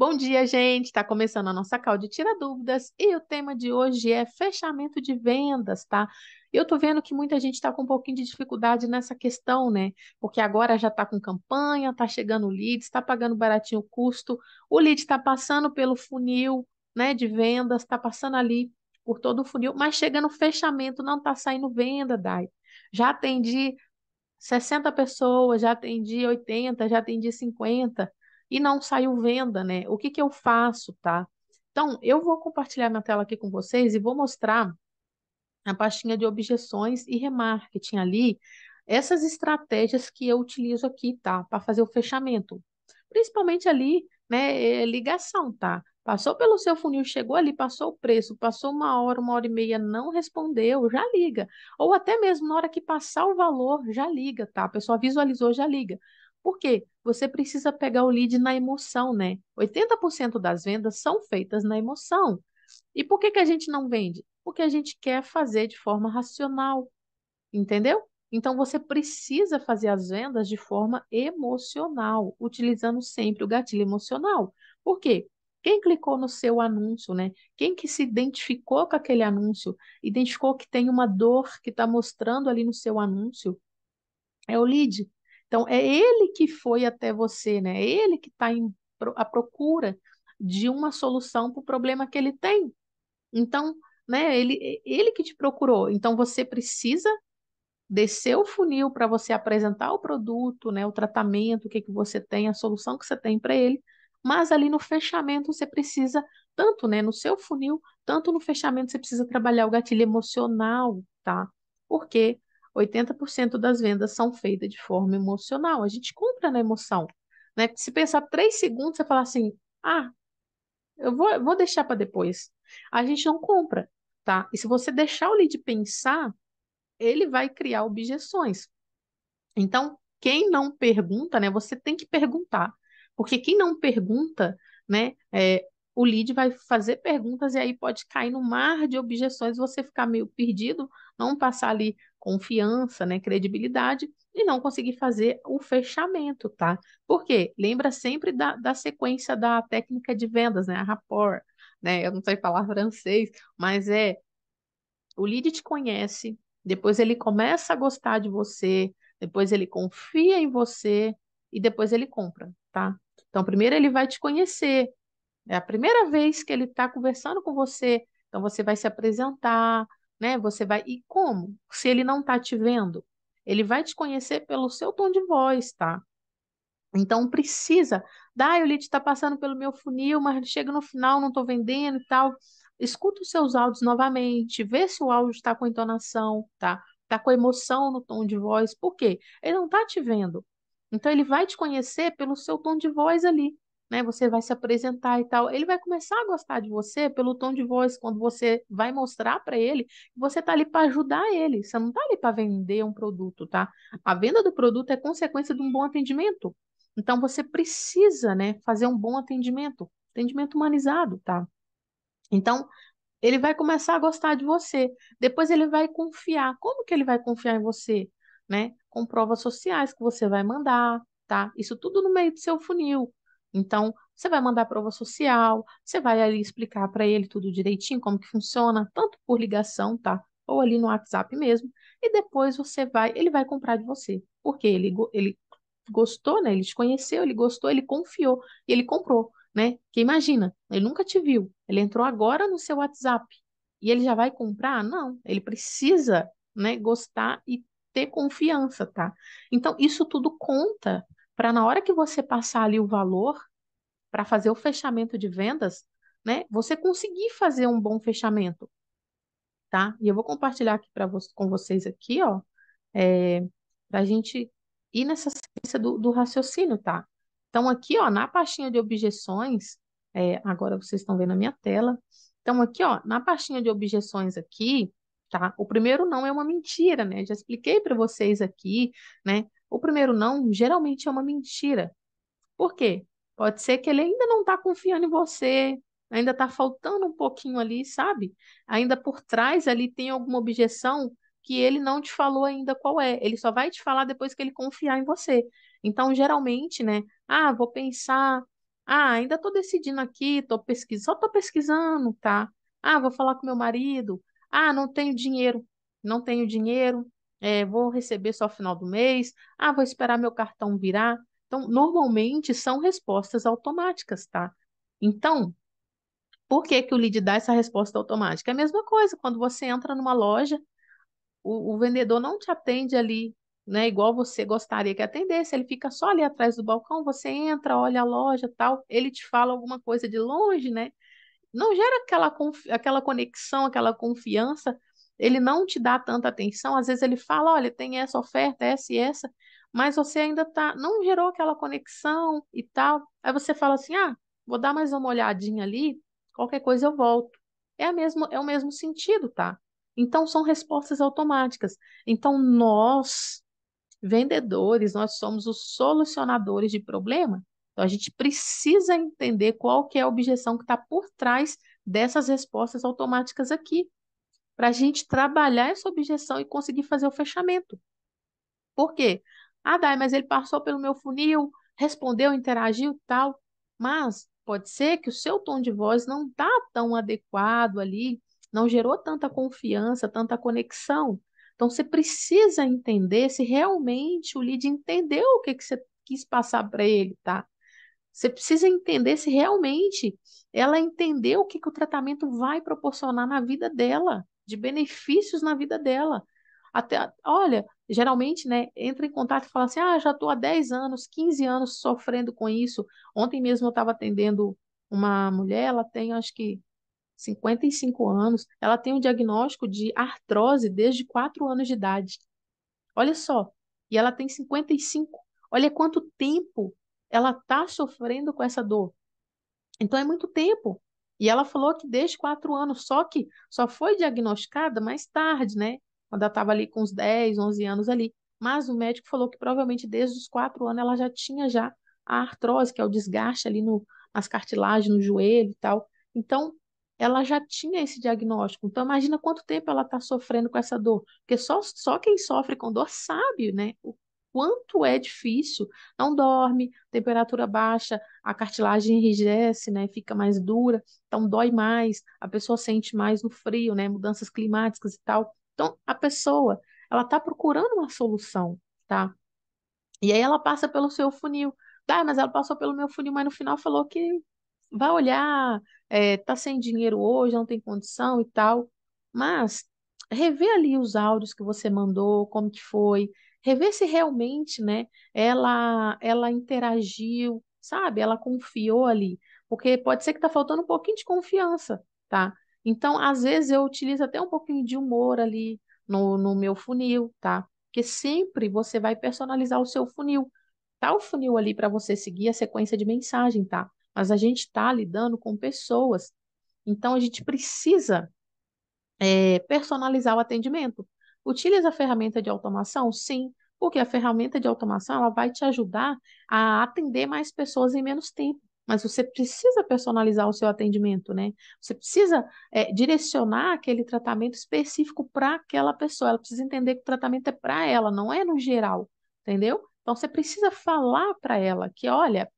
Bom dia, gente! Está começando a nossa call de Tira Dúvidas e o tema de hoje é fechamento de vendas, tá? Eu tô vendo que muita gente está com um pouquinho de dificuldade nessa questão, né? Porque agora já está com campanha, está chegando leads, está pagando baratinho o custo, o lead está passando pelo funil, né, de vendas, está passando ali por todo o funil, mas chega no fechamento, não está saindo venda, Dai. Já atendi 60 pessoas, já atendi 80, já atendi 50 e não saiu venda, né? O que, que eu faço, tá? Então, eu vou compartilhar minha tela aqui com vocês e vou mostrar a pastinha de objeções e remarketing ali, essas estratégias que eu utilizo aqui, tá? Para fazer o fechamento. Principalmente ali, né, é, é ligação, tá? Passou pelo seu funil, chegou ali, passou o preço, passou uma hora, uma hora e meia, não respondeu, já liga. Ou até mesmo na hora que passar o valor, já liga, tá? A pessoa visualizou, já liga. Por quê? Você precisa pegar o lead na emoção, né? 80% das vendas são feitas na emoção. E por que, que a gente não vende? Porque a gente quer fazer de forma racional, entendeu? Então você precisa fazer as vendas de forma emocional, utilizando sempre o gatilho emocional. Por quê? Quem clicou no seu anúncio, né? Quem que se identificou com aquele anúncio, identificou que tem uma dor que está mostrando ali no seu anúncio, é o lead. Então, é ele que foi até você, né? É ele que está à procura de uma solução para o problema que ele tem. Então, né, ele, ele que te procurou. Então, você precisa descer o funil para você apresentar o produto, né, o tratamento, o que, que você tem, a solução que você tem para ele. Mas ali no fechamento, você precisa, tanto né, no seu funil, tanto no fechamento, você precisa trabalhar o gatilho emocional, tá? Porque 80% das vendas são feitas de forma emocional. A gente compra na emoção. Né? Se pensar três segundos, você falar assim: ah, eu vou, vou deixar para depois. A gente não compra, tá? E se você deixar o lead pensar, ele vai criar objeções. Então, quem não pergunta, né? Você tem que perguntar. Porque quem não pergunta, né? É, o lead vai fazer perguntas e aí pode cair no mar de objeções, você ficar meio perdido, não passar ali confiança, né, credibilidade, e não conseguir fazer o fechamento, tá? Porque lembra sempre da, da sequência da técnica de vendas, né, a rapport, né? Eu não sei falar francês, mas é o lead te conhece, depois ele começa a gostar de você, depois ele confia em você e depois ele compra, tá? Então primeiro ele vai te conhecer, é a primeira vez que ele está conversando com você, então você vai se apresentar, né? Você vai e como? Se ele não tá te vendo, ele vai te conhecer pelo seu tom de voz, tá? Então precisa. o Daiolite está passando pelo meu funil, mas chega no final, não estou vendendo e tal. Escuta os seus áudios novamente, vê se o áudio está com entonação, tá? Está com emoção no tom de voz. Por quê? Ele não está te vendo. Então ele vai te conhecer pelo seu tom de voz ali né? Você vai se apresentar e tal. Ele vai começar a gostar de você pelo tom de voz, quando você vai mostrar para ele que você tá ali para ajudar ele. Você não tá ali para vender um produto, tá? A venda do produto é consequência de um bom atendimento. Então você precisa, né, fazer um bom atendimento, atendimento humanizado, tá? Então, ele vai começar a gostar de você. Depois ele vai confiar. Como que ele vai confiar em você, né? Com provas sociais que você vai mandar, tá? Isso tudo no meio do seu funil. Então, você vai mandar prova social, você vai ali explicar para ele tudo direitinho, como que funciona, tanto por ligação, tá? Ou ali no WhatsApp mesmo. E depois você vai, ele vai comprar de você. Porque ele, ele gostou, né? Ele te conheceu, ele gostou, ele confiou e ele comprou, né? Que imagina, ele nunca te viu, ele entrou agora no seu WhatsApp e ele já vai comprar? Não, ele precisa, né, gostar e ter confiança, tá? Então, isso tudo conta para na hora que você passar ali o valor para fazer o fechamento de vendas, né, você conseguir fazer um bom fechamento, tá? E eu vou compartilhar aqui para vo com vocês aqui, ó, é, para a gente ir nessa ciência do, do, raciocínio, tá? Então aqui, ó, na pastinha de objeções, é, agora vocês estão vendo a minha tela. Então aqui, ó, na pastinha de objeções aqui, tá? O primeiro não é uma mentira, né? Já expliquei para vocês aqui, né? O primeiro não geralmente é uma mentira. Por quê? Pode ser que ele ainda não está confiando em você, ainda está faltando um pouquinho ali, sabe? Ainda por trás ali tem alguma objeção que ele não te falou ainda qual é. Ele só vai te falar depois que ele confiar em você. Então, geralmente, né? Ah, vou pensar. Ah, ainda estou decidindo aqui, tô pesquisando, só estou pesquisando, tá? Ah, vou falar com meu marido. Ah, não tenho dinheiro. Não tenho dinheiro é, vou receber só final do mês, ah, vou esperar meu cartão virar. Então, normalmente são respostas automáticas, tá? Então, por que, que o lead dá essa resposta automática? É a mesma coisa, quando você entra numa loja, o, o vendedor não te atende ali, né? Igual você gostaria que atendesse, ele fica só ali atrás do balcão, você entra, olha a loja tal, ele te fala alguma coisa de longe, né? Não gera aquela, aquela conexão, aquela confiança ele não te dá tanta atenção, às vezes ele fala, olha, tem essa oferta, essa e essa, mas você ainda tá, não gerou aquela conexão e tal. Aí você fala assim, ah, vou dar mais uma olhadinha ali, qualquer coisa eu volto. É, a mesmo, é o mesmo sentido, tá? Então são respostas automáticas. Então nós, vendedores, nós somos os solucionadores de problema. Então a gente precisa entender qual que é a objeção que está por trás dessas respostas automáticas aqui para a gente trabalhar essa objeção e conseguir fazer o fechamento. Por quê? Ah, Dai, mas ele passou pelo meu funil, respondeu, interagiu tal, mas pode ser que o seu tom de voz não está tão adequado ali, não gerou tanta confiança, tanta conexão. Então, você precisa entender se realmente o lead entendeu o que, que você quis passar para ele, tá? Você precisa entender se realmente ela entendeu o que, que o tratamento vai proporcionar na vida dela de benefícios na vida dela. Até, olha, geralmente, né, entra em contato e fala assim: "Ah, já estou há 10 anos, 15 anos sofrendo com isso". Ontem mesmo eu estava atendendo uma mulher, ela tem acho que 55 anos, ela tem um diagnóstico de artrose desde 4 anos de idade. Olha só, e ela tem 55. Olha quanto tempo ela está sofrendo com essa dor. Então é muito tempo. E ela falou que desde quatro anos, só que só foi diagnosticada mais tarde, né? Quando ela estava ali com uns 10, 11 anos ali. Mas o médico falou que provavelmente desde os quatro anos ela já tinha já a artrose, que é o desgaste ali no, nas cartilagens, no joelho e tal. Então, ela já tinha esse diagnóstico. Então, imagina quanto tempo ela está sofrendo com essa dor. Porque só, só quem sofre com dor sabe né, o, quanto é difícil. Não dorme, temperatura baixa, a cartilagem enrijece, né? Fica mais dura, então dói mais, a pessoa sente mais no frio, né? Mudanças climáticas e tal. Então, a pessoa, ela tá procurando uma solução, tá? E aí ela passa pelo seu funil. Tá, mas ela passou pelo meu funil, mas no final falou que vai olhar, é, tá sem dinheiro hoje, não tem condição e tal. Mas revê ali os áudios que você mandou, como que foi, rever se realmente, né, ela ela interagiu, sabe? Ela confiou ali, porque pode ser que tá faltando um pouquinho de confiança, tá? Então, às vezes eu utilizo até um pouquinho de humor ali no, no meu funil, tá? Porque sempre você vai personalizar o seu funil. Tá o funil ali para você seguir a sequência de mensagem, tá? Mas a gente está lidando com pessoas. Então, a gente precisa é, personalizar o atendimento utiliza a ferramenta de automação? Sim, porque a ferramenta de automação ela vai te ajudar a atender mais pessoas em menos tempo. Mas você precisa personalizar o seu atendimento, né? Você precisa é, direcionar aquele tratamento específico para aquela pessoa. Ela precisa entender que o tratamento é para ela, não é no geral, entendeu? Então você precisa falar para ela que, olha,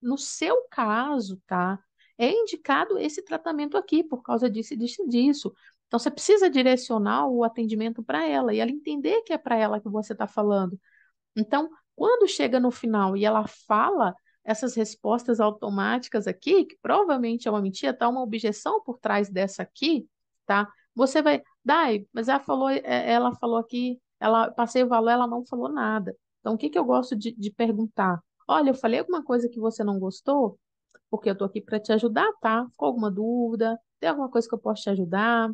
no seu caso, tá? É indicado esse tratamento aqui por causa disso e disso, disso. Então você precisa direcionar o atendimento para ela e ela entender que é para ela que você está falando. Então, quando chega no final e ela fala essas respostas automáticas aqui, que provavelmente é uma mentira, tá uma objeção por trás dessa aqui, tá? Você vai, Dai, mas ela falou, eh, ela falou aqui, ela passei o valor, ela não falou nada. Então, o que, que eu gosto de, de perguntar? Olha, eu falei alguma coisa que você não gostou? Porque eu tô aqui para te ajudar, tá? Ficou alguma dúvida? Tem alguma coisa que eu posso te ajudar?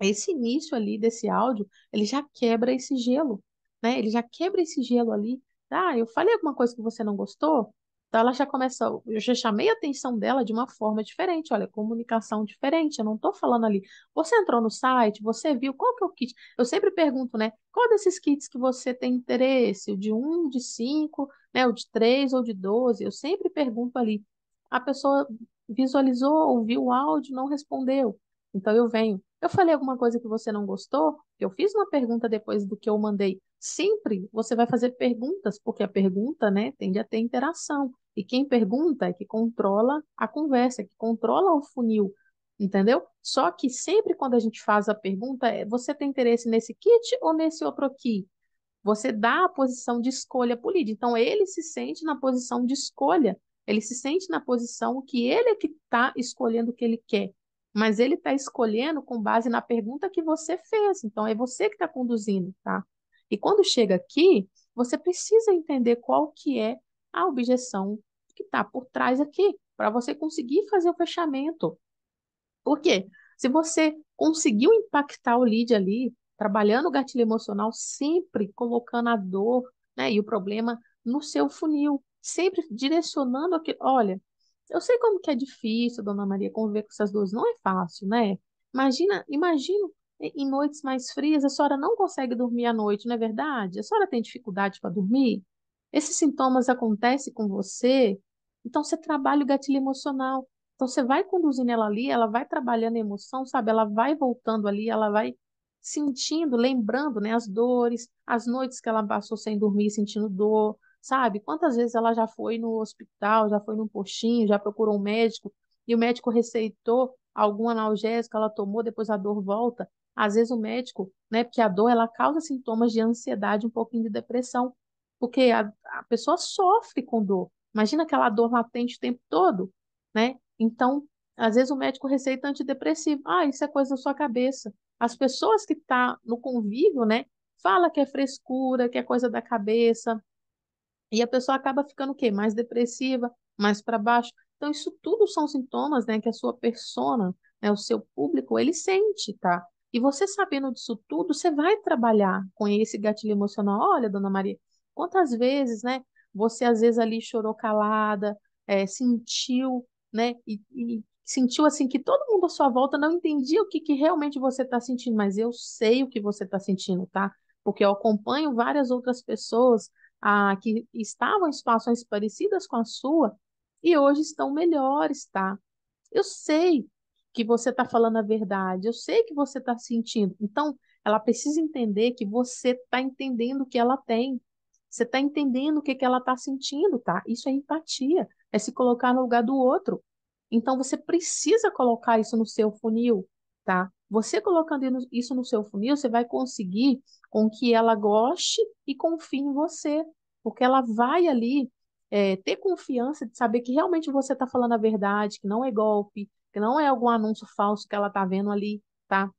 Esse início ali desse áudio, ele já quebra esse gelo, né? Ele já quebra esse gelo ali. Ah, eu falei alguma coisa que você não gostou? Então ela já começa. eu já chamei a atenção dela de uma forma diferente, olha, comunicação diferente, eu não estou falando ali, você entrou no site, você viu, qual que é o kit? Eu sempre pergunto, né, qual desses kits que você tem interesse, o de 1, um, de 5, né, o de 3 ou de 12, eu sempre pergunto ali, a pessoa visualizou, ouviu o áudio, não respondeu. Então eu venho. Eu falei alguma coisa que você não gostou? Eu fiz uma pergunta depois do que eu mandei. Sempre você vai fazer perguntas, porque a pergunta, né, tende a ter interação. E quem pergunta é que controla a conversa, é que controla o funil, entendeu? Só que sempre quando a gente faz a pergunta, é, você tem interesse nesse kit ou nesse outro aqui? Você dá a posição de escolha para o lead. Então, ele se sente na posição de escolha ele se sente na posição que ele é que está escolhendo o que ele quer, mas ele está escolhendo com base na pergunta que você fez. Então é você que está conduzindo, tá? E quando chega aqui, você precisa entender qual que é a objeção que está por trás aqui, para você conseguir fazer o fechamento. Por quê? Se você conseguiu impactar o lead ali, trabalhando o gatilho emocional, sempre colocando a dor né, e o problema no seu funil, sempre direcionando aquilo. Olha, eu sei como que é difícil, Dona Maria, conviver com essas duas, não é fácil, né? Imagina, imagino em noites mais frias, a senhora não consegue dormir à noite, não é verdade? A senhora tem dificuldade para dormir? Esses sintomas acontecem com você? Então, você trabalha o gatilho emocional. Então, você vai conduzindo ela ali, ela vai trabalhando a emoção, sabe? Ela vai voltando ali, ela vai sentindo, lembrando, né? As dores, as noites que ela passou sem dormir, sentindo dor, sabe? Quantas vezes ela já foi no hospital, já foi num postinho, já procurou um médico e o médico receitou algum analgésico, ela tomou, depois a dor volta. Às vezes o médico, né, porque a dor ela causa sintomas de ansiedade, um pouquinho de depressão, porque a, a pessoa sofre com dor. Imagina aquela dor latente o tempo todo, né? Então, às vezes o médico receita antidepressivo. Ah, isso é coisa da sua cabeça. As pessoas que estão tá no convívio, né, fala que é frescura, que é coisa da cabeça, e a pessoa acaba ficando o quê? Mais depressiva, mais para baixo. Então, isso tudo são sintomas né, que a sua persona, né, o seu público, ele sente, tá? E você sabendo disso tudo, você vai trabalhar com esse gatilho emocional. Olha, dona Maria, quantas vezes, né? Você às vezes ali chorou calada, é, sentiu, né? E, e, sentiu assim que todo mundo à sua volta não entendia o que, que realmente você está sentindo, mas eu sei o que você está sentindo, tá? Porque eu acompanho várias outras pessoas ah, que estavam em situações parecidas com a sua e hoje estão melhores, tá? Eu sei que você está falando a verdade, eu sei que você está sentindo. Então, ela precisa entender que você está entendendo o que ela tem. Você está entendendo o que, que ela está sentindo, tá? Isso é empatia, é se colocar no lugar do outro. Então, você precisa colocar isso no seu funil, tá? Você colocando isso no seu funil, você vai conseguir com que ela goste e confie em você, porque ela vai ali é, ter confiança de saber que realmente você está falando a verdade, que não é golpe, que não é algum anúncio falso que ela está vendo ali, tá?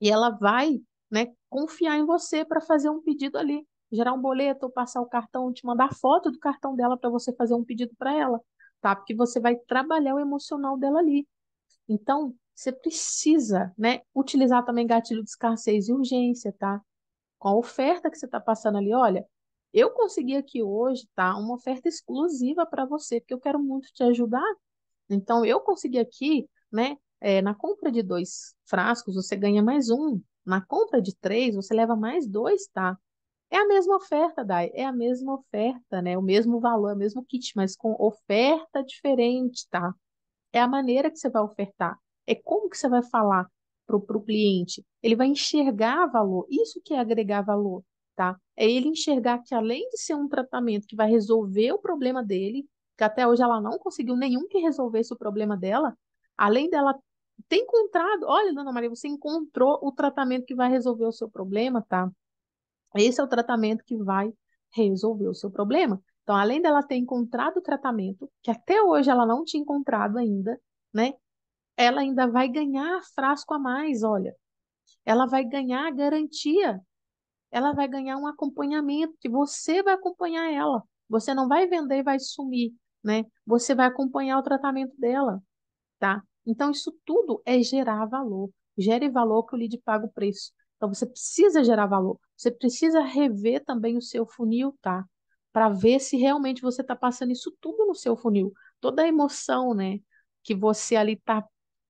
E ela vai né, confiar em você para fazer um pedido ali, gerar um boleto, passar o cartão, te mandar foto do cartão dela para você fazer um pedido para ela, tá? Porque você vai trabalhar o emocional dela ali. Então, você precisa né, utilizar também gatilho de escassez e urgência, tá? Com a oferta que você está passando ali, olha, eu consegui aqui hoje, tá? Uma oferta exclusiva para você, porque eu quero muito te ajudar. Então, eu consegui aqui, né? É, na compra de dois frascos, você ganha mais um. Na compra de três, você leva mais dois, tá? É a mesma oferta, Dai. É a mesma oferta, né? O mesmo valor, o mesmo kit, mas com oferta diferente, tá? É a maneira que você vai ofertar. É como que você vai falar para o cliente. Ele vai enxergar valor. Isso que é agregar valor, tá? É ele enxergar que além de ser um tratamento que vai resolver o problema dele, que até hoje ela não conseguiu nenhum que resolvesse o problema dela, além dela ter encontrado, olha, dona Maria, você encontrou o tratamento que vai resolver o seu problema, tá? Esse é o tratamento que vai resolver o seu problema. Então, além dela ter encontrado o tratamento, que até hoje ela não tinha encontrado ainda, né? ela ainda vai ganhar frasco a mais, olha. Ela vai ganhar garantia. Ela vai ganhar um acompanhamento que você vai acompanhar ela. Você não vai vender e vai sumir, né? Você vai acompanhar o tratamento dela, tá? Então isso tudo é gerar valor. Gere valor que o lead paga o preço. Então você precisa gerar valor. Você precisa rever também o seu funil, tá? Para ver se realmente você está passando isso tudo no seu funil, toda a emoção, né? Que você ali está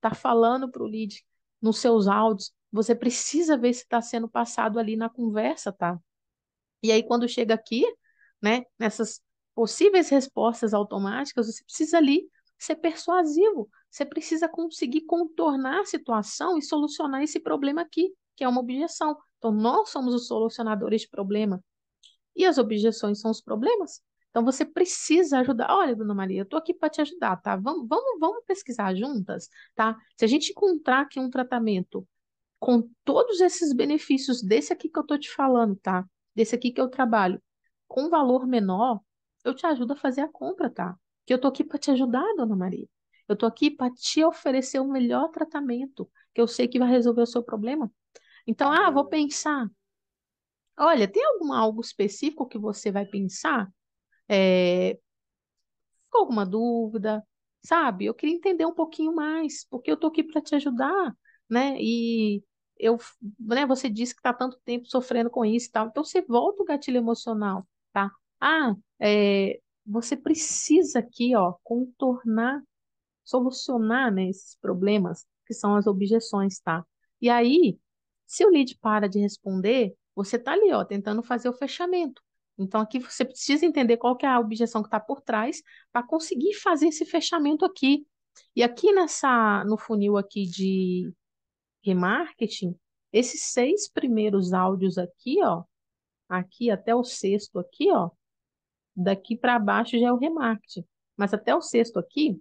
está falando para o lead nos seus áudios, você precisa ver se está sendo passado ali na conversa, tá? E aí, quando chega aqui, né, nessas possíveis respostas automáticas, você precisa ali ser persuasivo, você precisa conseguir contornar a situação e solucionar esse problema aqui, que é uma objeção. Então, nós somos os solucionadores de problema. E as objeções são os problemas. Então você precisa ajudar. Olha, dona Maria, eu tô aqui para te ajudar, tá? Vamos, vamos, vamos pesquisar juntas, tá? Se a gente encontrar aqui um tratamento com todos esses benefícios desse aqui que eu tô te falando, tá? Desse aqui que eu trabalho, com valor menor, eu te ajudo a fazer a compra, tá? Que eu tô aqui para te ajudar, dona Maria. Eu tô aqui para te oferecer o melhor tratamento, que eu sei que vai resolver o seu problema. Então, ah, vou pensar. Olha, tem algum algo específico que você vai pensar? É, ficou alguma dúvida? Sabe? Eu queria entender um pouquinho mais, porque eu tô aqui para te ajudar, né? E eu, né, você disse que tá tanto tempo sofrendo com isso e tal, então você volta o gatilho emocional, tá? Ah, é, você precisa aqui, ó, contornar, solucionar, né, esses problemas que são as objeções, tá? E aí, se o lead para de responder, você tá ali, ó, tentando fazer o fechamento. Então, aqui você precisa entender qual que é a objeção que está por trás para conseguir fazer esse fechamento aqui. E aqui nessa, no funil aqui de remarketing, esses seis primeiros áudios aqui, ó, aqui até o sexto aqui, ó, daqui para baixo já é o remarketing. Mas até o sexto aqui,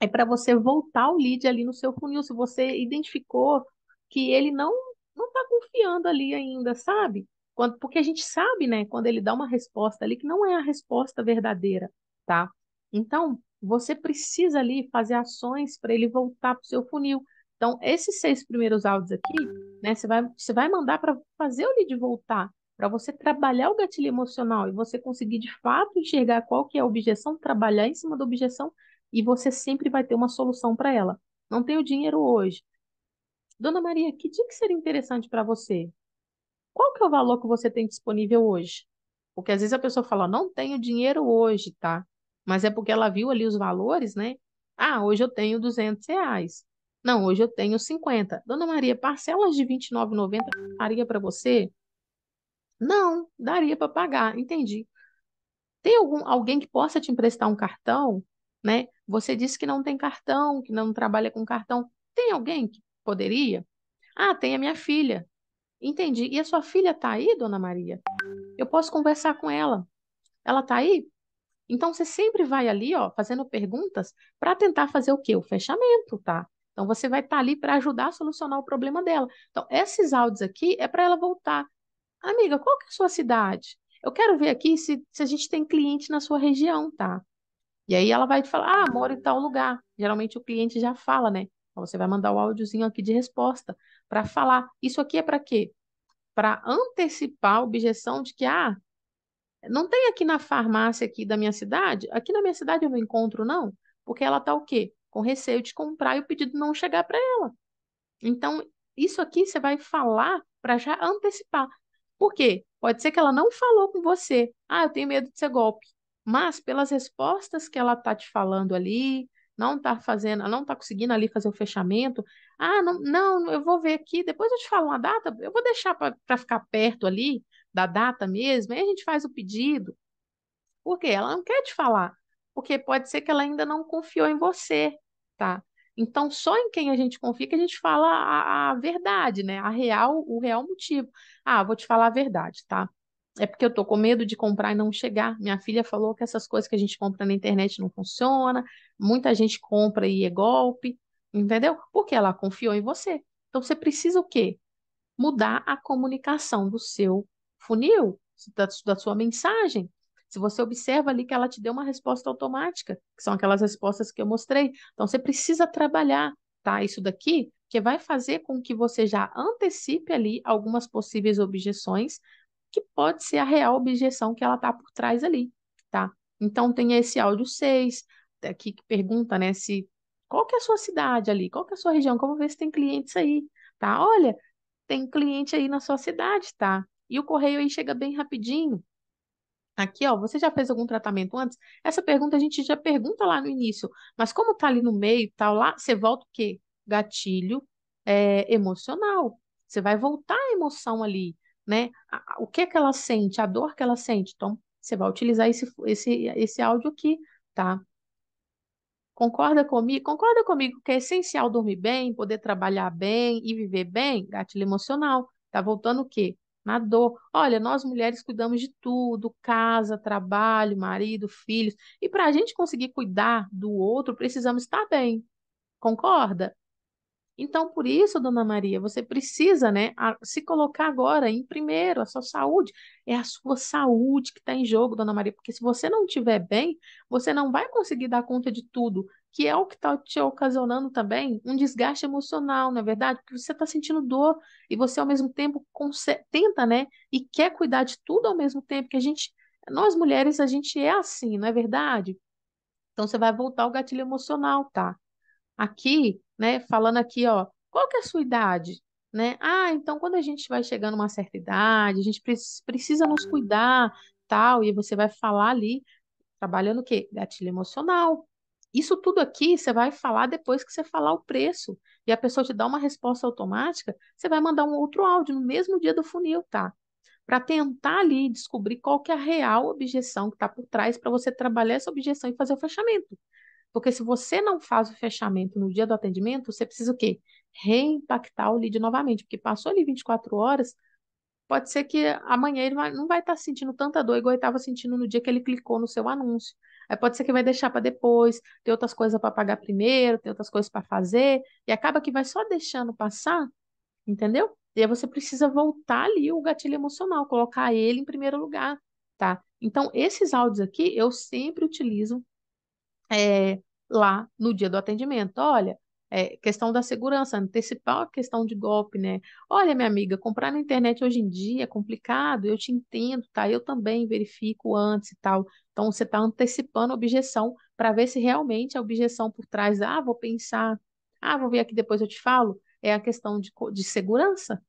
é para você voltar o lead ali no seu funil. Se você identificou que ele não não está confiando ali ainda, sabe? Quando, porque a gente sabe, né, quando ele dá uma resposta ali que não é a resposta verdadeira, tá? Então, você precisa ali fazer ações para ele voltar para o seu funil. Então, esses seis primeiros áudios aqui, né, você vai, você vai mandar para fazer o lead voltar, para você trabalhar o gatilho emocional e você conseguir de fato enxergar qual que é a objeção, trabalhar em cima da objeção e você sempre vai ter uma solução para ela. Não tenho dinheiro hoje. Dona Maria, que dia que seria interessante para você? Qual que é o valor que você tem disponível hoje? Porque às vezes a pessoa fala, não tenho dinheiro hoje, tá? Mas é porque ela viu ali os valores, né? Ah, hoje eu tenho 200 reais. Não, hoje eu tenho 50. Dona Maria, parcelas de R$29,90 daria para você? Não, daria para pagar, entendi. Tem algum, alguém que possa te emprestar um cartão? Né? Você disse que não tem cartão, que não trabalha com cartão. Tem alguém que poderia? Ah, tem a minha filha. Entendi. E a sua filha está aí, dona Maria? Eu posso conversar com ela. Ela está aí? Então você sempre vai ali, ó, fazendo perguntas para tentar fazer o quê? O fechamento, tá? Então você vai estar tá ali para ajudar a solucionar o problema dela. Então esses áudios aqui é para ela voltar. Amiga, qual que é a sua cidade? Eu quero ver aqui se, se a gente tem cliente na sua região, tá? E aí ela vai te falar, ah, moro em tal lugar. Geralmente o cliente já fala, né? Então você vai mandar o áudiozinho aqui de resposta para falar. Isso aqui é para quê? Para antecipar a objeção de que, ah, não tem aqui na farmácia aqui da minha cidade, aqui na minha cidade eu não encontro não, porque ela está o quê? Com receio de comprar e o pedido não chegar para ela. Então, isso aqui você vai falar para já antecipar. Por quê? Pode ser que ela não falou com você. Ah, eu tenho medo de ser golpe. Mas pelas respostas que ela está te falando ali, não está fazendo, não está conseguindo ali fazer o fechamento, ah, não, não, eu vou ver aqui, depois eu te falo uma data, eu vou deixar para ficar perto ali da data mesmo, aí a gente faz o pedido. Por quê? Ela não quer te falar, porque pode ser que ela ainda não confiou em você, tá? Então, só em quem a gente confia que a gente fala a, a verdade, né? A real, o real motivo. Ah, vou te falar a verdade, tá? é porque eu tô com medo de comprar e não chegar. Minha filha falou que essas coisas que a gente compra na internet não funciona, muita gente compra e é golpe, entendeu? Porque ela confiou em você. Então você precisa o quê? Mudar a comunicação do seu funil, da, da sua mensagem. Se você observa ali que ela te deu uma resposta automática, que são aquelas respostas que eu mostrei, então você precisa trabalhar, tá? Isso daqui que vai fazer com que você já antecipe ali algumas possíveis objeções que pode ser a real objeção que ela está por trás ali, tá? Então tem esse áudio 6, aqui é, que pergunta, né, se qual que é a sua cidade ali, qual que é a sua região, como ver se tem clientes aí, tá? Olha, tem cliente aí na sua cidade, tá? E o correio aí chega bem rapidinho. Aqui, ó, você já fez algum tratamento antes? Essa pergunta a gente já pergunta lá no início, mas como tá ali no meio, tal, tá lá, você volta o quê? Gatilho é, emocional. Você vai voltar a emoção ali né? O que é que ela sente, a dor que ela sente. Então, você vai utilizar esse, esse, esse áudio aqui, tá? Concorda comigo? Concorda comigo que é essencial dormir bem, poder trabalhar bem e viver bem? Gatilho emocional. Tá voltando o quê? Na dor. Olha, nós mulheres cuidamos de tudo: casa, trabalho, marido, filhos. E para a gente conseguir cuidar do outro, precisamos estar bem. Concorda? Então, por isso, dona Maria, você precisa né, a, se colocar agora em primeiro, a sua saúde. É a sua saúde que está em jogo, dona Maria, porque se você não estiver bem, você não vai conseguir dar conta de tudo, que é o que está te ocasionando também um desgaste emocional, não é verdade? Porque você está sentindo dor e você, ao mesmo tempo, tenta né, e quer cuidar de tudo ao mesmo tempo, que a gente, nós mulheres, a gente é assim, não é verdade? Então, você vai voltar ao gatilho emocional, tá? Aqui, né? Falando aqui, ó, qual que é a sua idade? Né? Ah, então quando a gente vai chegando a uma certa idade, a gente precisa nos cuidar, tal, e você vai falar ali, trabalhando o quê? Gatilho emocional. Isso tudo aqui você vai falar depois que você falar o preço e a pessoa te dá uma resposta automática, você vai mandar um outro áudio no mesmo dia do funil, tá? Para tentar ali descobrir qual que é a real objeção que está por trás para você trabalhar essa objeção e fazer o fechamento. Porque se você não faz o fechamento no dia do atendimento, você precisa o quê? Reimpactar o lead novamente, porque passou ali 24 horas, pode ser que amanhã ele não vai estar tá sentindo tanta dor igual ele estava sentindo no dia que ele clicou no seu anúncio. Aí pode ser que vai deixar para depois, tem outras coisas para pagar primeiro, tem outras coisas para fazer, e acaba que vai só deixando passar, entendeu? E aí você precisa voltar ali o gatilho emocional, colocar ele em primeiro lugar, tá? Então, esses áudios aqui eu sempre utilizo é, lá no dia do atendimento. Olha, é, questão da segurança, antecipar a questão de golpe, né? Olha, minha amiga, comprar na internet hoje em dia é complicado, eu te entendo, tá? Eu também verifico antes e tal. Então, você está antecipando a objeção para ver se realmente a objeção por trás, ah, vou pensar, ah, vou ver aqui depois eu te falo, é a questão de, de segurança.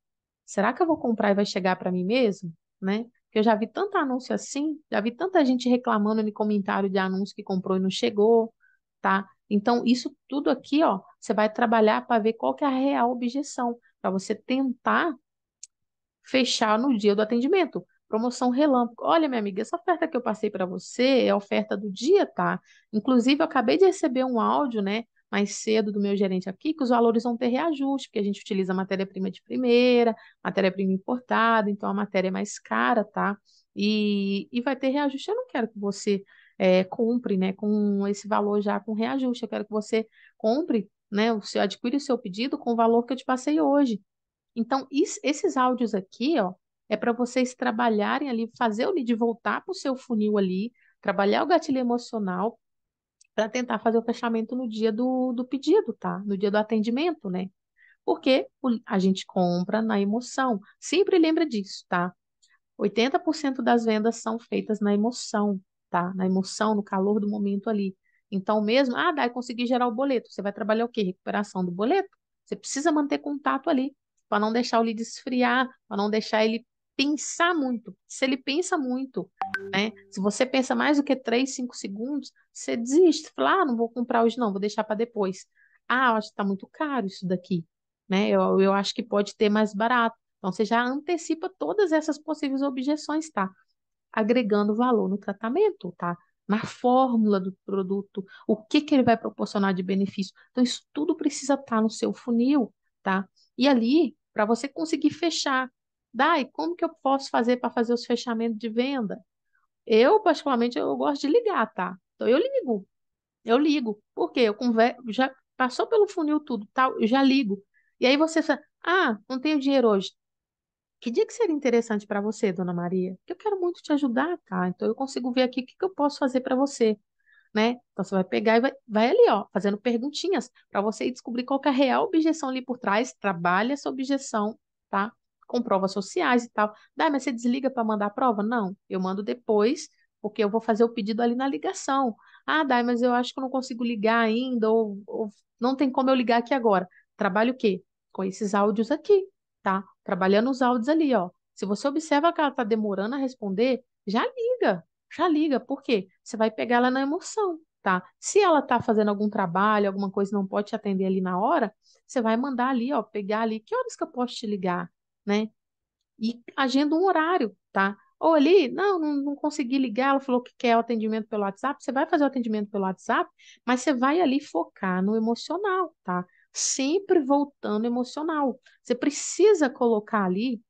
Será que eu vou comprar e vai chegar para mim mesmo? Né? Eu já vi tanto anúncio assim, já vi tanta gente reclamando no comentário de anúncio que comprou e não chegou, tá? Então, isso tudo aqui, ó, você vai trabalhar para ver qual que é a real objeção, para você tentar fechar no dia do atendimento. Promoção relâmpago. Olha, minha amiga, essa oferta que eu passei para você é oferta do dia, tá? Inclusive, eu acabei de receber um áudio, né, mais cedo do meu gerente aqui que os valores vão ter reajuste, porque a gente utiliza matéria-prima de primeira, matéria-prima importada, então a matéria é mais cara, tá? E, e vai ter reajuste. Eu não quero que você é, compre, né, com esse valor já com reajuste. Eu quero que você compre, né, o seu, adquire o seu pedido com o valor que eu te passei hoje. Então, esses áudios aqui, ó, é para vocês trabalharem ali, fazer o lead voltar para o seu funil ali, trabalhar o gatilho emocional para tentar fazer o fechamento no dia do, do pedido, tá? No dia do atendimento, né? Porque a gente compra na emoção. Sempre lembra disso, tá? 80% das vendas são feitas na emoção, tá? Na emoção, no calor do momento ali. Então, mesmo, ah, daí consegui gerar o boleto. Você vai trabalhar o quê? Recuperação do boleto? Você precisa manter contato ali, para não deixar o lead esfriar, para não deixar ele pensar muito. Se ele pensa muito, né? Se você pensa mais do que 3, 5 segundos, você desiste. Fala, ah, não vou comprar hoje não, vou deixar para depois. Ah, eu acho que está muito caro isso daqui, né? Eu, eu acho que pode ter mais barato. Então, você já antecipa todas essas possíveis objeções, tá? Agregando valor no tratamento, tá? Na fórmula do produto, o que, que ele vai proporcionar de benefício. Então, isso tudo precisa estar tá no seu funil, tá? E ali, para você conseguir fechar Dai, como que eu posso fazer para fazer os fechamentos de venda? Eu, particularmente, eu gosto de ligar, tá? Então, eu ligo. Eu ligo. Por quê? Eu converso, já passou pelo funil tudo, tal, tá? eu já ligo. E aí você fala, ah, não tenho dinheiro hoje. Que dia que seria interessante para você, dona Maria? Que eu quero muito te ajudar, tá? Então, eu consigo ver aqui o que, que eu posso fazer para você. Né? Então você vai pegar e vai, vai ali, ó, fazendo perguntinhas para você descobrir qual é a real objeção ali por trás, trabalha essa objeção, tá? com provas sociais e tal. Dá, mas você desliga para mandar a prova? Não, eu mando depois, porque eu vou fazer o pedido ali na ligação. Ah, Dai, mas eu acho que eu não consigo ligar ainda, ou, ou não tem como eu ligar aqui agora. Trabalho o quê? Com esses áudios aqui, tá? Trabalhando os áudios ali, ó. Se você observa que ela está demorando a responder, já liga, já liga. Por quê? Você vai pegar ela na emoção, tá? Se ela está fazendo algum trabalho, alguma coisa não pode te atender ali na hora, você vai mandar ali, ó, pegar ali, que horas que eu posso te ligar? né? E agenda um horário, tá? Ou ali, não, não, não consegui ligar, ela falou que quer o atendimento pelo WhatsApp, você vai fazer o atendimento pelo WhatsApp, mas você vai ali focar no emocional, tá? Sempre voltando emocional. Você precisa colocar ali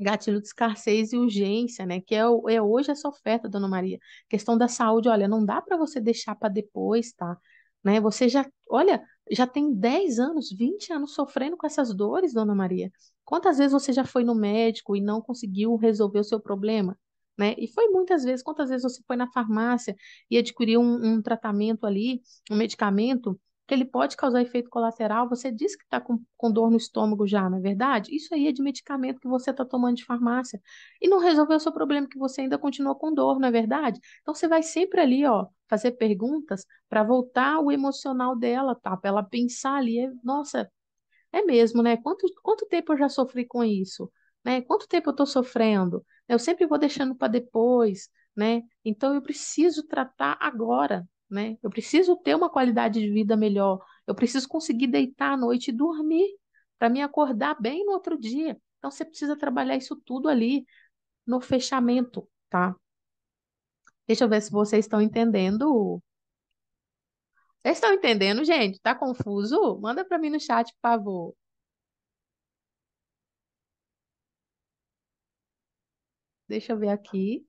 gatilho de escassez e urgência, né? Que é, é hoje essa oferta, dona Maria. Questão da saúde, olha, não dá para você deixar para depois, tá? Né? Você já, olha, já tem 10 anos, 20 anos sofrendo com essas dores, dona Maria. Quantas vezes você já foi no médico e não conseguiu resolver o seu problema? Né? E foi muitas vezes, quantas vezes você foi na farmácia e adquiriu um, um tratamento ali, um medicamento, que ele pode causar efeito colateral, você disse que está com, com dor no estômago já, não é verdade? Isso aí é de medicamento que você está tomando de farmácia e não resolveu o seu problema, que você ainda continua com dor, não é verdade? Então você vai sempre ali, ó, fazer perguntas para voltar o emocional dela, tá? Para ela pensar ali, é, nossa, é mesmo, né? Quanto, quanto tempo eu já sofri com isso? Né? Quanto tempo eu estou sofrendo? Eu sempre vou deixando para depois, né? Então eu preciso tratar agora, né? Eu preciso ter uma qualidade de vida melhor. Eu preciso conseguir deitar à noite e dormir para me acordar bem no outro dia. Então você precisa trabalhar isso tudo ali no fechamento, tá? Deixa eu ver se vocês estão entendendo vocês estão entendendo, gente? Tá confuso? Manda para mim no chat, por favor. Deixa eu ver aqui.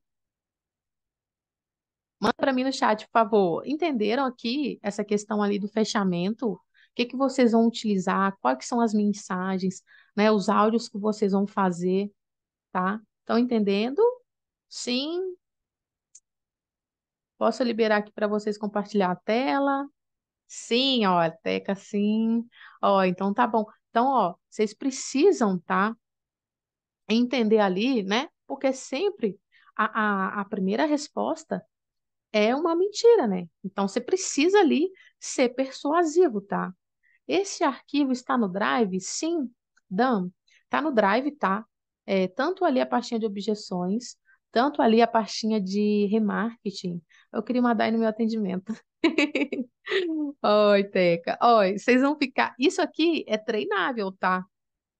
Manda para mim no chat, por favor. Entenderam aqui essa questão ali do fechamento? O que, que vocês vão utilizar? Quais são as mensagens? Né? Os áudios que vocês vão fazer, tá? Estão entendendo? Sim. Posso liberar aqui para vocês compartilhar a tela? Sim, ó, a Teca, sim. Ó, então tá bom. Então, ó, vocês precisam, tá? Entender ali, né? Porque sempre a, a, a primeira resposta é uma mentira, né? Então, você precisa ali ser persuasivo, tá? Esse arquivo está no Drive? Sim, Dan, tá no Drive, tá? É, tanto ali a pastinha de objeções, tanto ali a pastinha de remarketing. Eu queria mandar aí no meu atendimento. Oi, Teca. Oi, vocês vão ficar. Isso aqui é treinável, tá?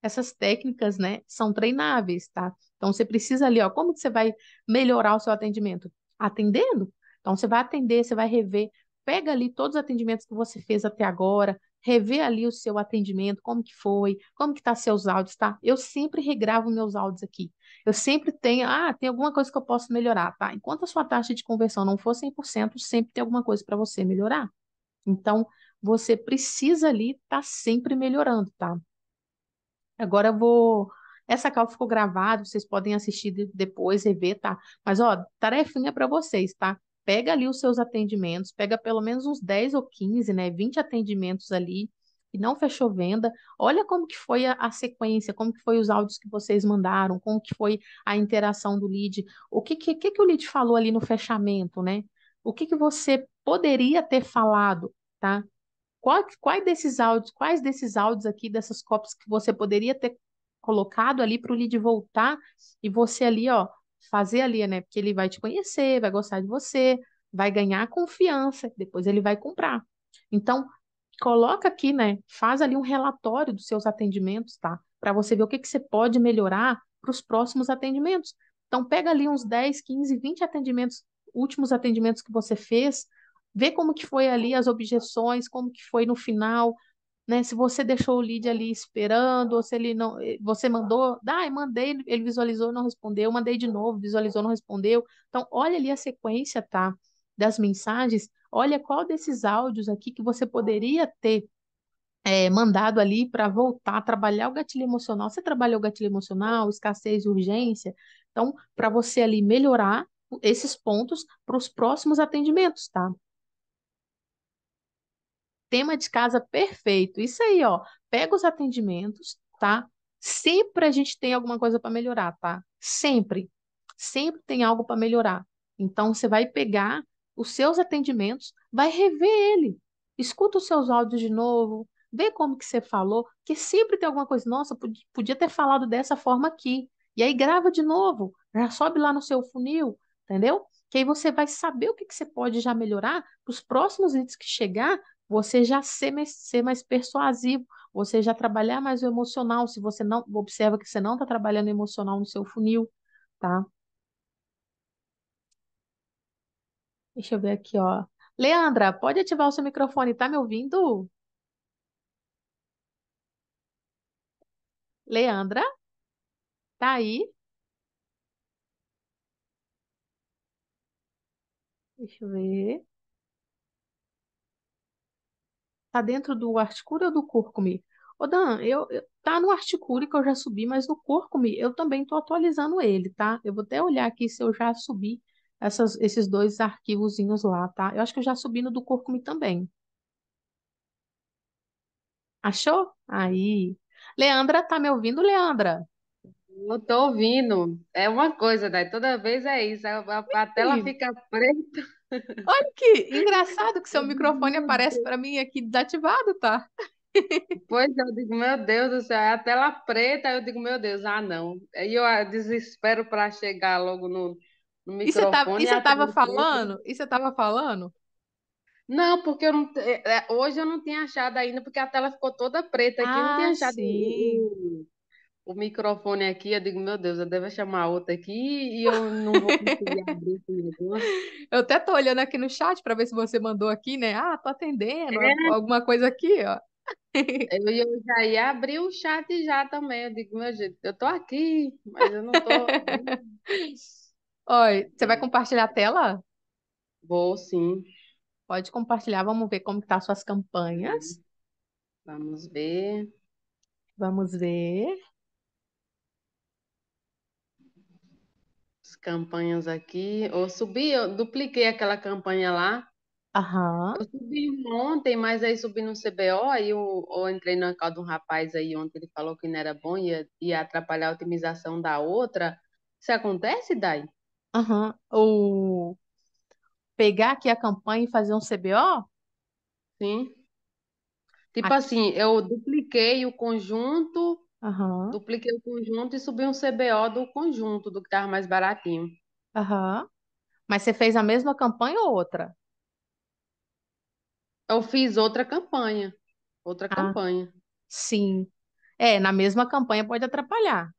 Essas técnicas, né, são treináveis, tá? Então você precisa ali, ó, como que você vai melhorar o seu atendimento? Atendendo. Então você vai atender, você vai rever, pega ali todos os atendimentos que você fez até agora, rever ali o seu atendimento, como que foi, como que tá seus áudios, tá? Eu sempre regravo meus áudios aqui. Eu sempre tenho, ah, tem alguma coisa que eu posso melhorar, tá? Enquanto a sua taxa de conversão não for 100%, sempre tem alguma coisa para você melhorar. Então, você precisa ali estar tá sempre melhorando, tá? Agora eu vou. Essa call ficou gravada, vocês podem assistir depois rever, tá? Mas, ó, tarefinha para vocês, tá? Pega ali os seus atendimentos, pega pelo menos uns 10 ou 15, né? 20 atendimentos ali e não fechou venda. Olha como que foi a, a, sequência, como que foi os áudios que vocês mandaram, como que foi a interação do lead, o que que, que, que o lead falou ali no fechamento, né? O que que você poderia ter falado, tá? Qual, quais desses áudios, quais desses áudios aqui, dessas cópias que você poderia ter colocado ali para o lead voltar e você ali, ó, fazer ali, né? Porque ele vai te conhecer, vai gostar de você, vai ganhar confiança, depois ele vai comprar. Então, coloca aqui, né? Faz ali um relatório dos seus atendimentos, tá? Para você ver o que, que você pode melhorar para os próximos atendimentos. Então, pega ali uns 10, 15, 20 atendimentos, últimos atendimentos que você fez, Vê como que foi ali as objeções, como que foi no final, né? Se você deixou o lead ali esperando, ou se ele não, eh, você mandou, dai mandei, ele visualizou, não respondeu, mandei de novo, visualizou, não respondeu. Então, olha ali a sequência, tá? Das mensagens, olha qual desses áudios aqui que você poderia ter é, mandado ali para voltar, trabalhar o gatilho emocional. Você trabalhou o gatilho emocional, escassez urgência, então, para você ali melhorar esses pontos para os próximos atendimentos, tá? tema de casa perfeito. Isso aí, ó. Pega os atendimentos, tá? Sempre a gente tem alguma coisa para melhorar, tá? Sempre. Sempre tem algo para melhorar. Então, você vai pegar os seus atendimentos, vai rever ele. Escuta os seus áudios de novo, vê como que você falou, que sempre tem alguma coisa, nossa, podia ter falado dessa forma aqui. E aí grava de novo, já sobe lá no seu funil, entendeu? Que aí você vai saber o que, que você pode já melhorar para os próximos leads que chegar, você já ser mais, ser mais persuasivo, você já trabalhar mais o emocional, se você não observa que você não está trabalhando emocional no seu funil, tá? Deixa eu ver aqui, ó. Leandra, pode ativar o seu microfone, tá me ouvindo? Leandra? Tá aí? Deixa eu ver. Tá dentro do Articura ou do Curcumi? Ô Dan, eu, eu, tá no Articure que eu já subi, mas no Curcumi eu também tô atualizando ele, tá? Eu vou até olhar aqui se eu já subi essas, esses dois arquivozinhos lá, tá? Eu acho que eu já subi no do Curcumi também. Achou? Aí. Leandra, tá me ouvindo, Leandra? Eu tô ouvindo. É uma coisa, né? Toda vez é isso. É, a, a, a tela fica preta. Olha que engraçado que seu microfone aparece para mim aqui desativado, tá? Pois é, eu digo, meu Deus do céu, é a tela preta. Eu digo, meu Deus, ah, não. E eu ah, desespero para chegar logo no, no tá, microfone. E você tava, e você tava falando? E você tava falando? Não, porque eu não, é, hoje eu não tinha achado ainda, porque a tela ficou toda preta aqui, ah, não tinha ah, achado. Sim o microfone aqui, eu digo, meu Deus, eu devo chamar outra aqui e eu não vou conseguir abrir esse negócio. Eu até tô olhando aqui no chat para ver se você mandou aqui, né? Ah, tô atendendo, é. alguma coisa aqui, ó. Eu, eu já ia abrir o chat já também. Eu digo, meu jeito, eu tô aqui, mas eu não tô. Oi, você vai é. compartilhar a tela? Vou, sim. Pode compartilhar, vamos ver como que tá suas campanhas. Vamos ver. Vamos ver. campanhas aqui. Eu subi, eu dupliquei aquela campanha lá. Aham. Eu subi ontem, mas aí subi no CBO, aí eu, eu entrei no canal de um rapaz aí ontem, ele falou que não era bom, ia, ia atrapalhar a otimização da outra. Isso acontece, Dai? Aham. Ou pegar aqui a campanha e fazer um CBO? Sim. Tipo Aqui. assim, eu dupliquei o conjunto Aham. Dupliquei o conjunto e subi um CBO do conjunto, do que estava mais baratinho. Aham. Mas você fez a mesma campanha ou outra? Eu fiz outra campanha. Outra Ah, campanha. sim. É, na mesma campanha pode atrapalhar,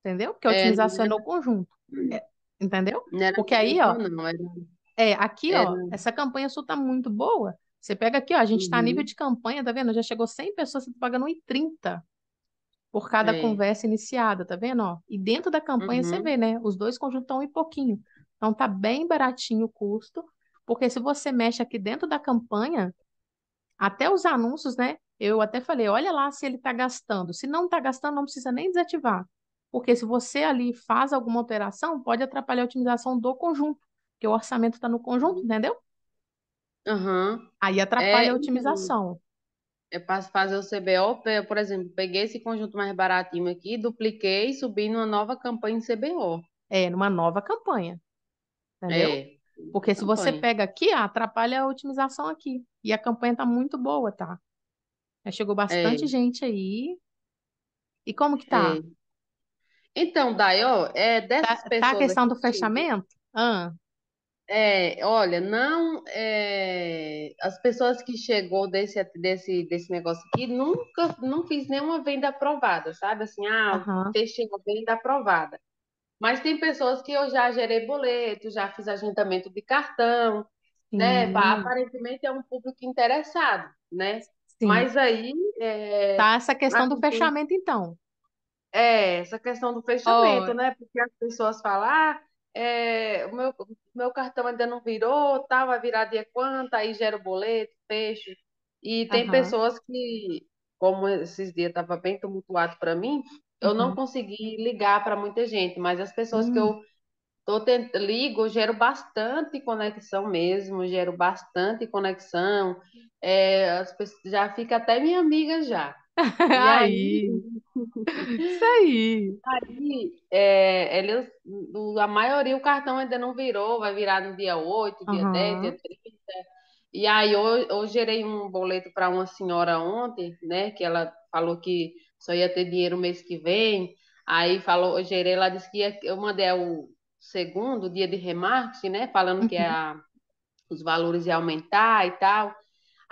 entendeu? Porque É, não otimização é né? no conjunto, é, entendeu? não era Porque aí, ó, não. Era, é, aqui, era... ó, essa campanha sua tá muito boa. Você pega aqui, ó, a gente tá a nível Uhum. de campanha, tá vendo? Já chegou 100 pessoas, você tá pagando 1,30 por cada é. conversa iniciada, tá vendo? Ó? E dentro da campanha uhum. você vê, né? Os dois conjuntos estão um pouquinho. Então tá bem baratinho o custo, porque se você mexe aqui dentro da campanha, até os anúncios, né? Eu até falei, olha lá se ele tá gastando. Se não tá gastando, não precisa nem desativar. Porque se você ali faz alguma alteração, pode atrapalhar a otimização do conjunto, porque o orçamento está no conjunto, uhum. entendeu? Uhum. Aí atrapalha é... a então. otimização é para fazer o CBO, por exemplo, peguei esse conjunto mais baratinho aqui, dupliquei e subi numa nova campanha em CBO. É, numa nova campanha. Entendeu? É, Porque campanha. se você pega aqui, ah, atrapalha a otimização aqui. E a campanha tá muito boa, tá? Já chegou bastante é. gente aí. E como que tá? É. Então, Dayo é tá, dessas tá, pessoas. Tá a questão do fechamento? Ah. É, olha, não. É, as pessoas que chegou desse, desse, desse negócio aqui, nunca não fiz nenhuma venda aprovada, sabe? Assim, ah, uhum. fechei uma venda aprovada. Mas tem pessoas que eu já gerei boleto, já fiz agendamento de cartão, né? Aparentemente é um público interessado, né? Sim. Mas aí. É, tá essa questão do assim fechamento, então. É, essa questão do fechamento, né? Porque as pessoas falam. Ah, é, o meu, meu cartão ainda não virou, tá, vai virar dia quanto, aí gera o boleto, fecho. E tem pessoas que, como esses dias estava bem tumultuado para mim, eu não uhum. consegui ligar para muita gente, mas as pessoas que eu hum. tô tent... ligo, gero bastante conexão mesmo, gero bastante conexão. É, as Já fica até minha amiga já. E aí? Isso aí. Aí, é, ele, a maioria, o cartão ainda não virou, vai virar no dia 8, dia uhum. 10, dia 30. E aí, eu, eu gerei um boleto para uma senhora ontem, né? Que ela falou que só ia ter dinheiro mês que vem. Aí falou, eu gerei, ela disse que ia, eu mandei o segundo dia de remarketing, né? Falando que uhum. a, os valores iam aumentar e tal.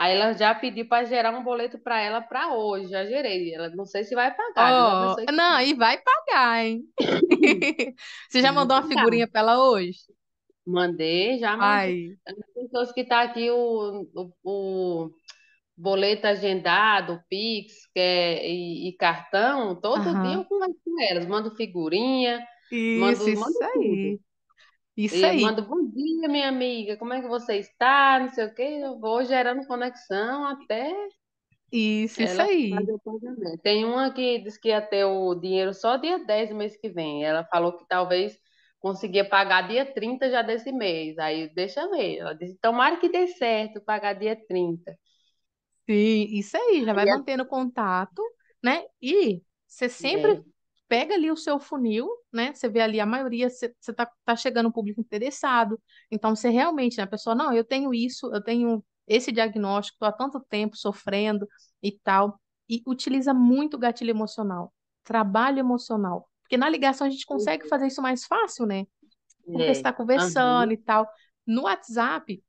Aí ela já pediu para gerar um boleto para ela para hoje. Já gerei. Ela não sei se vai pagar. Oh, que... Não, e vai pagar, hein? Você já mandou uma figurinha para ela hoje? Mandei, já mandei. As pessoas que tá aqui o, o, o boleto agendado, Pix que é, e, e, cartão, todo dia eu converso com elas, mando figurinha, isso, mando, isso mando aí. Tudo. Isso e aí. Manda bom dia, minha amiga. Como é que você está? Não sei o quê. Eu vou gerando conexão até. Isso, isso aí. Tem uma que diz que ia ter o dinheiro só dia 10 do mês que vem. Ela falou que talvez conseguia pagar dia 30 já desse mês. Aí deixa ver. Ela disse: tomara que dê certo pagar dia 30. Sim, isso aí. Já vai e mantendo contato, né? E você sempre é pega ali o seu funil, né? Você vê ali a maioria, você tá, tá chegando um público interessado. Então, você realmente, né, a pessoa, não, eu tenho isso, eu tenho esse diagnóstico, tô há tanto tempo sofrendo e tal. E utiliza muito gatilho emocional, trabalho emocional. Porque na ligação a gente consegue uhum. fazer isso mais fácil, né? Porque é. você está conversando uhum. e tal. No WhatsApp,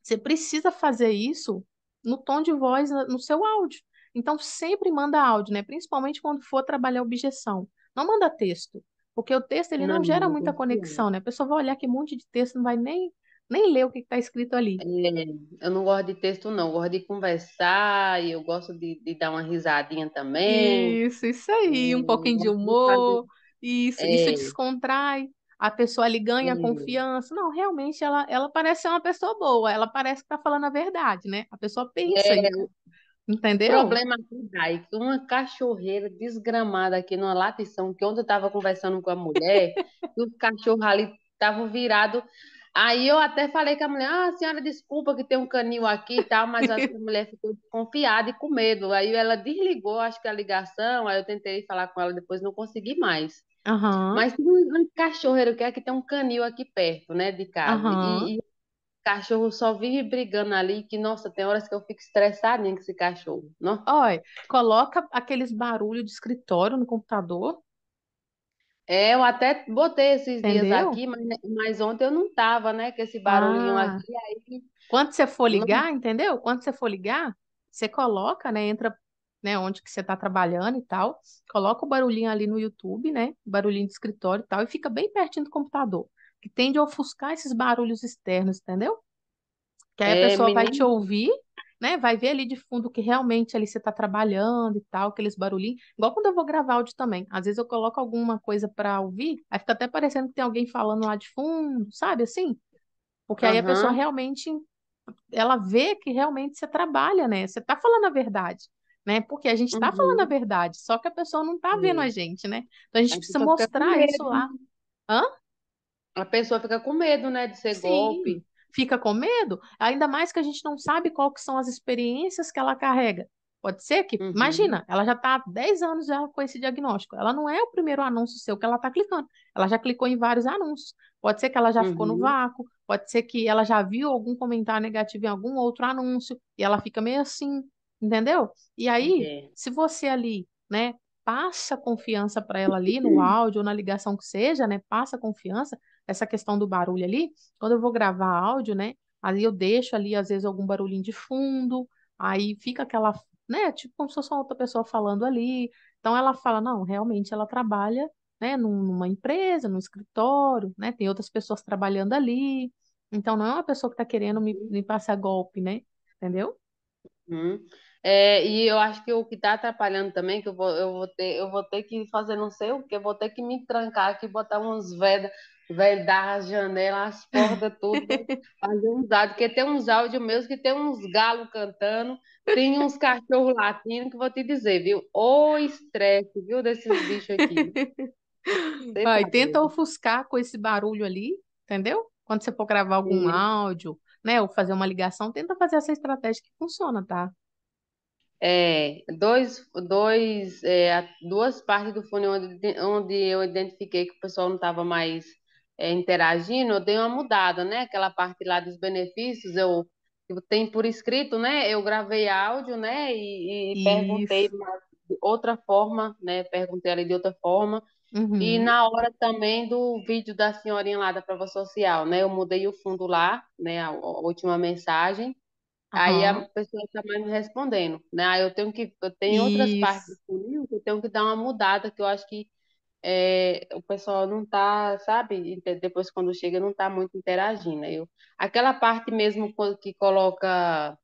você precisa fazer isso no tom de voz, no seu áudio. Então, sempre manda áudio, né? Principalmente quando for trabalhar objeção. Não manda texto, porque o texto ele não, não gera muita conexão, né? A pessoa vai olhar que monte de texto, não vai nem, nem ler o que está escrito ali. É, eu não gosto de texto, não. Eu gosto de conversar e eu gosto de, de dar uma risadinha também. Isso, isso aí. um pouquinho de humor. Isso, é. isso descontrai a pessoa ali ganha Sim. confiança. Não, realmente ela, ela parece ser uma pessoa boa, ela parece que está falando a verdade, né? A pessoa pensa. É, Entendeu? Problema judaico. Uma cachorreira desgramada aqui numa latição, que ontem eu estava conversando com a mulher, e o cachorro ali estava virado. Aí eu até falei com a mulher, ah, senhora, desculpa que tem um canil aqui e tal, mas a mulher ficou desconfiada e com medo. Aí ela desligou, acho que a ligação, aí eu tentei falar com ela depois, não consegui mais. Uhum. Mas um, um cachorreiro que é que tem um canil aqui perto, né, de casa. Uhum. E, e cachorro só vive brigando ali, que, nossa, tem horas que eu fico estressadinha com esse cachorro, não? Olha, coloca aqueles barulhos de escritório no computador. É, eu até botei esses Entendeu? dias aqui, mas, mas ontem eu não tava, né, com esse barulhinho ah. aqui, aí... Quando você for ligar, não... entendeu? Quando você for ligar, você coloca, né, entra, né, onde que você tá trabalhando e tal, coloca o barulhinho ali no YouTube, né, barulhinho de escritório e tal, e fica bem pertinho do computador que tende a ofuscar esses barulhos externos, entendeu? Que aí é, a pessoa menina... vai te ouvir, né? Vai ver ali de fundo que realmente ali você está trabalhando e tal, aqueles barulhinhos. Igual quando eu vou gravar áudio também. Às vezes eu coloco alguma coisa para ouvir, aí fica até parecendo que tem alguém falando lá de fundo, sabe assim? Porque aí a pessoa realmente ela vê que realmente você trabalha, né? Você está falando a verdade né? Porque a gente está uhum. falando a uhum. verdade, só que a pessoa não está vendo uhum. a gente, né? Então a gente a precisa mostrar isso lá. Hã? A pessoa fica com medo, né, de ser Sim. golpe. Fica com medo, ainda mais que a gente não sabe qual que são as experiências que ela carrega. Pode ser que, uhum. imagina, ela já está há 10 anos já com esse diagnóstico. Ela não é o primeiro anúncio seu que ela está clicando. Ela já clicou em vários anúncios. Pode ser que ela já uhum. ficou no uhum. vácuo, pode ser que ela já viu algum comentário negativo em algum outro anúncio e ela fica meio assim, entendeu? E aí, se você ali, né, passa confiança para ela ali no áudio ou na ligação que seja, né, passa confiança, essa questão do barulho ali, quando eu vou gravar áudio, né? Ali eu deixo ali, às vezes, algum barulhinho de fundo, aí fica aquela, né? Tipo como se fosse outra pessoa falando ali. Então ela fala, não, realmente ela trabalha, né? Numa empresa, num escritório, né? Tem outras pessoas trabalhando ali. Então não é uma pessoa que está querendo me, me passar golpe, né? Entendeu? Hum. É, e eu acho que o que está atrapalhando também, que eu vou, eu, vou ter, eu vou ter que fazer não sei o que, eu vou ter que me trancar aqui, botar uns vedas, vedar as janelas, as portas, tudo, fazer uns áudios, porque tem uns áudios meus que tem uns galos cantando, tem uns cachorros latindo, que vou te dizer, viu? O estresse, viu, desses bichos aqui. Vai, tenta ofuscar com esse barulho ali, entendeu? Quando você for gravar algum Sim. áudio, né, ou fazer uma ligação, tenta fazer essa estratégia que funciona, tá? É, dois, dois, é, duas partes do fone onde, onde eu identifiquei que o pessoal não estava mais é, interagindo, eu dei uma mudada, né? Aquela parte lá dos benefícios, eu, tipo, eu por escrito, né? Eu gravei áudio, né? E, e perguntei de outra forma, né? Perguntei ali de outra forma. Uhum. E na hora também do vídeo da senhorinha lá da prova social, né? Eu mudei o fundo lá, né? a, a última mensagem. Aí a pessoa está mais me respondendo, né? Aí eu tenho que, eu tenho outras partes do funil que eu tenho que dar uma mudada, que eu acho que é, o pessoal não tá, sabe? Depois quando chega não tá muito interagindo. Né? Eu, aquela parte mesmo que coloca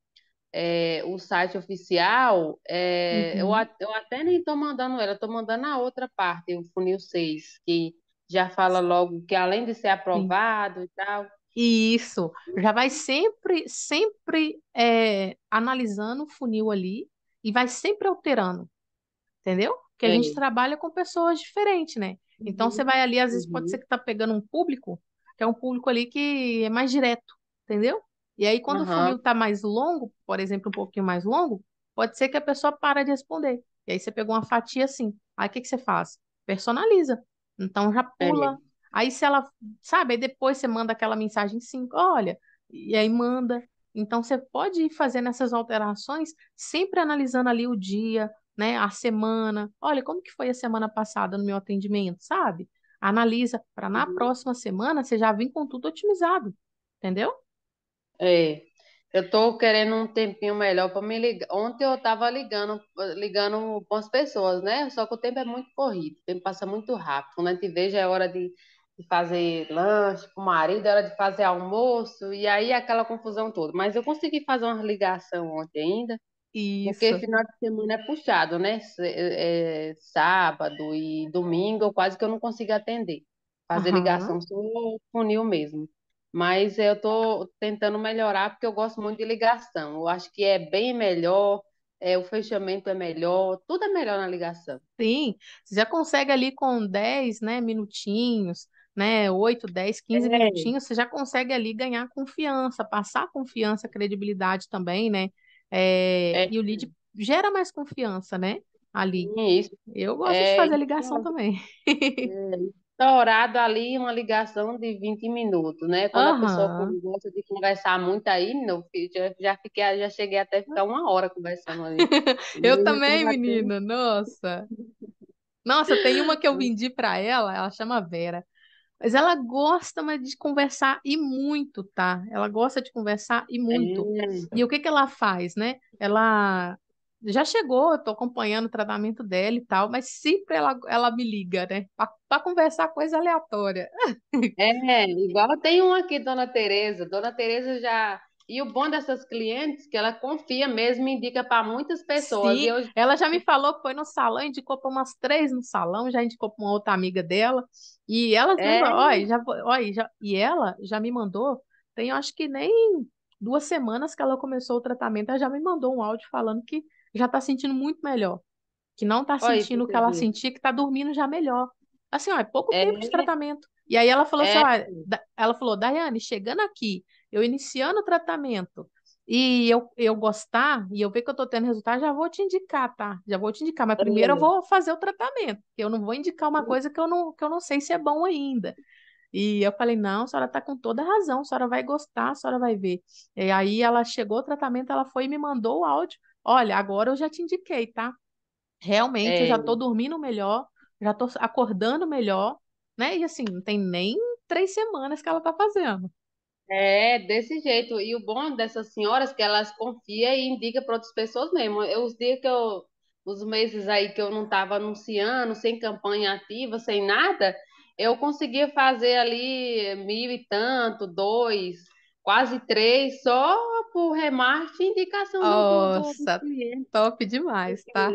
é, o site oficial, é, eu, Uhum. eu até nem estou mandando ela, estou mandando a outra parte, o funil 6, que já fala logo que além de ser Sim. aprovado e tal. E isso já vai sempre, sempre é, analisando o funil ali e vai sempre alterando, entendeu? Porque a gente trabalha com pessoas diferentes, né? Então você vai ali, às vezes pode uhum. ser que tá pegando um público que é um público ali que é mais direto, entendeu? E aí quando o funil tá mais longo, por exemplo, um pouquinho mais longo, pode ser que a pessoa para de responder. E aí você pegou uma fatia assim. Aí o que, que você faz? Personaliza. Então já é. pula, é Aí se ela, sabe, aí depois você manda aquela mensagem sim olha, e aí manda. Então você pode ir fazendo essas alterações, sempre analisando ali o dia, né, a semana. Olha, como que foi a semana passada no meu atendimento, sabe? Analisa para na uhum. próxima semana você já vir com tudo otimizado, entendeu? É. Eu tô querendo um tempinho melhor para me ligar. Ontem eu tava ligando, ligando com as pessoas, né? Só que o tempo é muito corrido, o tempo passa muito rápido. Quando a gente vê, já é hora de de fazer lanche para o marido, era de fazer almoço, e aí aquela confusão toda. Mas eu consegui fazer uma ligação ontem ainda, Isso. porque final de semana é puxado, né? É, é, sábado e domingo, quase que eu não consigo atender. Fazer uhum. ligação só funil mesmo. Mas eu estou tentando melhorar, porque eu gosto muito de ligação. Eu acho que é bem melhor é, o fechamento é melhor, tudo é melhor na ligação. Sim, você já consegue ali com 10 né, minutinhos, né, 8, 10, 15 é. minutinhos, você já consegue ali ganhar confiança, passar confiança, credibilidade também, né? É, é. E o lead gera mais confiança, né? Ali. Isso. Eu gosto de é, fazer ligação também. É, Estourado ali uma ligação de 20 minutos, né? Quando uhum. a pessoa gosta de conversar muito aí, já, já, fiquei, já cheguei até ficar uma hora conversando ali. Eu e também, menina, nossa. Nossa, tem uma que eu vendi para ela, ela chama Vera. Mas ela gosta mas, de conversar e muito, tá? Ela gosta de conversar e é muito. É e o que, que ela faz, né? Ela já chegou, eu tô acompanhando o tratamento dela e tal, mas sempre ela, ela me liga, né? Para conversar coisa aleatória. É, igual tem um aqui, Dona Tereza. Dona Tereza já e o bom dessas clientes é que ela confia mesmo e indica para muitas pessoas. Sim, eu... Ela já me falou que foi no salão, indicou para umas três no salão, já indicou para uma outra amiga dela. E ela, é... olha, já, olha, já, e ela já me mandou, tem acho que nem duas semanas que ela começou o tratamento, ela já me mandou um áudio falando que já está sentindo muito melhor. Que não está sentindo o que, que ela sentia, que está dormindo já melhor. Assim, ó, é pouco é... tempo de tratamento. E aí ela falou é... assim, ó, ela falou, Daiane, chegando aqui, eu iniciando o tratamento e eu, eu gostar e eu ver que eu estou tendo resultado, já vou te indicar, tá? Já vou te indicar, mas primeiro eu vou fazer o tratamento, eu não vou indicar uma hum. coisa que eu não, que eu não sei se é bom ainda. E eu falei, não, a senhora está com toda a razão, a senhora vai gostar, a senhora vai ver. E aí ela chegou o tratamento, ela foi e me mandou o áudio. Olha, agora eu já te indiquei, tá? Realmente, é. eu já estou é. dormindo melhor, já estou acordando melhor, né? E assim, não tem nem três semanas que ela está fazendo. É, desse jeito. E o bom é dessas senhoras que elas confiam e indicam para outras pessoas mesmo. Eu, os dias que eu, os meses aí que eu não estava anunciando, sem campanha ativa, sem nada, eu conseguia fazer ali mil e tanto, dois, quase três, só por remarketing e indicação do, Nossa, do cliente. top demais, tá?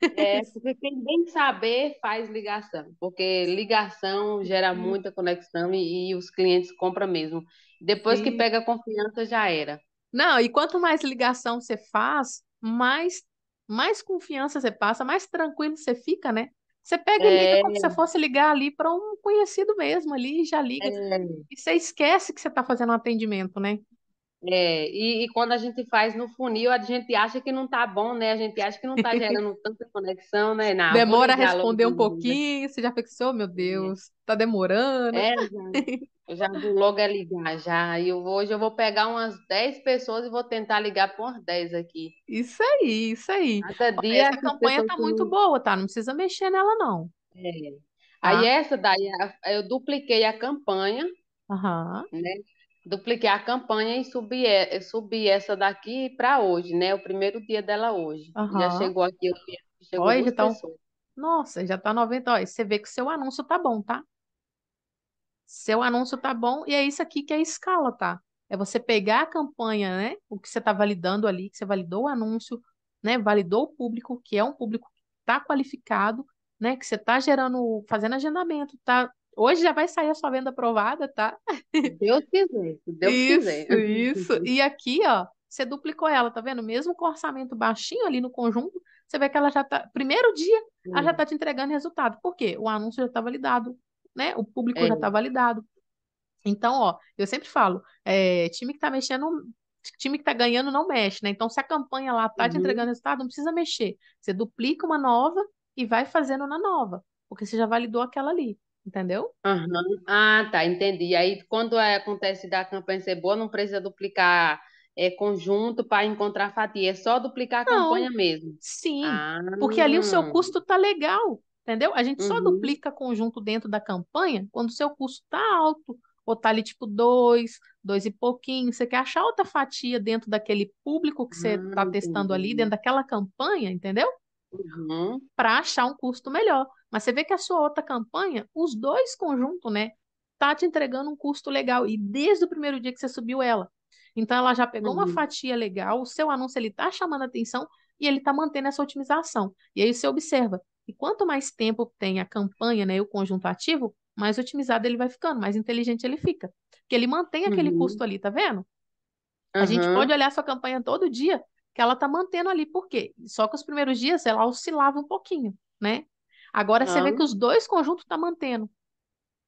Porque, é, porque quem bem saber faz ligação, porque ligação gera uhum. muita conexão e, e os clientes compram mesmo. Depois que pega a confiança, já era. Não, e quanto mais ligação você faz, mais, mais confiança você passa, mais tranquilo você fica, né? Você pega e liga é... como se é. fosse ligar ali para um conhecido mesmo ali, já liga. É... E você esquece que você está fazendo um atendimento, né? É, e, e, quando a gente faz no funil, a gente acha que não tá bom, né? A gente acha que não tá gerando tanta conexão, né? Demora a responder um né? pouquinho, né? você já fixou, meu é. Deus, é. tá demorando. É, Já vou logo é ligar, já. E hoje eu vou pegar umas 10 pessoas e vou tentar ligar por umas 10 aqui. Isso aí, isso aí. Cada dia Essa campanha tá muito que... boa, tá? Não precisa mexer nela, não. É. Tá? Aí ah. essa daí, eu dupliquei a campanha, uhum. né? Dupliquei a campanha e subi, subi essa daqui para hoje, né? O primeiro dia dela hoje. Uhum. Já chegou aqui, chegou Olha, então... Nossa, já tá 90. Olha, você vê que o seu anúncio tá bom, tá? seu anúncio tá bom, e é isso aqui que é a escala, tá? É você pegar a campanha, né? O que você está validando ali, que você validou o anúncio, né? Validou o público, que é um público que está qualificado, né? Que você está gerando, fazendo agendamento, tá? Hoje já vai sair a sua venda aprovada, tá? Deus quiser, Deus isso, quiser. Isso, E aqui, ó, você duplicou ela, tá vendo? Mesmo com orçamento baixinho ali no conjunto, você vê que ela já tá. Primeiro dia, ela já hum. tá te entregando resultado. Por quê? O anúncio já tá validado, né? O público é. já está validado. Então, ó, eu sempre falo, é, time que está mexendo, time que está ganhando não mexe, né? Então, se a campanha lá está uhum. te entregando resultado, não precisa mexer. Você duplica uma nova e vai fazendo na nova, porque você já validou aquela ali, entendeu? Uhum. Ah, tá, entendi. Aí, quando é, acontece da campanha ser boa, não precisa duplicar é, conjunto para encontrar fatia, é só duplicar a não, campanha mesmo. Sim, ah. porque ali o seu ah. custo tá legal. Entendeu? A gente uhum. só duplica conjunto dentro da campanha quando o seu custo está alto, ou está ali tipo dois, dois e pouquinho. Você quer achar outra fatia dentro daquele público que você está uhum. Ah, testando ali, dentro daquela campanha, entendeu? Uhum. Para achar um custo melhor. Mas você vê que a sua outra campanha, os dois conjuntos, né? Tá te entregando um custo legal. E desde o primeiro dia que você subiu ela. Então ela já pegou uma uhum. fatia legal, o seu anúncio ele tá chamando atenção e ele tá mantendo essa otimização. E aí você observa, e quanto mais tempo tem a campanha, né, o conjunto ativo, mais otimizado ele vai ficando, mais inteligente ele fica. Porque ele mantém aquele uhum. custo ali, tá vendo? Uhum. A gente uhum. pode olhar sua campanha todo dia, que ela tá mantendo ali. Por quê? Só que os primeiros dias ela oscilava um pouquinho, né? Agora uhum. você vê que os dois conjuntos tá mantendo.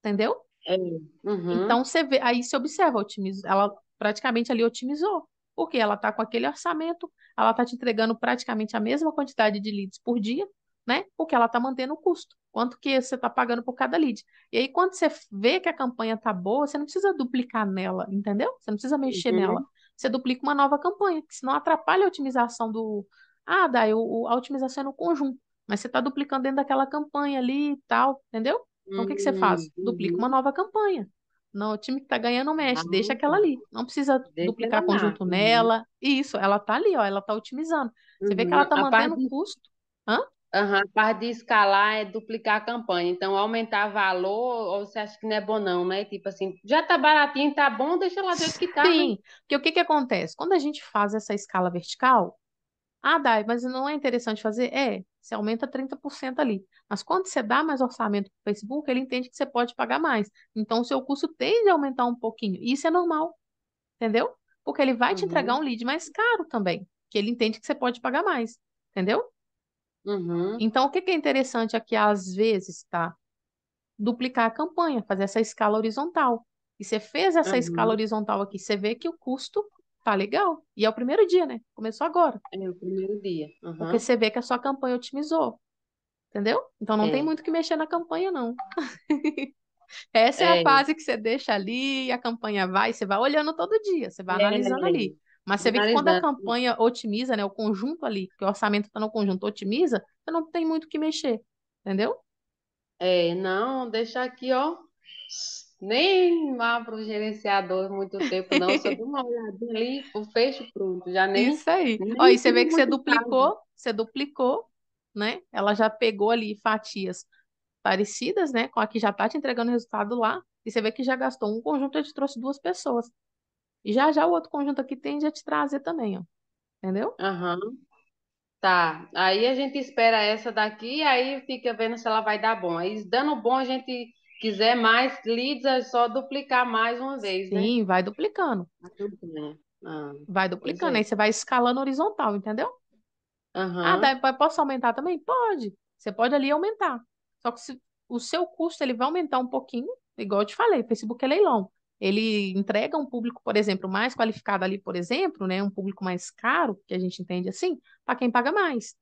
Entendeu? É. Uhum. Então você vê, aí você observa, otimiza, ela praticamente ali otimizou porque ela tá com aquele orçamento, ela tá te entregando praticamente a mesma quantidade de leads por dia, né? Porque ela está mantendo o custo. Quanto que você está pagando por cada lead. E aí, quando você vê que a campanha está boa, você não precisa duplicar nela, entendeu? Você não precisa mexer uhum. nela. Você duplica uma nova campanha, que senão atrapalha a otimização do. Ah, daí o, a otimização é no conjunto. Mas você está duplicando dentro daquela campanha ali e tal, entendeu? Então, o que, que você faz? Duplica uhum. uma nova campanha. Não, o time que está ganhando mexe, ah, deixa aquela ali. Não precisa duplicar conjunto nela. Isso, ela está ali, ó, ela está otimizando. Você uhum. vê que ela está uhum. mantendo o custo. Hã? Uhum, a parte de escalar é duplicar a campanha. Então, aumentar valor, ou você acha que não é bom, não, né? Tipo assim, já tá baratinho, tá bom, deixa lá ver o que tá. Né? Sim, né? porque o que que acontece? Quando a gente faz essa escala vertical, ah, Dai, mas não é interessante fazer? É, você aumenta 30% ali. Mas quando você dá mais orçamento para o Facebook, ele entende que você pode pagar mais. Então, o seu custo tende a aumentar um pouquinho. Isso é normal, entendeu? Porque ele vai uhum. te entregar uhum. um lead mais caro também, que ele entende que você pode pagar mais, entendeu? Uhum. Então, o que é interessante aqui, às vezes, tá? Duplicar a campanha, fazer essa escala horizontal. E você fez essa uhum. escala horizontal aqui, você vê que o custo tá legal. E é o primeiro dia, né? Começou agora. É o primeiro dia. Uhum. Porque você vê que a sua campanha otimizou. Entendeu? Então não é. tem muito que mexer na campanha, não. Essa é. é, a fase que você deixa ali, a campanha vai, você vai olhando todo dia, você vai é, analisando ali. Mas você vê que quando a campanha otimiza, né, o conjunto ali, que o orçamento está no conjunto, otimiza, você não tem muito o que mexer, entendeu? É, não, deixar aqui, ó, nem vá para o gerenciador muito tempo, não, só dá uma olhadinha ali, o fecho pronto, já nem... Isso aí. Nem ó, e você vê que você duplicou, você duplicou, né, ela já pegou ali fatias parecidas, né, com a que já está te entregando resultado lá, e você vê que já gastou um conjunto e te trouxe duas pessoas. E já já o outro conjunto aqui tende a te trazer também, ó. Entendeu? Aham. Uhum. Tá. Aí a gente espera essa daqui, aí fica vendo se ela vai dar bom. Aí dando bom, a gente quiser mais leads, é só duplicar mais uma vez, Sim, né? Sim, vai duplicando. Vai duplicando. Ah, vai duplicando, é. aí você vai escalando horizontal, entendeu? Uhum. Ah, daí, posso aumentar também? Pode. Você pode ali aumentar. Só que se, o seu custo ele vai aumentar um pouquinho, igual eu te falei, Facebook é leilão ele entrega um público, por exemplo, mais qualificado ali, por exemplo, né, um público mais caro, que a gente entende assim, para quem paga mais.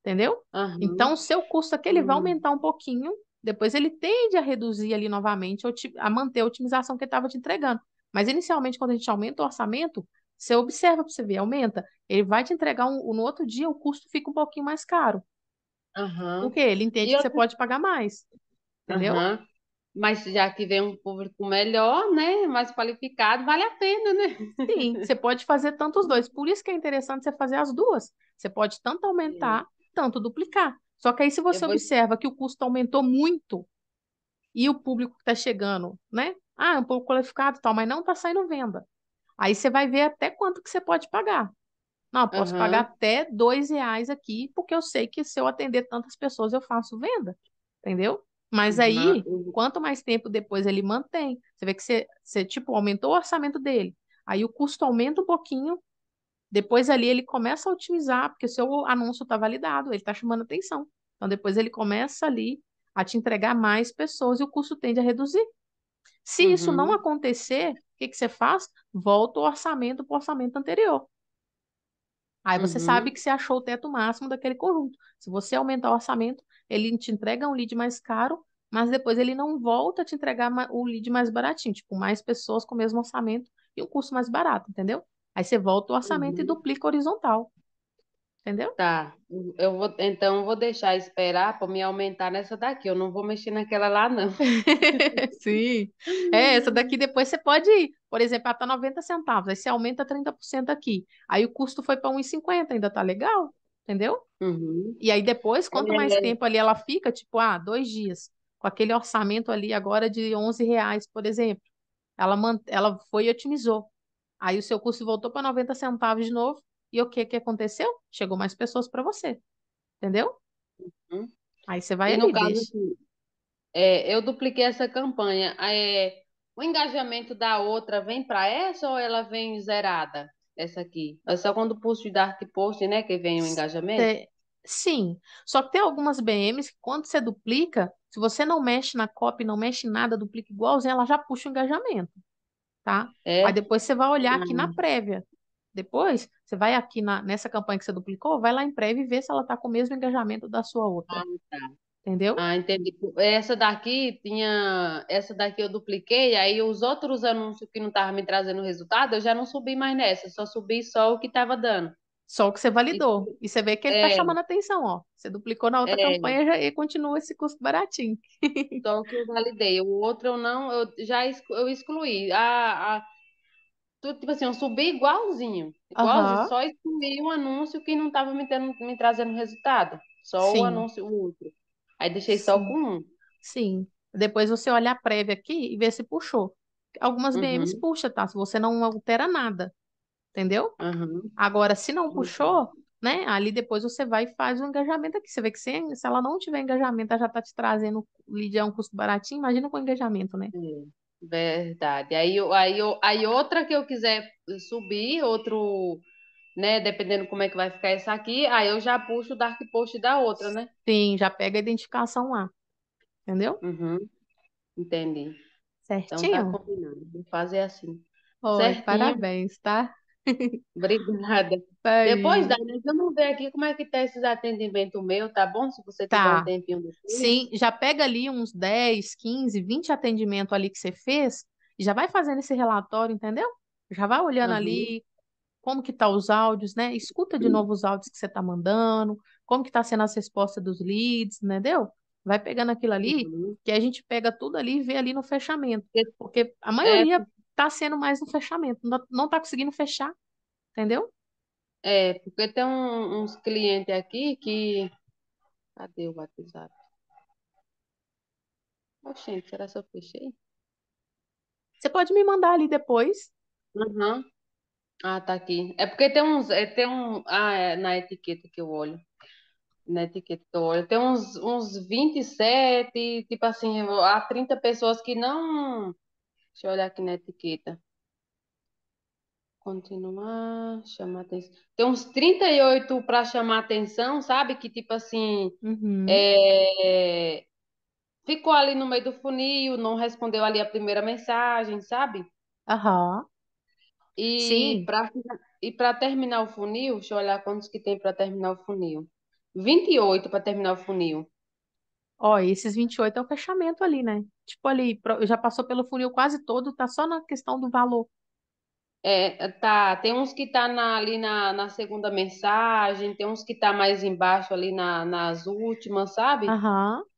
Entendeu? Uhum. Então, o seu custo aqui ele uhum. vai aumentar um pouquinho, depois ele tende a reduzir ali novamente, a manter a otimização que ele estava te entregando. Mas, inicialmente, quando a gente aumenta o orçamento, você observa para você ver, aumenta. Ele vai te entregar um, no outro dia, o custo fica um pouquinho mais caro. Uhum. Porque ele entende e que eu... você pode pagar mais. Entendeu? Uhum mas já que vem um público melhor, né, mais qualificado, vale a pena, né? Sim, você pode fazer tanto os dois. Por isso que é interessante você fazer as duas. Você pode tanto aumentar, Sim. tanto duplicar. Só que aí se você vou... observa que o custo aumentou muito e o público que está chegando, né? Ah, é um pouco qualificado, e tal, mas não está saindo venda. Aí você vai ver até quanto que você pode pagar. Não, posso uhum. pagar até dois reais aqui, porque eu sei que se eu atender tantas pessoas eu faço venda, entendeu? Mas aí, quanto mais tempo depois ele mantém, você vê que você, você tipo, aumentou o orçamento dele. Aí o custo aumenta um pouquinho, depois ali ele começa a otimizar, porque o seu anúncio está validado, ele está chamando atenção. Então depois ele começa ali a te entregar mais pessoas e o custo tende a reduzir. Se uhum. isso não uhum. acontecer, o que, que você faz? Volta o orçamento para o orçamento anterior. Aí você uhum. sabe que você achou o teto máximo daquele conjunto. Se você aumentar o orçamento, ele te entrega um lead mais caro, mas depois ele não volta a te entregar o lead mais baratinho, tipo, mais pessoas com o mesmo orçamento e um custo mais barato, entendeu? Aí você volta o orçamento uhum. e duplica horizontal. Entendeu? Tá. Eu vou, então vou deixar esperar para me aumentar nessa daqui. Eu não vou mexer naquela lá, não. Sim. É, essa daqui depois você pode ir. Por exemplo, até ah, tá 90 centavos. Aí você aumenta 30% aqui. Aí o custo foi para 1,50, ainda tá legal entendeu? Uhum. E aí depois, quanto é. mais tempo ali ela fica, tipo, ah, dois dias, com aquele orçamento ali agora de 11 reais, por exemplo, ela, man... ela foi e otimizou. Aí o seu curso voltou para 90 centavos de novo, e o que que aconteceu? Chegou mais pessoas para você, entendeu? Uhum. Aí você vai e ali, no caso que, assim, é, eu dupliquei essa campanha, é, o engajamento da outra vem para essa ou ela vem zerada? essa aqui. É só quando post o dark post, né, que vem o engajamento? sim. Só que tem algumas BMs que quando você duplica, se você não mexe na copy, não mexe nada, duplica igualzinho, ela já puxa o engajamento, tá? É. Aí depois você vai olhar aqui na hum. prévia. Depois, você vai aqui na, nessa campanha que você duplicou, vai lá em prévia e vê se ela está com o mesmo engajamento da sua outra. Ah, tá. Entendeu? Ah, entendi. Essa daqui tinha. Essa daqui eu dupliquei, aí os outros anúncios que não estavam me trazendo resultado, eu já não subi mais nessa, só subi só o que estava dando. Só o que você validou. E, e você vê que ele está é, chamando atenção, ó. Você duplicou na outra é, campanha e continua esse custo baratinho. Só o que eu validei. O outro eu não, eu já exclu, eu excluí. A, a, tipo assim, eu subi igualzinho. Igualzinho, só excluí um anúncio que não estava me, me, trazendo resultado. Só Sim. o anúncio, o outro. Aí deixei Sim. só com um. Sim. Depois você olha a prévia aqui e vê se puxou. Algumas BMs uhum. puxa, tá? Se você não altera nada. Entendeu? Uhum. Agora, se não uhum. puxou, né? Ali depois você vai e faz o um engajamento aqui. Você vê que se, se ela não tiver engajamento, ela já tá te trazendo lidiar um custo baratinho. Imagina com engajamento, né? Verdade. Aí, aí, aí outra que eu quiser subir, outro né? Dependendo como é que vai ficar essa aqui, aí eu já puxo o dark post da outra, né? Sim, já pega a identificação lá. Entendeu? Uhum. Entendi. Certinho. Então tá combinado. Vou fazer assim. Oi, parabéns, tá? Obrigada. Pai. Depois, Dani, né? vamos ver aqui como é que tá esses atendimentos meu, tá bom? Se você tá. tiver um tempinho depois. Sim, já pega ali uns 10, 15, 20 atendimentos ali que você fez, e já vai fazendo esse relatório, entendeu? Já vai olhando uhum. ali como que tá os áudios, né? Escuta de hum. novo os áudios que você tá mandando, como que tá sendo as respostas dos leads, entendeu? Vai pegando aquilo ali, uhum. que a gente pega tudo ali e vê ali no fechamento. É. Porque a é. maioria é. tá sendo mais no fechamento, não, tá conseguindo fechar, entendeu? É, porque tem um, uns clientes aqui que. Cadê o WhatsApp? Oxente, será que eu fechei? Você pode me mandar ali depois. Uhum. Ah, tá aqui. É porque tem uns. É, tem um, ah, é, na etiqueta que eu olho. Na etiqueta que eu olho. Tem uns, uns 27, tipo assim, há 30 pessoas que não. Deixa eu olhar aqui na etiqueta. Continuar, chamar atenção. Tem uns 38 para chamar atenção, sabe? Que tipo assim. Uhum. É, ficou ali no meio do funil, não respondeu ali a primeira mensagem, sabe? Aham. Uhum. E para terminar o funil, deixa eu olhar quantos que tem para terminar o funil. 28 para terminar o funil. Ó, esses 28 é o fechamento ali, né? Tipo ali, já passou pelo funil quase todo, tá só na questão do valor. É, tá, tem uns que tá na, ali na, na segunda mensagem, tem uns que tá mais embaixo ali na, nas últimas, sabe? Aham. Uhum.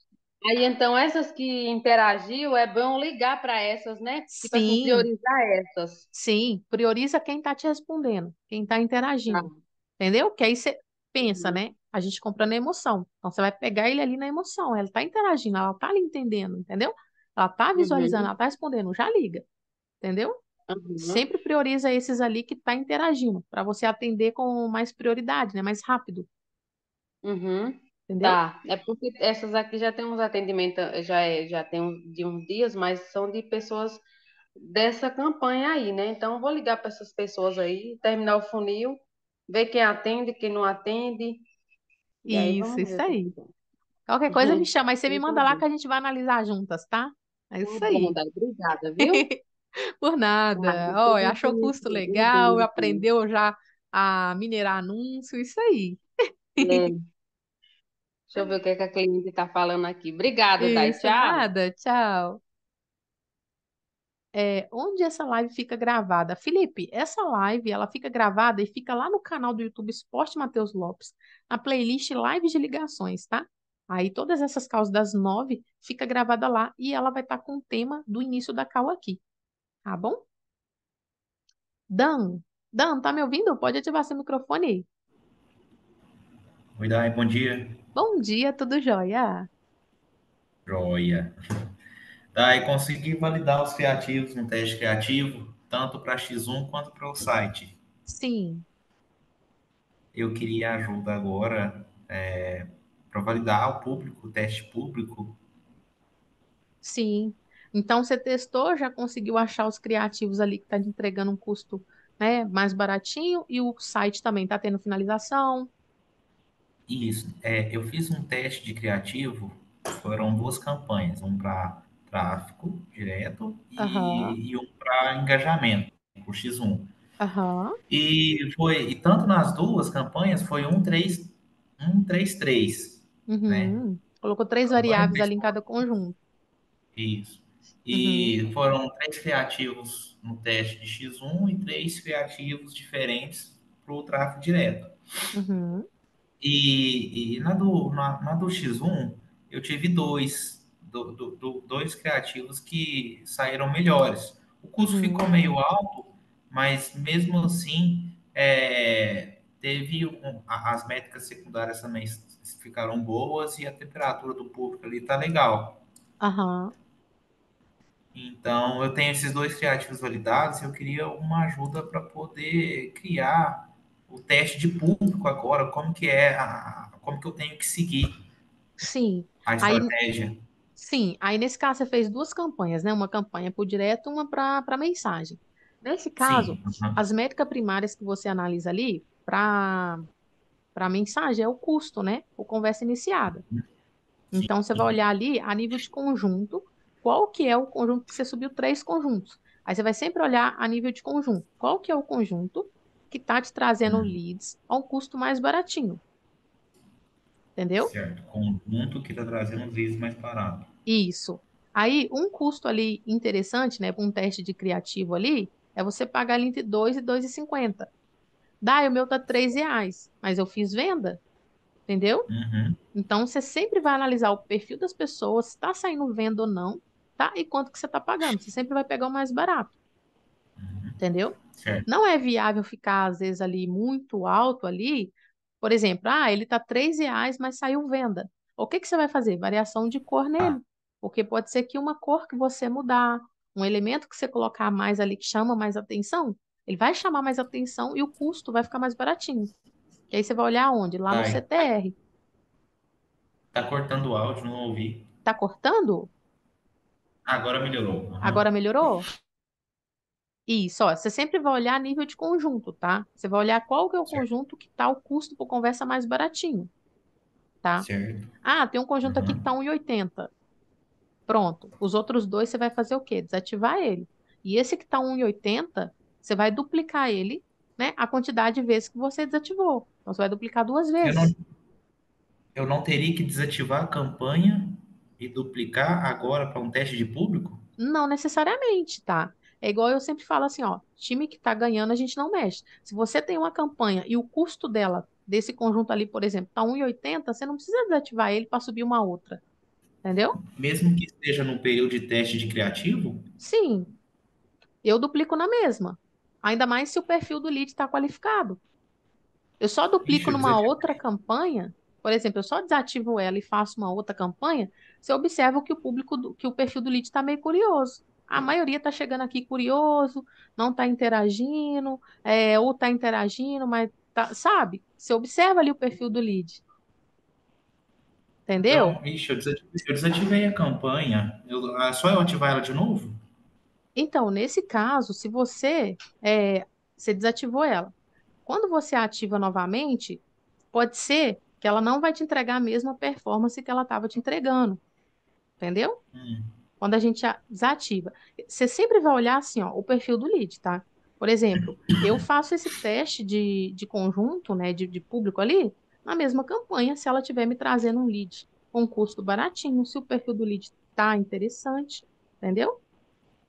Aí então essas que interagiu é bom ligar para essas, né? Tipo assim, Sim. priorizar essas. Sim, prioriza quem está te respondendo, quem está interagindo. Tá. Entendeu? Que aí você pensa, Sim. Uhum. né? A gente comprando a emoção. Então você vai pegar ele ali na emoção. Ela está interagindo, ela está ali entendendo, entendeu? Ela está visualizando, uhum. ela está respondendo, já liga. Entendeu? Uhum. Sempre prioriza esses ali que tá interagindo, para você atender com mais prioridade, né? Mais rápido. Uhum. Entendeu? Tá, é porque essas aqui já tem uns atendimentos, já, é, já tem um, de uns dias, mas são de pessoas dessa campanha aí, né? Então, vou ligar para essas pessoas aí, terminar o funil, ver quem atende, quem não atende. Isso, aí isso aí. Qualquer coisa me chama, aí você me manda lá que a gente vai analisar juntas, tá? É isso aí. Bom, Obrigada, viu? Por nada. Ah, Olha, achou custo legal, aprendeu já a minerar anúncio, isso aí. É. Deixa eu ver o que, é que a cliente está falando aqui. Obrigada, Dai. Tchau. Nada, tchau. É, onde essa live fica gravada? Felipe, essa live ela fica gravada e fica lá no canal do YouTube Esporte Matheus Lopes, na playlist Lives de Ligações, tá? Aí todas essas causas das nove fica gravada lá e ela vai estar tá com o tema do início da cal aqui, tá bom? Dan, Dan, tá me ouvindo? Pode ativar seu microfone aí. Oi, Dai, bom dia. Bom dia, tudo jóia? Joia. Daí tá, consegui validar os criativos no teste criativo, tanto para X1 quanto para o site. Sim. Eu queria ajuda agora é, para validar o público, o teste público. Sim. Então você testou, já conseguiu achar os criativos ali que está entregando um custo né, mais baratinho e o site também está tendo finalização, isso. É, eu fiz um teste de criativo, foram duas campanhas, um para tráfico direto e, uhum. e um para engajamento, o X1. Uhum. E foi e tanto nas duas campanhas foi um 3 um 3 3, uhum. né? Colocou três Agora variáveis ali em cada conjunto. Isso. E uhum. foram três criativos no teste de X1 e três criativos diferentes para o tráfego direto. Uhum. E, e na, do, na, na, do X1, eu tive dois, do, do, dois criativos que saíram melhores. O custo uhum. ficou meio alto, mas mesmo assim, é, teve um, as métricas secundárias também ficaram boas e a temperatura do público ali tá legal. Uhum. Então, eu tenho esses dois criativos validados e eu queria uma ajuda para poder criar o teste de público agora, como que é, a, como que eu tenho que seguir Sim. a estratégia. Aí, sim, aí nesse caso você fez duas campanhas, né? Uma campanha por direto, uma para mensagem. Nesse caso, uhum. as métricas primárias que você analisa ali para para mensagem é o custo, né? O conversa iniciada. Então você vai olhar ali a nível de conjunto, qual que é o conjunto que você subiu três conjuntos. Aí você vai sempre olhar a nível de conjunto, qual que é o conjunto que está te trazendo hum. leads a um custo mais baratinho. Entendeu? Certo. Conjunto que está trazendo leads mais barato. Isso. Aí, um custo ali interessante, né, para um teste de criativo ali, é você pagar entre 2 e 2,50. Daí o meu tá R$ reais, mas eu fiz venda, entendeu? Uhum. Então, você sempre vai analisar o perfil das pessoas, se tá saindo venda ou não, tá? E quanto que você tá pagando. Você sempre vai pegar o mais barato, uhum. entendeu? Certo. É. Não é viável ficar, às vezes, ali muito alto ali. Por exemplo, ah, ele está R$ reais, mas saiu venda. O que, que você vai fazer? Variação de cor ah. nele. Porque pode ser que uma cor que você mudar, um elemento que você colocar mais ali que chama mais atenção, ele vai chamar mais atenção e o custo vai ficar mais baratinho. E aí você vai olhar onde? Lá Ai. no CTR. Tá cortando o áudio, não ouvi. Tá cortando? Agora melhorou. Uhum. Agora melhorou? Isso, ó, você sempre vai olhar nível de conjunto, tá? Você vai olhar qual que é o certo. conjunto que tá o custo por conversa mais baratinho, tá? Certo. Ah, tem um conjunto uhum. aqui que tá 1,80. Pronto. Os outros dois você vai fazer o quê? Desativar ele. E esse que tá 1,80, você vai duplicar ele, né? A quantidade de vezes que você desativou. Então você vai duplicar duas vezes. Eu não, eu não teria que desativar a campanha e duplicar agora para um teste de público? Não necessariamente, tá? É igual eu sempre falo assim, ó, time que está ganhando a gente não mexe. Se você tem uma campanha e o custo dela, desse conjunto ali, por exemplo, tá 1,80, você não precisa desativar ele para subir uma outra. Entendeu? Mesmo que esteja num período de teste de criativo? Sim. Eu duplico na mesma. Ainda mais se o perfil do lead está qualificado. Eu só duplico Ixi, numa outra campanha, por exemplo, eu só desativo ela e faço uma outra campanha, você observa que o público, do, que o perfil do lead está meio curioso. A maioria está chegando aqui curioso, não está interagindo, é, ou está interagindo, mas tá, sabe? Você observa ali o perfil do lead. Entendeu? Então, ixi, eu desativei, eu desativei a campanha. Eu, é só eu ativar ela de novo? Então, nesse caso, se você, é, você desativou ela, quando você ativa novamente, pode ser que ela não vai te entregar a mesma performance que ela estava te entregando. Entendeu? Hum. Quando a gente desativa, você sempre vai olhar assim, ó, o perfil do lead, tá? Por exemplo, eu faço esse teste de, de conjunto, né, de, de público ali, na mesma campanha, se ela tiver me trazendo um lead com um custo baratinho, se o perfil do lead tá interessante, entendeu?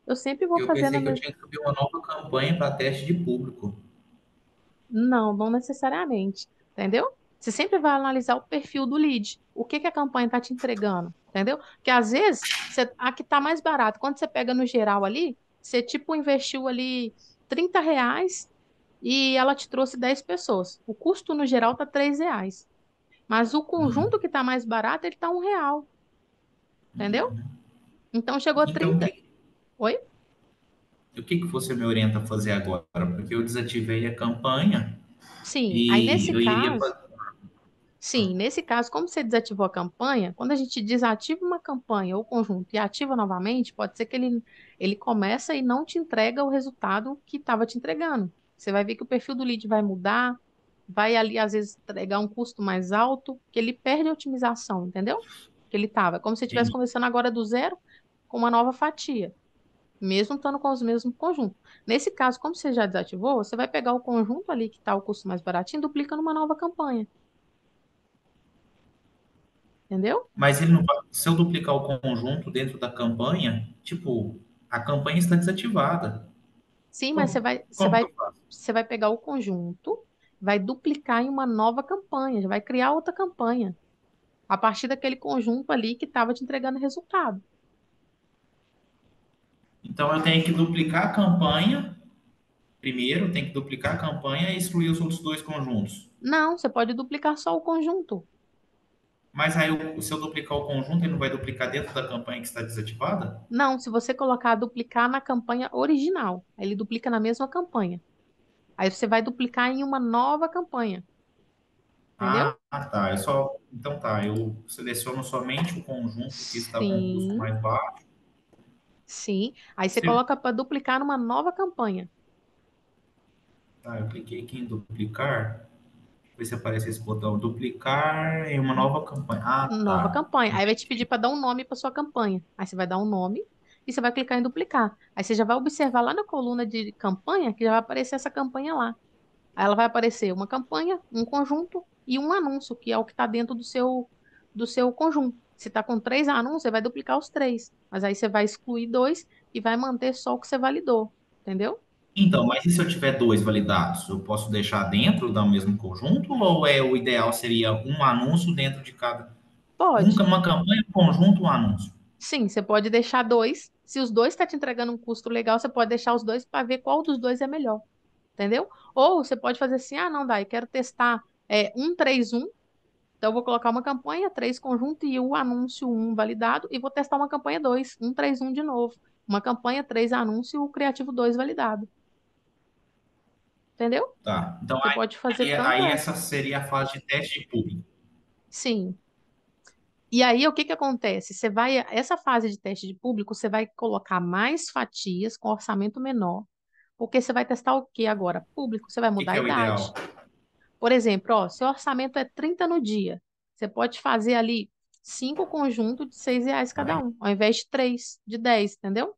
Eu sempre vou eu fazer pensei na que mesma... eu tinha que subir uma nova campanha para teste de público. Não, não necessariamente, entendeu? Você sempre vai analisar o perfil do lead. O que, que a campanha está te entregando, entendeu? Porque às vezes você, a que está mais barato, quando você pega no geral ali, você tipo investiu ali 30 reais e ela te trouxe 10 pessoas. O custo no geral está 3 reais. Mas o conjunto uhum. que está mais barato, ele está um real. Entendeu? Então chegou a 30. Então, Oi? O que, que você me orienta a fazer agora? Porque eu desativei a campanha. Sim, aí nesse caso. Iria Sim, hum. nesse caso, como você desativou a campanha, quando a gente desativa uma campanha ou conjunto e ativa novamente, pode ser que ele, ele começa e não te entrega o resultado que estava te entregando. Você vai ver que o perfil do lead vai mudar, vai ali, às vezes, entregar um custo mais alto, que ele perde a otimização, entendeu? Que ele estava. É como se estivesse começando agora do zero com uma nova fatia, mesmo estando com os mesmos conjuntos. Nesse caso, como você já desativou, você vai pegar o conjunto ali que está o custo mais baratinho e duplica numa nova campanha. Entendeu? Mas ele não vai, se eu duplicar o conjunto dentro da campanha, tipo, a campanha está desativada. Sim, como, mas você vai, você vai, você vai pegar o conjunto, vai duplicar em uma nova campanha, vai criar outra campanha. A partir daquele conjunto ali que estava te entregando resultado. Então eu tenho que duplicar a campanha. Primeiro, tem que duplicar a campanha e excluir os outros dois conjuntos. Não, você pode duplicar só o conjunto. Mas aí, se eu duplicar o conjunto, ele não vai duplicar dentro da campanha que está desativada? Não, se você colocar duplicar na campanha original, ele duplica na mesma campanha. Aí você vai duplicar em uma nova campanha. Entendeu? Ah, tá. Eu só... Então tá, eu seleciono somente o conjunto que está com o custo mais baixo. Sim. Aí você Sim. coloca para duplicar numa nova campanha. Tá, eu cliquei aqui em duplicar ver se aparece esse botão duplicar em uma nova campanha. Ah, tá. Nova campanha. Aí vai te pedir para dar um nome para sua campanha. Aí você vai dar um nome e você vai clicar em duplicar. Aí você já vai observar lá na coluna de campanha que já vai aparecer essa campanha lá. Aí ela vai aparecer uma campanha, um conjunto e um anúncio, que é o que está dentro do seu do seu conjunto. Se está com três anúncios, você vai duplicar os três. Mas aí você vai excluir dois e vai manter só o que você validou. Entendeu? Então, mas e se eu tiver dois validados? Eu posso deixar dentro do mesmo conjunto ou é o ideal seria um anúncio dentro de cada? Pode. uma campanha, um conjunto, um anúncio. Sim, você pode deixar dois. Se os dois estão tá te entregando um custo legal, você pode deixar os dois para ver qual dos dois é melhor. Entendeu? Ou você pode fazer assim: ah, não, Dai, quero testar é, um três um. Então, eu vou colocar uma campanha, três conjunto e o anúncio um validado, e vou testar uma campanha dois um três um de novo. Uma campanha, três anúncio e o criativo 2 validado. Entendeu? Tá. Então Você aí, pode fazer aí, é, aí essa seria a fase de teste de público. Sim. E aí, o que, que acontece? Você vai, essa fase de teste de público, você vai colocar mais fatias com orçamento menor, porque você vai testar o que agora? Público, você vai mudar que que a é idade. Por exemplo, ó, seu orçamento é 30 no dia. Você pode fazer ali cinco conjuntos de seis reais cada tá. um, ao invés de três, de dez, entendeu?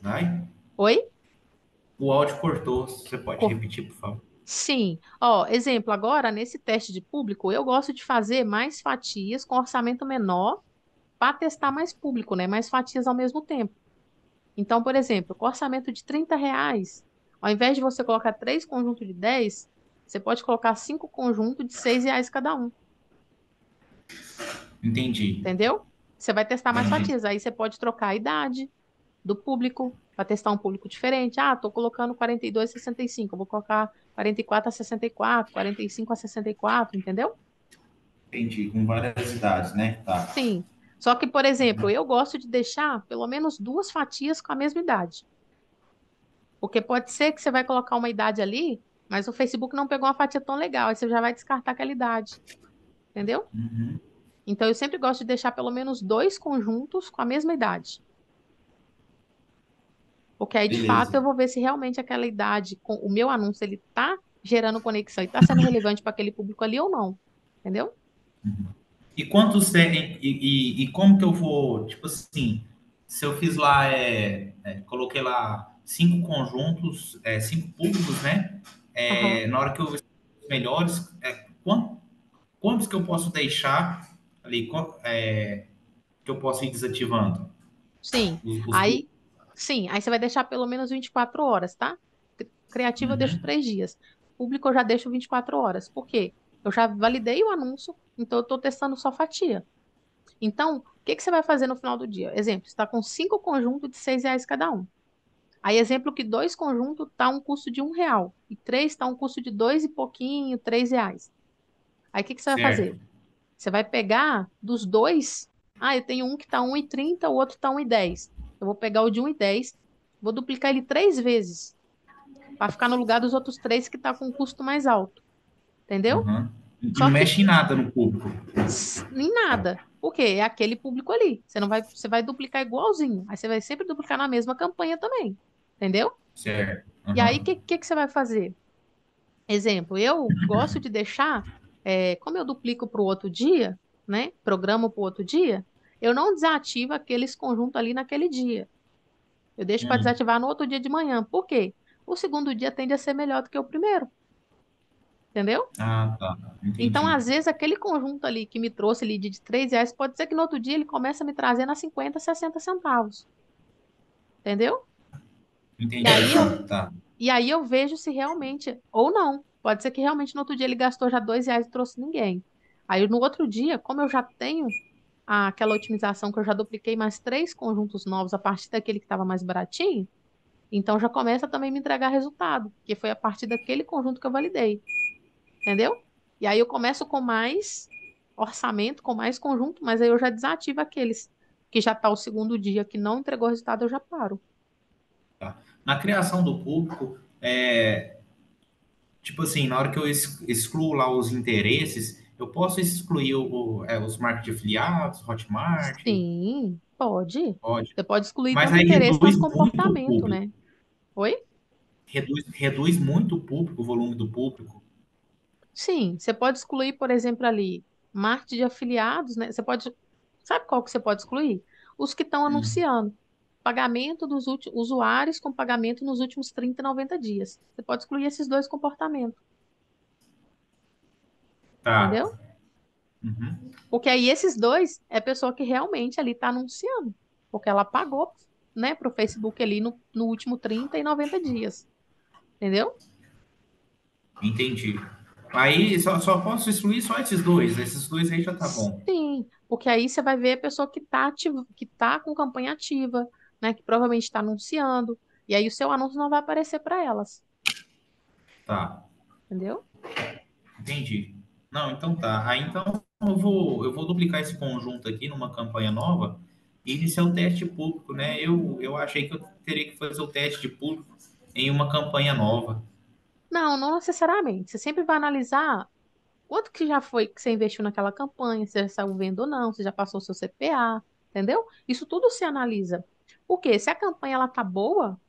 Vai? Oi? O áudio cortou, você pode Cor... repetir, por favor? Sim. Ó, exemplo, agora nesse teste de público, eu gosto de fazer mais fatias com orçamento menor para testar mais público, né? Mais fatias ao mesmo tempo. Então, por exemplo, com orçamento de 30 reais, ao invés de você colocar três conjuntos de 10, você pode colocar cinco conjuntos de 6 reais cada um. Entendi. Entendeu? Você vai testar mais fatias. Aí você pode trocar a idade, do público, para testar um público diferente. Ah, estou colocando 42 a 65, vou colocar 44 a 64, 45 a 64, entendeu? Entendi, com várias idades, né? Tá. Sim. Só que, por exemplo, eu gosto de deixar pelo menos duas fatias com a mesma idade. Porque pode ser que você vai colocar uma idade ali, mas o Facebook não pegou uma fatia tão legal, aí você já vai descartar aquela idade. Entendeu? Uhum. Então eu sempre gosto de deixar pelo menos dois conjuntos com a mesma idade. Porque aí, de fato, eu vou ver se realmente aquela idade, com o meu anúncio, ele tá gerando conexão e tá sendo relevante para aquele público ali ou não. Entendeu? Uhum. E quantos e, e, e, como que eu vou, tipo assim, se eu fiz lá, é, é coloquei lá cinco conjuntos, é, cinco públicos, né? É, uhum. Na hora que eu ver os melhores, é, quantos, quantos que eu posso deixar ali, é, que eu posso ir desativando? Sim. Os, os aí Sim, aí você vai deixar pelo menos 24 horas, tá? Criativo uhum. eu deixo 3 uhum. dias. Público eu já deixo 24 horas. Por quê? Eu já validei o anúncio, então eu estou testando só fatia. Então, o que, que você vai fazer no final do dia? Exemplo, está com cinco conjuntos de seis reais cada um. Aí, exemplo que dois conjuntos tá um custo de um real e três tá um custo de dois e pouquinho, três reais. Aí, o que, que você vai fazer? Você vai pegar dos dois. Ah, eu tenho um que está 1,30, o outro está 1,10. Eu vou pegar o de 1,10, e vou duplicar ele três vezes para ficar no lugar dos outros três que está com um custo mais alto. Entendeu? Uhum. Só não que... mexe em nada no público. Em nada. porque quê? É aquele público ali. Você não vai, você vai duplicar igualzinho. Aí você vai sempre duplicar na mesma campanha também. Entendeu? Certo. Uhum. E aí, o uhum. que, que, que, você vai fazer? Exemplo, eu gosto de deixar, é, como eu duplico para o outro dia, né? Programo para o outro dia, eu não desativo aqueles conjuntos ali naquele dia. Eu deixo uhum. para desativar no outro dia de manhã. Por quê? O segundo dia tende a ser melhor do que o primeiro. Entendeu? Ah, tá. Então, às vezes, aquele conjunto ali que me trouxe ali de 3 reais, pode ser que no outro dia ele comece a me trazer na 50, 60 centavos. Entendeu? Entendi. E aí, eu, tá. e aí eu vejo se realmente, ou não. Pode ser que realmente no outro dia ele gastou já 2 reais e trouxe ninguém. Aí no outro dia, como eu já tenho aquela otimização que eu já dupliquei mais três conjuntos novos a partir daquele que estava mais baratinho, então já começa também a me entregar resultado, porque foi a partir daquele conjunto que eu validei. Entendeu? E aí eu começo com mais orçamento, com mais conjunto, mas aí eu já desativo aqueles que já está o segundo dia, que não entregou resultado, eu já paro. Tá. Na criação do público, é... tipo assim, na hora que eu excluo lá os interesses, eu posso excluir o, o, é, os marcos de afiliados, Hotmart? Sim, pode. pode. Você pode excluir Mas aí interesse quanto comportamento, né? Oi? Reduz, reduz muito o público, o volume do público. Sim, você pode excluir, por exemplo, ali, marketing de afiliados, né? Você pode. Sabe qual que você pode excluir? Os que estão hum. anunciando. Pagamento dos usuários com pagamento nos últimos 30 90 dias. Você pode excluir esses dois comportamentos. Tá. Entendeu? Uhum. Porque aí esses dois é pessoa que realmente ali está anunciando. Porque ela pagou né, para o Facebook ali no, no último 30 e 90 dias. Entendeu? Entendi. Aí só, só posso excluir só esses dois. Esses dois aí já tá bom. Sim, porque aí você vai ver a pessoa que tá ativa, que tá com campanha ativa, né? Que provavelmente está anunciando. E aí o seu anúncio não vai aparecer para elas. Tá. Entendeu? Entendi. Não, então tá. Aí então eu vou, eu vou duplicar esse conjunto aqui numa campanha nova e iniciar o teste público, né? Eu, eu achei que eu teria que fazer o teste público em uma campanha nova. Não, não necessariamente. Você sempre vai analisar quanto que já foi que você investiu naquela campanha, se já saiu vendo ou não, se já passou o seu CPA, entendeu? Isso tudo se analisa. Porque se a campanha ela tá boa,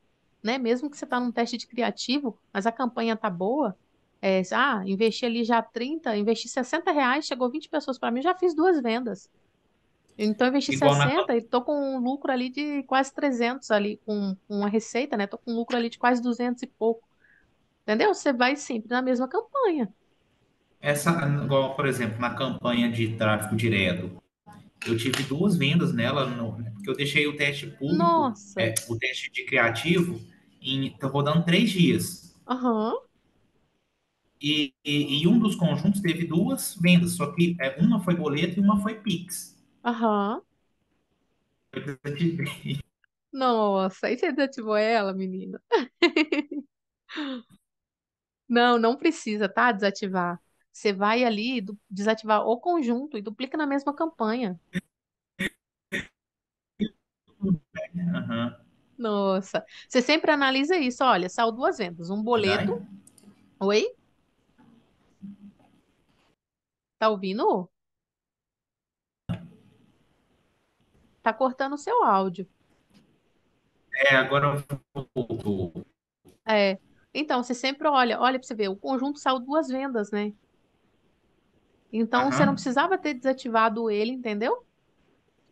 né? Mesmo que você tá num teste de criativo, mas a campanha tá boa, é, ah, investi ali já 30, investi 60 reais, chegou 20 pessoas para mim, já fiz duas vendas. Então, investi Igual 60 na... e estou com um lucro ali de quase 300 ali, com uma receita, né? Estou com um lucro ali de quase 200 e pouco. Entendeu? Você vai sempre na mesma campanha. Essa, igual, por exemplo, na campanha de tráfego direto, eu tive duas vendas nela, no, porque eu deixei o teste público, é, o teste de criativo, em, então, vou rodando três dias. Aham. Uhum. E, e, e, um dos conjuntos teve duas vendas, só que é, uma foi boleto e uma foi Pix. Aham. Nossa, aí você desativou ela, menina. Não, não precisa, tá? Desativar. Você vai ali desativar o conjunto e duplica na mesma campanha. Aham. Nossa, você sempre analisa isso. Olha, saiu duas vendas, um boleto. Oi? Tá ouvindo? Tá cortando o seu áudio. É, agora voltou. É. Então, você sempre olha, olha para você ver, o conjunto saiu duas vendas, né? Então, você não precisava ter desativado ele, entendeu?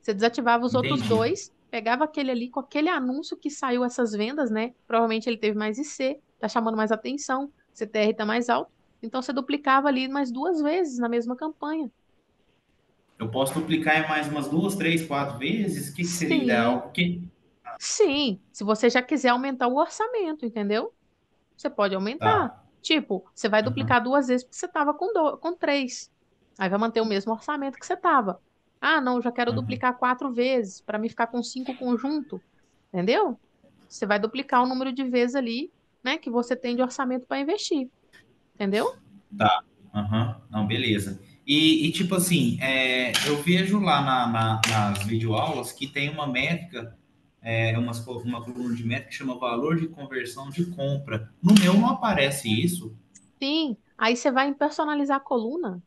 Você desativava os outros Entendi. dois, pegava aquele ali com aquele anúncio que saiu essas vendas, né? Provavelmente ele teve mais IC, tá chamando mais atenção, CTR tá mais alto. Então você duplicava ali mais duas vezes na mesma campanha. Eu posso duplicar em mais umas duas, três, quatro vezes? que, seria Sim. ideal? Sim, se você já quiser aumentar o orçamento, entendeu? Você pode aumentar. Tá. Tipo, você vai duplicar uhum. duas vezes porque você estava com, com três. Aí vai manter o mesmo orçamento que você estava. Ah, não, já quero uhum. duplicar quatro vezes para me ficar com cinco conjunto. Entendeu? Você vai duplicar o número de vezes ali, né, que você tem de orçamento para investir. Entendeu? Tá. Uhum. Não, beleza. E, e tipo assim, é, eu vejo lá na, na, nas videoaulas que tem uma métrica, é, uma coluna de métrica que chama valor de conversão de compra. No meu não aparece isso. Sim, aí você vai em personalizar a coluna.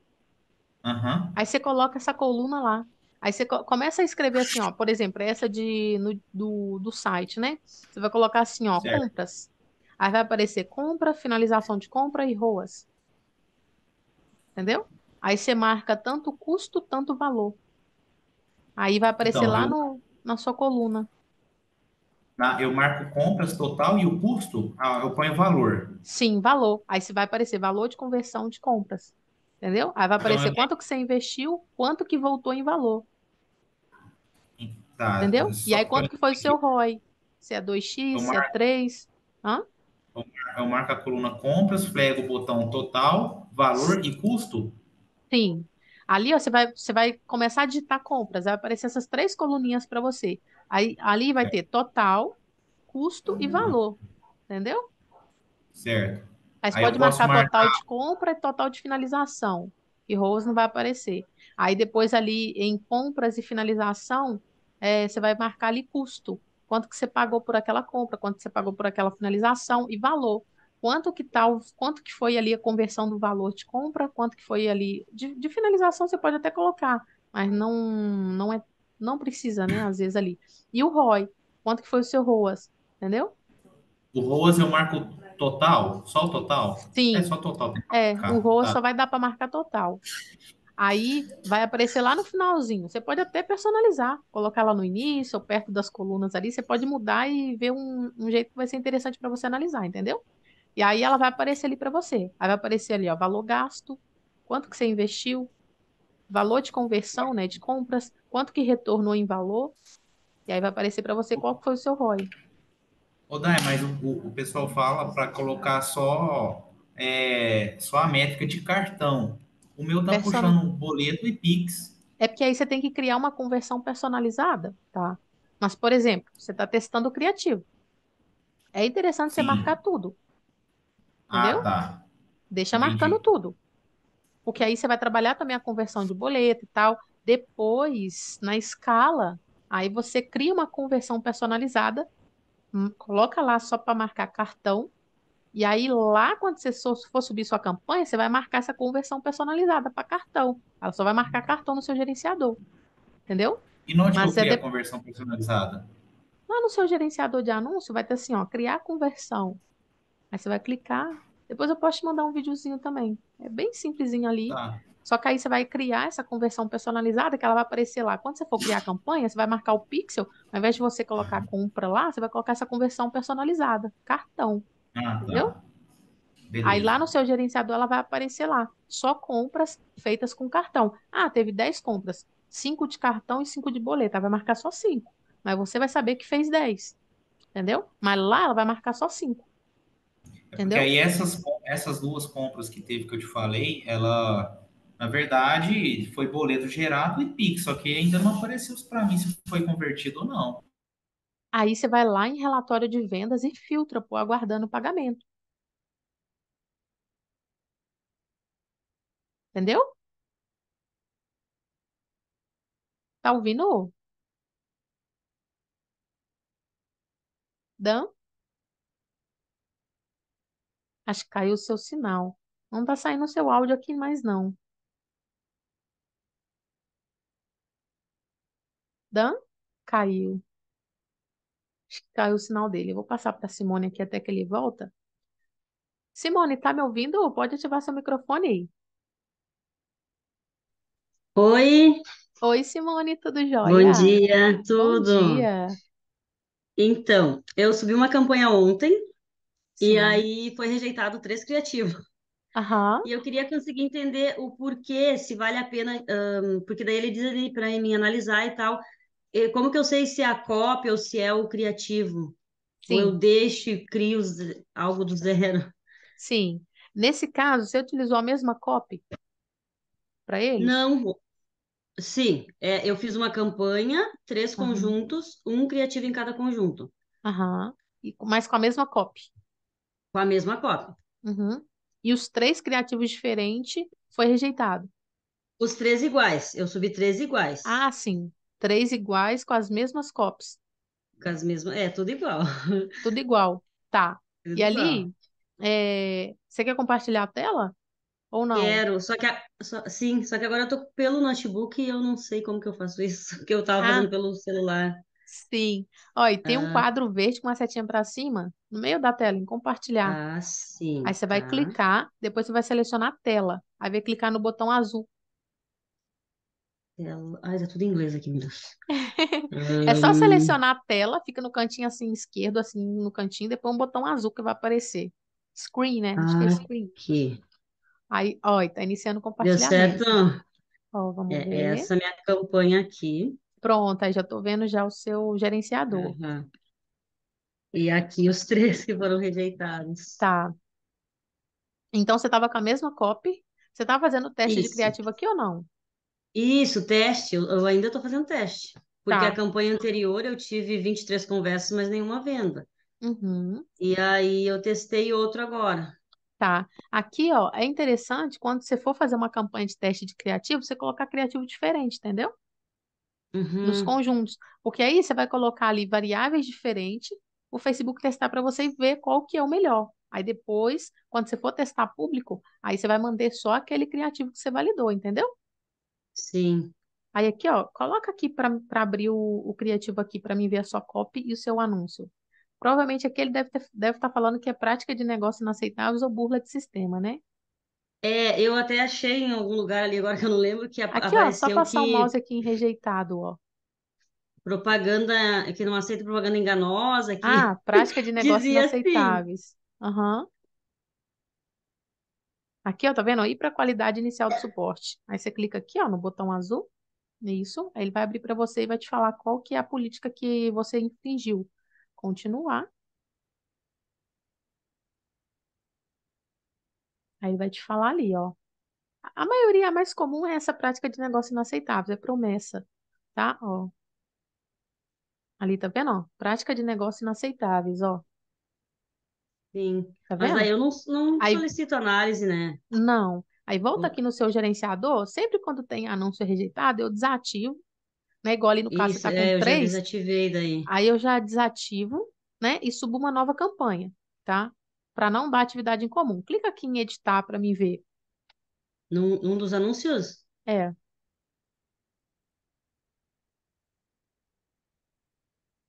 Uhum. Aí você coloca essa coluna lá. Aí você começa a escrever assim, ó, por exemplo, essa de, no, do, do site, né? Você vai colocar assim, ó, certo. compras. Aí vai aparecer compra, finalização de compra e ROAS. Entendeu? Aí você marca tanto custo, tanto valor. Aí vai aparecer então, lá eu... no, na sua coluna. Tá? Eu marco compras total e o custo, ah, eu ponho valor. Sim, valor. Aí você vai aparecer valor de conversão de compras. Entendeu? Aí vai aparecer então, eu... quanto que você investiu, quanto que voltou em valor. Tá, entendeu? E aí quanto que foi o seu ROI? Se é 2x, se é 3. Hã? Eu marco a coluna compras, flego o botão total, valor e custo? Sim. Ali ó, você, vai, você vai começar a digitar compras, vai aparecer essas três coluninhas para você. Aí, ali vai ter total, custo e uhum. valor. Entendeu? Certo. Aí você Aí pode marcar, marcar, total de compra e total de finalização. E rose não vai aparecer. Aí depois ali em compras e finalização, é, você vai marcar ali custo quanto que você pagou por aquela compra, quanto que você pagou por aquela finalização e valor. Quanto que tal, tá quanto que foi ali a conversão do valor de compra, quanto que foi ali de, de finalização você pode até colocar, mas não não é não precisa, né, às vezes ali. E o ROI, quanto que foi o seu ROAS, entendeu? O ROAS eu é marco total, só o total? Sim. É só total. É, tá, o ROAS tá. só vai dar para marcar total. Aí vai aparecer lá no finalzinho. Você pode até personalizar, colocar lá no início ou perto das colunas ali. Você pode mudar e ver um, um jeito que vai ser interessante para você analisar, entendeu? E aí ela vai aparecer ali para você. Aí vai aparecer ali, ó, valor gasto, quanto que você investiu, valor de conversão, né, de compras, quanto que retornou em valor. E aí vai aparecer para você qual foi o seu ROI. Ô, Dai, mas o, o pessoal fala para colocar só, é, só a métrica de cartão. O meu tá Person... puxando boleto e Pix. É porque aí você tem que criar uma conversão personalizada, tá? Mas, por exemplo, você está testando o criativo. É interessante Sim. você marcar tudo. Ah, Entendeu? Ah, tá. Deixa Entendi. marcando tudo. Porque aí você vai trabalhar também a conversão de boleto e tal. Depois, na escala, aí você cria uma conversão personalizada, hum, coloca lá só para marcar cartão e aí, lá, quando você for subir sua campanha, você vai marcar essa conversão personalizada para cartão. Ela só vai marcar cartão no seu gerenciador. Entendeu? E onde Mas que é de... a é conversão personalizada? Lá no seu gerenciador de anúncio vai ter assim, ó, criar conversão. Aí você vai clicar. Depois eu posso te mandar um videozinho também. É bem simplesinho ali. Tá. Só que aí você vai criar essa conversão personalizada que ela vai aparecer lá. Quando você for criar a campanha, você vai marcar o pixel. Ao invés de você colocar compra lá, você vai colocar essa conversão personalizada. Cartão. Ah, tá. Entendeu? Beleza. Aí lá no seu gerenciador ela vai aparecer lá. Só compras feitas com cartão. Ah, teve 10 compras. 5 de cartão e 5 de boleta. Vai marcar só 5. Mas você vai saber que fez 10. Entendeu? Mas lá ela vai marcar só 5. É entendeu? e aí essas, essas duas compras que teve que eu te falei, ela, na verdade, foi boleto gerado e PIX. Só que ainda não apareceu para mim se foi convertido ou não. Aí você vai lá em relatório de vendas e filtra por aguardando o pagamento. Entendeu? Tá ouvindo? Dan? Acho que caiu o seu sinal. Não tá saindo o seu áudio aqui mais não. Dan? Caiu. Caiu o sinal dele. Eu vou passar para Simone aqui até que ele volta. Simone, tá me ouvindo? Pode ativar seu microfone aí. Oi. Oi, Simone, tudo jóia? Bom dia, tudo. Bom dia. Então, eu subi uma campanha ontem Sim. e aí foi rejeitado três criativos. Uhum. E eu queria conseguir entender o porquê, se vale a pena, um, porque daí ele diz ali para mim analisar e tal, como que eu sei se é a cópia ou se é o criativo? Sim. Ou eu deixo e crio algo do zero? Sim. Nesse caso, você utilizou a mesma copy para ele? Não. Sim, é, eu fiz uma campanha, três uhum. conjuntos, um criativo em cada conjunto. Aham. Uhum. Mas com a mesma copy. Com a mesma copy. Uhum. E os três criativos diferentes foi rejeitado. Os três iguais, eu subi três iguais. Ah, sim. Três iguais com as mesmas copies. Com as mesmas. É, tudo igual. Tudo igual. Tá. Tudo e igual. ali, é... você quer compartilhar a tela? Ou não? Quero, só que a... só... sim, só que agora eu tô pelo notebook e eu não sei como que eu faço isso, porque eu tava ah. fazendo pelo celular. Sim. olha tem ah. um quadro verde com uma setinha para cima, no meio da tela, em compartilhar. Ah, sim. Aí você vai ah. clicar, depois você vai selecionar a tela. Aí vai clicar no botão azul tela. já tá é tudo em inglês aqui, meu Deus. é só selecionar a tela, fica no cantinho assim esquerdo, assim no cantinho, depois um botão azul que vai aparecer. Screen, né? Acho que é ah, screen. Aqui. Aí, ó, tá iniciando o compartilhamento. Deu certo? Ó, vamos é, ver. É essa minha campanha aqui. Pronto, aí já tô vendo já o seu gerenciador. Uhum. E aqui os três que foram rejeitados. Tá. Então você estava com a mesma copy? Você estava fazendo o teste Isso. de criativo aqui ou não? Isso, teste. Eu, ainda estou fazendo teste. Porque tá. a campanha anterior eu tive 23 conversas, mas nenhuma venda. Uhum. E aí eu testei outro agora. Tá. Aqui, ó, é interessante quando você for fazer uma campanha de teste de criativo, você colocar criativo diferente, entendeu? Uhum. Dos conjuntos. Porque aí você vai colocar ali variáveis diferentes, o Facebook testar para você e ver qual que é o melhor. Aí depois, quando você for testar público, aí você vai manter só aquele criativo que você validou, entendeu? Sim. Aí aqui, ó, coloca aqui para abrir o, o criativo aqui para mim ver a sua copy e o seu anúncio. Provavelmente aqui ele deve estar deve tá falando que é prática de negócio inaceitáveis ou burla de sistema, né? É, eu até achei em algum lugar ali, agora que eu não lembro, que Aqui, ó, só apareceu passar o que mouse aqui em rejeitado, ó. propaganda, que não aceita propaganda enganosa, que Ah, prática de negócios dizia assim. inaceitáveis. Aham. Aqui, ó, tá vendo? Ir para a qualidade inicial do suporte. Aí você clica aqui, ó, no botão azul. Isso. Aí ele vai abrir para você e vai te falar qual que é a política que você infringiu. Continuar. Aí vai te falar ali, ó. A maioria, a mais comum é essa prática de negócio inaceitável, é promessa, tá? Ó. Ali, tá vendo? Ó, prática de negócio inaceitáveis, ó. Sim. Tá Mas aí eu não, não Aí- solicito análise, né? Não. Aí volta hum. aqui no seu gerenciador, sempre quando tem anúncio rejeitado, eu desativo, né? Igual ali no caso, você Isso, tá é, com eu já desativei daí. aí eu já desativo, né? E subo uma nova campanha, tá? Para não dar atividade em comum. Clica aqui em editar para mim ver. Num, num dos anúncios? É,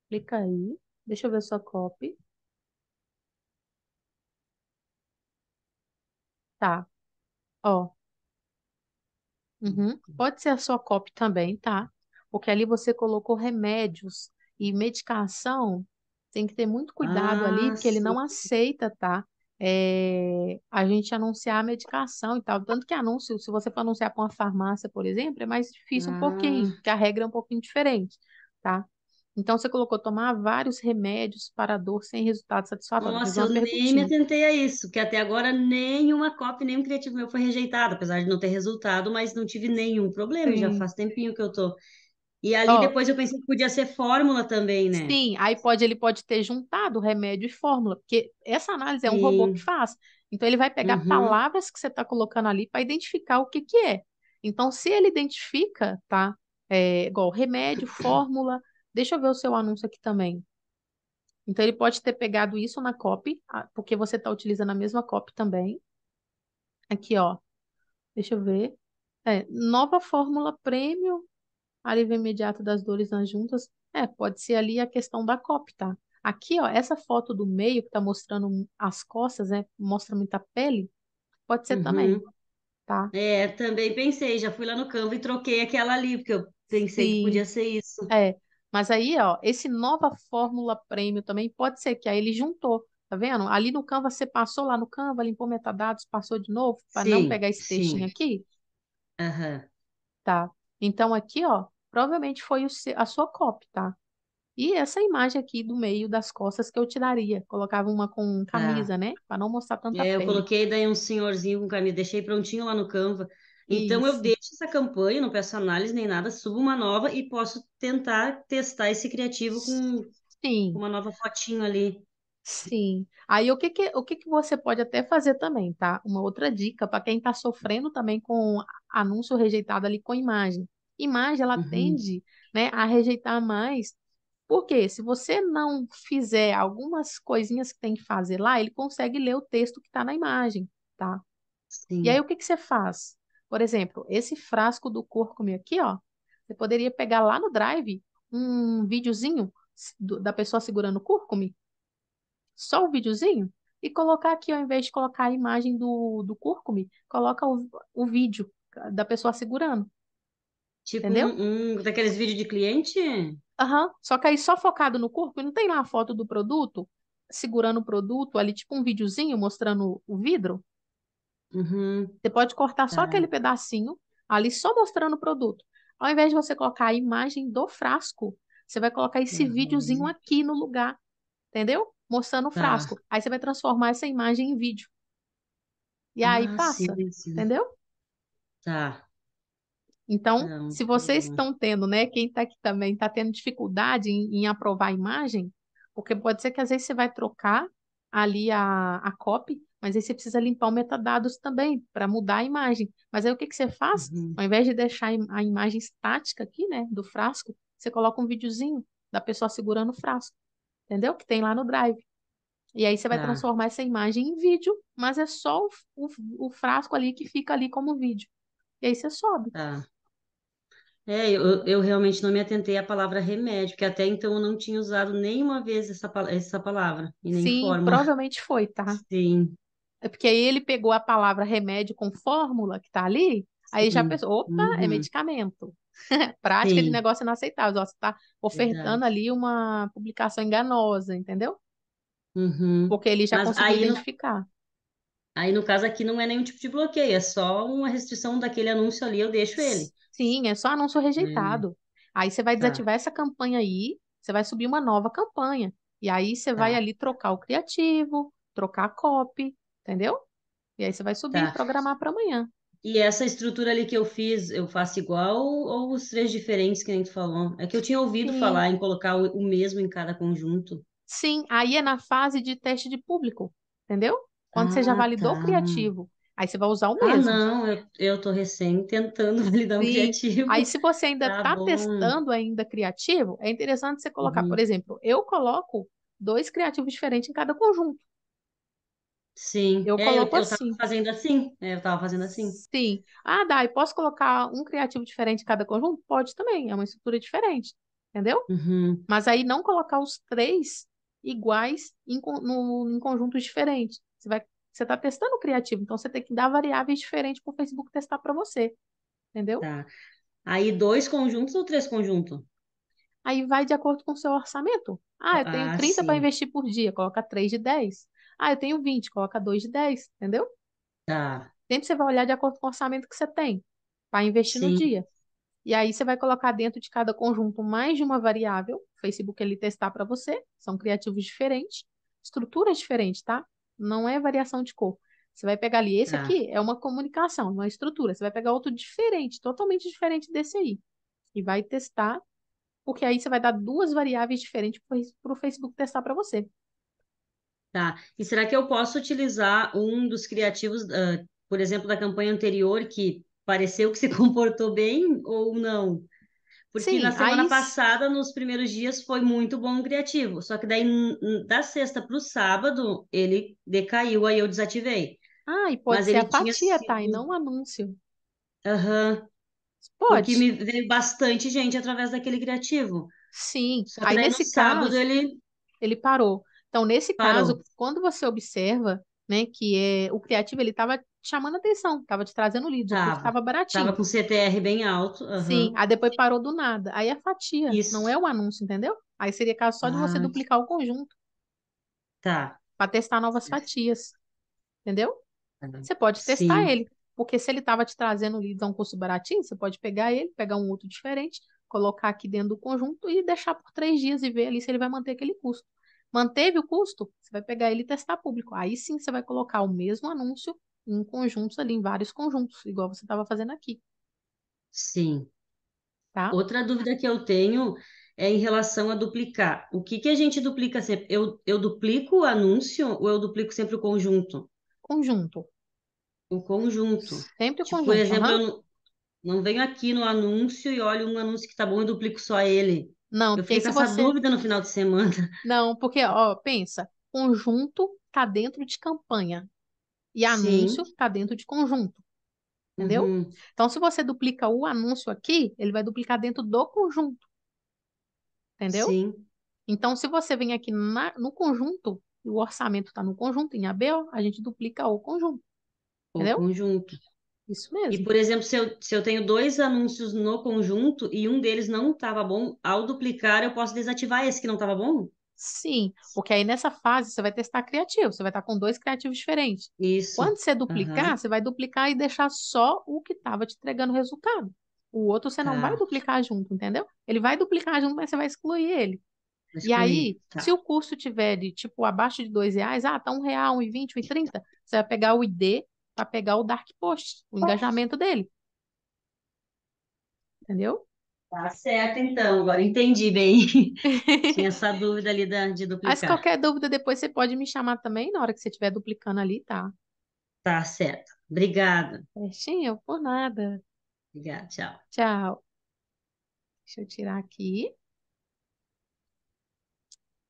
clica aí. Deixa eu ver sua copy. Tá. Ó. Uhum. uhum. Pode ser a sua COP também, tá? Porque ali você colocou remédios e medicação. Tem que ter muito cuidado ali, Ah, porque ele sim. não aceita, tá? É, a gente anunciar a medicação e tal. Tanto que anúncio, se você for anunciar para uma farmácia, por exemplo, é mais difícil um pouquinho, ah. porque a regra é um pouquinho diferente, tá? Então você colocou tomar vários remédios para dor sem resultado satisfatório. É Nossa, eu nem me atentei a isso, que até agora nenhuma COP, nenhum criativo meu foi rejeitado, apesar de não ter resultado, mas não tive nenhum problema, Sim. já faz tempinho que eu tô. E ali oh. depois eu pensei que podia ser fórmula também, né? Sim, aí pode ele pode ter juntado remédio e fórmula, porque essa análise é um Sim. robô que faz. Então ele vai pegar uhum. palavras que você está colocando ali para identificar o que que é. Então se ele identifica, tá? É, igual remédio, fórmula, Deixa eu ver o seu anúncio aqui também. Então, ele pode ter pegado isso na copy, ah, porque você está utilizando a mesma copy também. Aqui, ó. Deixa eu ver. É, nova fórmula prêmio, alívio imediato das dores nas juntas. É, pode ser ali a questão da copy, tá? Aqui, ó, essa foto do meio que está mostrando as costas, né? Mostra muita pele. Pode ser uhum. também, tá? É, também pensei, já fui lá no Canva e troquei aquela ali, porque eu pensei Sim. que podia ser isso. É, mas aí, ó, esse nova fórmula prêmio também pode ser que aí ele juntou, tá vendo? Ali no Canva você passou lá no Canva, limpou metadados, passou de novo para não pegar esse textinho sim. aqui. Uhum. Tá. Então aqui, ó, provavelmente foi seu, a sua copy, tá? E essa imagem aqui do meio das costas que eu tiraria, colocava uma com tá. camisa, ah. né? Para não mostrar tanta é, Eu coloquei daí um senhorzinho com camisa, deixei prontinho lá no Canva. Então Isso. eu deixo essa campanha, não peço análise nem nada, subo uma nova e posso tentar testar esse criativo com Sim. uma nova fotinho ali. Sim. Aí o que que, o que que você pode até fazer também, tá? Uma outra dica para quem está sofrendo também com anúncio rejeitado ali com imagem. Imagem ela uhum. tende, né, a rejeitar mais. Porque se você não fizer algumas coisinhas que tem que fazer lá, ele consegue ler o texto que está na imagem, tá? Sim. E aí o que que você faz? Por exemplo, esse frasco do cúrcuma aqui, ó, você poderia pegar lá no Drive um videozinho da pessoa segurando o cúrcuma, só o videozinho, e colocar aqui, ao invés de colocar a imagem do, do cúrcuma, coloca o, o vídeo da pessoa segurando. Tipo Entendeu? Um, um, daqueles vídeos de cliente? Aham, uhum. só que aí só focado no corpo, não tem lá a foto do produto, segurando o produto ali, tipo um videozinho mostrando o vidro? Uhum. Você pode cortar só é. aquele pedacinho ali, só mostrando o produto. Ao invés de você colocar a imagem do frasco, você vai colocar esse uhum. videozinho aqui no lugar, entendeu? Mostrando o tá. frasco. Aí você vai transformar essa imagem em vídeo. E ah, aí passa, sim, sim. entendeu? Tá. Então, Não, se vocês estão tendo, né, quem está aqui também está tendo dificuldade em, em, aprovar a imagem, porque pode ser que às vezes você vai trocar ali a, a copy, mas aí você precisa limpar o metadados também para mudar a imagem. Mas aí o que, que você faz? Uhum. Ao invés de deixar a imagem estática aqui, né, do frasco, você coloca um videozinho da pessoa segurando o frasco, entendeu? Que tem lá no Drive. E aí você vai ah. transformar essa imagem em vídeo, mas é só o, o, o, frasco ali que fica ali como vídeo. E aí você sobe. Ah. É, eu, eu realmente não me atentei à palavra remédio, porque até então eu não tinha usado nenhuma vez essa, essa palavra. E nem Sim, forma. provavelmente foi, tá? Sim. É porque aí ele pegou a palavra remédio com fórmula que está ali, aí já pensou, opa, é uhum. é medicamento. Prática Sim. de negócio inaceitável. você está ofertando ali uma publicação enganosa, entendeu? Uhum. Porque ele já Mas conseguiu aí, identificar. Aí, no caso, aqui não é nenhum tipo de bloqueio, é só uma restrição daquele anúncio ali, eu deixo ele. Sim, é só anúncio rejeitado. É. Aí você vai tá. desativar tá. essa campanha aí, você vai subir uma nova campanha. E aí você tá. vai ali trocar o criativo, trocar a copy, entendeu? E aí você vai subir tá. e programar para amanhã. E essa estrutura ali que eu fiz, eu faço igual ou os três diferentes que nem tu falou? É que eu tinha ouvido Sim. falar em colocar o, mesmo em cada conjunto. Sim, aí é na fase de teste de público, entendeu? Quando ah, você já ah, validou tá. o criativo. Aí você vai usar o ah, mesmo. Ah, não, eu, eu tô recém tentando validar Sim. criativo. Aí se você ainda tá, tá testando ainda criativo, é interessante você colocar, uhum. por exemplo, eu coloco dois criativos diferentes em cada conjunto. Sim, eu é, coloco eu, eu assim. Tava fazendo assim, é, eu tava fazendo assim. Sim. Ah, dá, posso colocar um criativo diferente em cada conjunto? Pode também, é uma estrutura diferente, entendeu? Uhum. Mas aí não colocar os três iguais em, no, em conjuntos diferentes. Você vai, você tá testando o criativo, então você tem que dar variáveis diferentes para o Facebook testar para você, entendeu? Tá. Aí dois conjuntos ou três conjuntos? Aí vai de acordo com o seu orçamento. Ah, eu tenho ah, 30 para investir por dia, coloca 3 de 10. Ah, eu tenho 20, coloca 2 de 10, entendeu? Tá. Sempre você vai olhar de acordo com o orçamento que você tem para investir Sim. no dia. E aí você vai colocar dentro de cada conjunto mais de uma variável. O Facebook ele testar para você, são criativos diferentes, estruturas diferentes, tá? Não é variação de cor. Você vai pegar ali, esse tá. aqui é uma comunicação, uma é estrutura. Você vai pegar outro diferente, totalmente diferente desse aí. E vai testar, porque aí você vai dar duas variáveis diferentes para o Facebook testar para você. Tá. E será que eu posso utilizar um dos criativos, uh, por exemplo, da campanha anterior, que pareceu que se comportou bem ou não? Porque Sim, na semana aí... passada, nos primeiros dias, foi muito bom o criativo. Só que daí, da sexta para o sábado, ele decaiu, aí eu desativei. Ah, e pode Mas ser apatia, tinha... tá? E não um anúncio. Aham. Uhum. Pode. Porque me veio bastante gente através daquele criativo. Sim. Só que aí, nesse no sábado, caso, ele... ele parou. Então, nesse caso, Parou. quando você observa, né, que é o criativo ele estava chamando atenção, estava te trazendo leads, tava, estava baratinho. Estava com CTR bem alto. Uhum. Sim, aí depois parou do nada. Aí a é fatia, Isso. não é o anúncio, entendeu? Aí seria caso só de você ah, duplicar o conjunto. Tá. Para testar novas fatias. Entendeu? Tá você pode testar Sim. ele. Porque se ele estava te trazendo leads a um custo baratinho, você pode pegar ele, pegar um outro diferente, colocar aqui dentro do conjunto e deixar por três dias e ver ali se ele vai manter aquele custo. Manteve o custo? Você vai pegar ele e testar público. Aí sim você vai colocar o mesmo anúncio em conjuntos ali, em vários conjuntos, igual você estava fazendo aqui. Sim. Tá? Outra dúvida que eu tenho é em relação a duplicar. O que, que a gente duplica sempre? Eu, eu duplico o anúncio ou eu duplico sempre o conjunto? Conjunto. O conjunto. Sempre o tipo, conjunto. Por exemplo, uhum. eu não, não venho aqui no anúncio e olho um anúncio que está bom e duplico só ele. Não, eu fiquei com essa você... dúvida no final de semana. Não, porque, ó, pensa, conjunto tá dentro de campanha. E anúncio Sim. tá dentro de conjunto. Entendeu? Uhum. Então, se você duplica o anúncio aqui, ele vai duplicar dentro do conjunto. Entendeu? Sim. Então, se você vem aqui na, no conjunto, o orçamento está no conjunto, em ABO, a gente duplica o conjunto. O entendeu? conjunto. Isso mesmo. E, por exemplo, se eu, se eu tenho dois anúncios no conjunto e um deles não estava bom, ao duplicar eu posso desativar esse que não estava bom? Sim, porque aí nessa fase você vai testar criativo, você vai estar tá com dois criativos diferentes. Isso. Quando você duplicar, uhum. você vai duplicar e deixar só o que estava te entregando resultado. O outro você não vai tá. duplicar junto, entendeu? Ele vai duplicar junto, mas você vai excluir ele. Excluir. E aí, tá. se o curso tiver de tipo abaixo de dois reais, ah, tá um real, um e vinte, um e trinta, você vai pegar o ID para pegar o dark post, o engajamento dele. Entendeu? Tá certo, então. Agora entendi bem. Tinha essa dúvida ali da, de duplicar. Mas qualquer dúvida depois você pode me chamar também na hora que você estiver duplicando ali, tá? Tá certo. Obrigada. Certinho, por nada. Obrigada, tchau. Tchau. Deixa eu tirar aqui.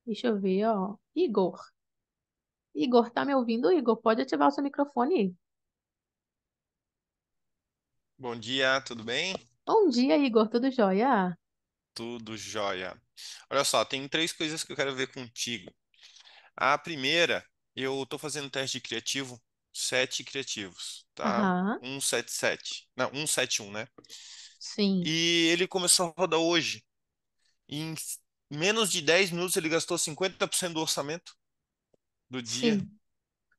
Deixa eu ver, ó. Igor. Igor, tá me ouvindo? Igor, pode ativar o seu microfone aí. Bom dia, tudo bem? Bom dia, Igor. Tudo jóia? Tudo jóia. Olha só, tem três coisas que eu quero ver contigo. A primeira, eu estou fazendo teste de criativo, sete criativos, tá? Aham, 177. Não, 171, né? sim. E ele começou a rodar hoje. em menos de 10 minutos ele gastou 50% do orçamento do dia.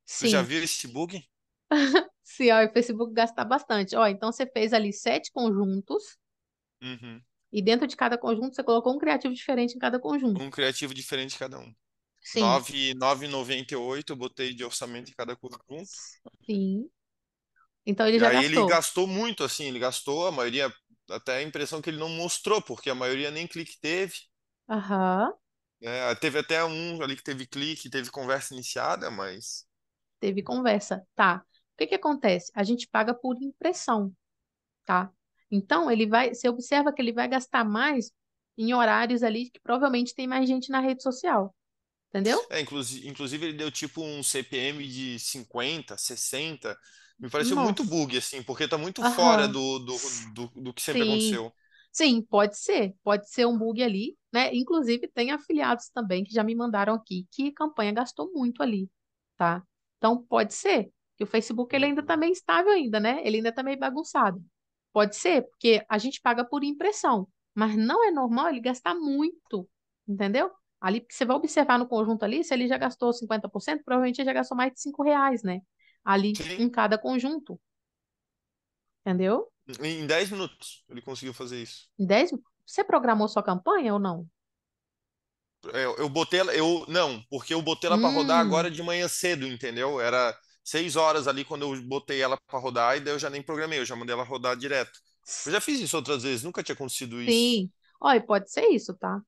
Sim, Tu já sim. viu esse bug? se o Facebook gastar bastante. Ó, então você fez ali sete conjuntos. Uhum. E dentro de cada conjunto, você colocou um criativo diferente em cada conjunto. Um criativo diferente em cada um. Sim. 9,98 eu botei de orçamento em cada conjunto. Sim. Então ele e já aí gastou. ele gastou muito, assim, ele gastou a maioria, até a impressão que ele não mostrou, porque a maioria nem clique teve. Aham. É, teve até um ali que teve clique, teve conversa iniciada, mas. Teve conversa, tá. O que, que acontece? A gente paga por impressão, tá? Então, ele vai, você observa que ele vai gastar mais em horários ali que provavelmente tem mais gente na rede social. Entendeu? É, inclusive, inclusive ele deu tipo um CPM de 50, 60. Me pareceu Nossa. muito bug, assim, porque tá muito fora do, do, do, do que sempre Sim. aconteceu. Sim, pode ser. Pode ser um bug ali, né? Inclusive, tem afiliados também que já me mandaram aqui que a campanha gastou muito ali, tá? Então, pode ser que o Facebook ele ainda está uhum. meio instável ainda, né? Ele ainda está meio bagunçado. Pode ser, porque a gente paga por impressão, mas não é normal ele gastar muito, entendeu? Ali, porque você vai observar no conjunto ali, se ele já gastou 50%, provavelmente ele já gastou mais de 5 reais, né? Ali Sim. em cada conjunto. Entendeu? Em 10 minutos ele conseguiu fazer isso. Em 10 Você programou sua campanha ou não? Eu, é, eu botei ela. Eu, não, porque eu botei ela hum. para rodar agora de manhã cedo, entendeu? Era seis horas ali quando eu botei ela para rodar, e daí eu já nem programei, eu já mandei ela rodar direto. Eu já fiz isso outras vezes, nunca tinha acontecido isso. Sim, olha, pode ser isso, tá?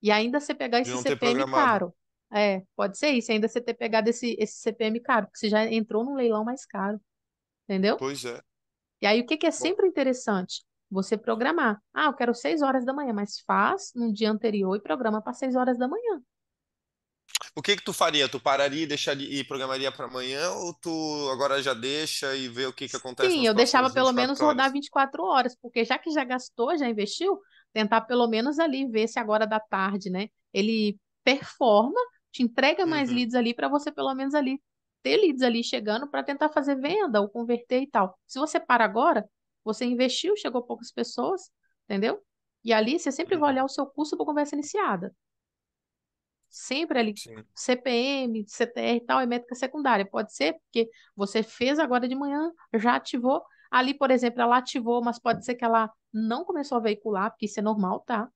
E ainda você pegar esse CPM caro. É, pode ser isso, ainda você ter pegado esse, esse CPM caro, porque você já entrou num leilão mais caro. Entendeu? Pois é. E aí o que, que é sempre interessante? Você programar. Ah, eu quero seis horas da manhã, mas faz no dia anterior e programa para seis horas da manhã. O que que tu faria? Tu pararia e deixaria e programaria para amanhã ou tu agora já deixa e vê o que que acontece? Sim, eu deixava pelo menos horas. rodar 24 horas, porque já que já gastou, já investiu, tentar pelo menos ali ver se agora da tarde, né? Ele performa, te entrega mais uhum. leads ali para você pelo menos ali ter leads ali chegando para tentar fazer venda ou converter e tal. Se você para agora, você investiu, chegou poucas pessoas, entendeu? E ali você sempre vai uhum. olhar o seu custo por conversa iniciada. Sempre ali, tipo, Sim. CPM, CTR e tal, é métrica secundária. Pode ser porque você fez agora de manhã, já ativou. Ali, por exemplo, ela ativou, mas pode ser que ela não começou a veicular, porque isso é normal, tá?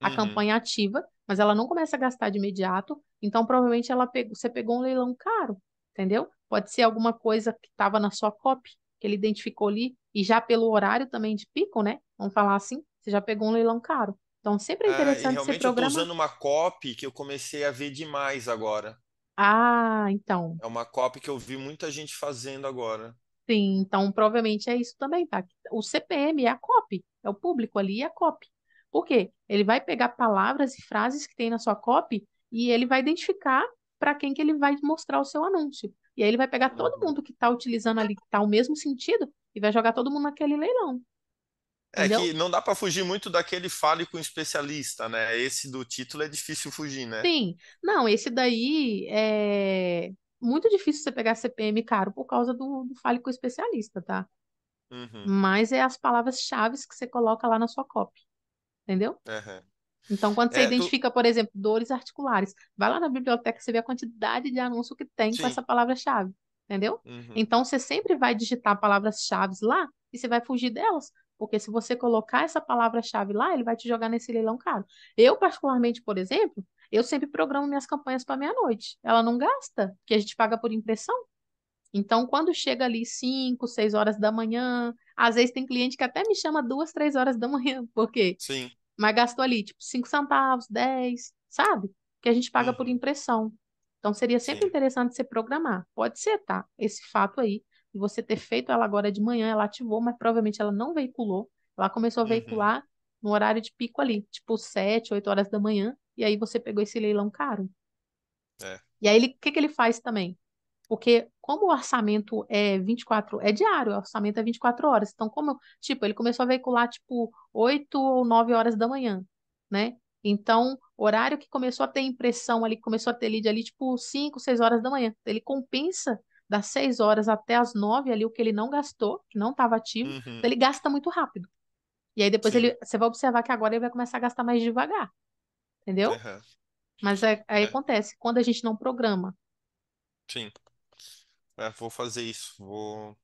A uhum. campanha ativa, mas ela não começa a gastar de imediato. Então, provavelmente, ela pegou, você pegou um leilão caro, entendeu? Pode ser alguma coisa que estava na sua copy, que ele identificou ali, e já pelo horário também de pico, né? Vamos falar assim, você já pegou um leilão caro. Então, sempre é ah, interessante é, você programar. Eu tô usando uma copy que eu comecei a ver demais agora. Ah, então. É uma copy que eu vi muita gente fazendo agora. Sim, então provavelmente é isso também, tá? O CPM é a copy, é o público ali e é a copy. Por quê? Ele vai pegar palavras e frases que tem na sua copy e ele vai identificar para quem que ele vai mostrar o seu anúncio. E aí ele vai pegar todo uhum. mundo que está utilizando ali, que está o mesmo sentido, e vai jogar todo mundo naquele leilão. É que não dá para fugir muito daquele fale com especialista, né? Esse do título é difícil fugir, né? Sim. Não, esse daí é muito difícil você pegar CPM caro por causa do, do fale com especialista, tá? Uhum. Mas é as palavras-chave que você coloca lá na sua copy, entendeu? Uhum. Então, quando você é, identifica, tu... por exemplo, dores articulares, vai lá na biblioteca você vê a quantidade de anúncio que tem Sim. com essa palavra-chave, entendeu? Uhum. Então, você sempre vai digitar palavras-chave lá e você vai fugir delas, porque se você colocar essa palavra-chave lá, ele vai te jogar nesse leilão caro. Eu, particularmente, por exemplo, eu sempre programo minhas campanhas para meia-noite. Ela não gasta, porque a gente paga por impressão. Então, quando chega ali 5, 6 horas da manhã, às vezes tem cliente que até me chama 2, 3 horas da manhã, por quê? Sim. Mas gastou ali, tipo, 5 centavos, 10, sabe? Que a gente paga uhum. por impressão. Então, seria sempre Sim. interessante você programar. Pode ser, tá? Esse fato aí e você ter feito ela agora de manhã, ela ativou, mas provavelmente ela não veiculou. Ela começou a uhum. veicular uhum. no horário de pico ali, tipo 7, 8 horas da manhã, e aí você pegou esse leilão caro. É. E aí, o que, que ele faz também? Porque como o orçamento é 24, é diário, o orçamento é 24 horas. Então, como, tipo, ele começou a veicular, tipo, 8 ou 9 horas da manhã, né? Então, horário que começou a ter impressão ali, começou a ter lead ali, tipo, 5, 6 horas da manhã. Então, ele compensa das 6 horas até as 9 ali, o que ele não gastou, que não estava ativo, uhum. ele gasta muito rápido. E aí depois ele, você vai observar que agora ele vai começar a gastar mais devagar. Entendeu? Uhum. Mas é, aí é. acontece, quando a gente não programa. Sim. É, vou fazer isso, vou.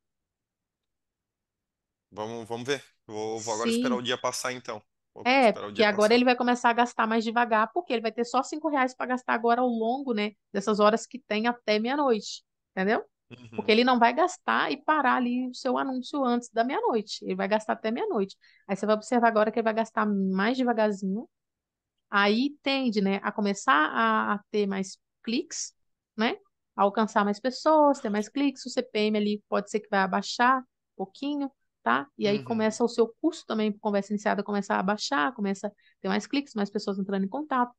Vamos, vamos ver. Vou, vou agora Sim. esperar o dia passar então. Vou é, porque agora passar. ele vai começar a gastar mais devagar, porque ele vai ter só cinco reais para gastar agora ao longo, né, dessas horas que tem até meia-noite, entendeu? Uhum. Porque ele não vai gastar e parar ali o seu anúncio antes da meia-noite. Ele vai gastar até meia-noite. Aí você vai observar agora que ele vai gastar mais devagarzinho. Aí tende, né, a começar a, a ter mais cliques, né? A alcançar mais pessoas, ter mais cliques, o CPM ali pode ser que vai abaixar um pouquinho, tá? E aí uhum. começa o seu custo também, conversa iniciada, começa a abaixar, começa a ter mais cliques, mais pessoas entrando em contato.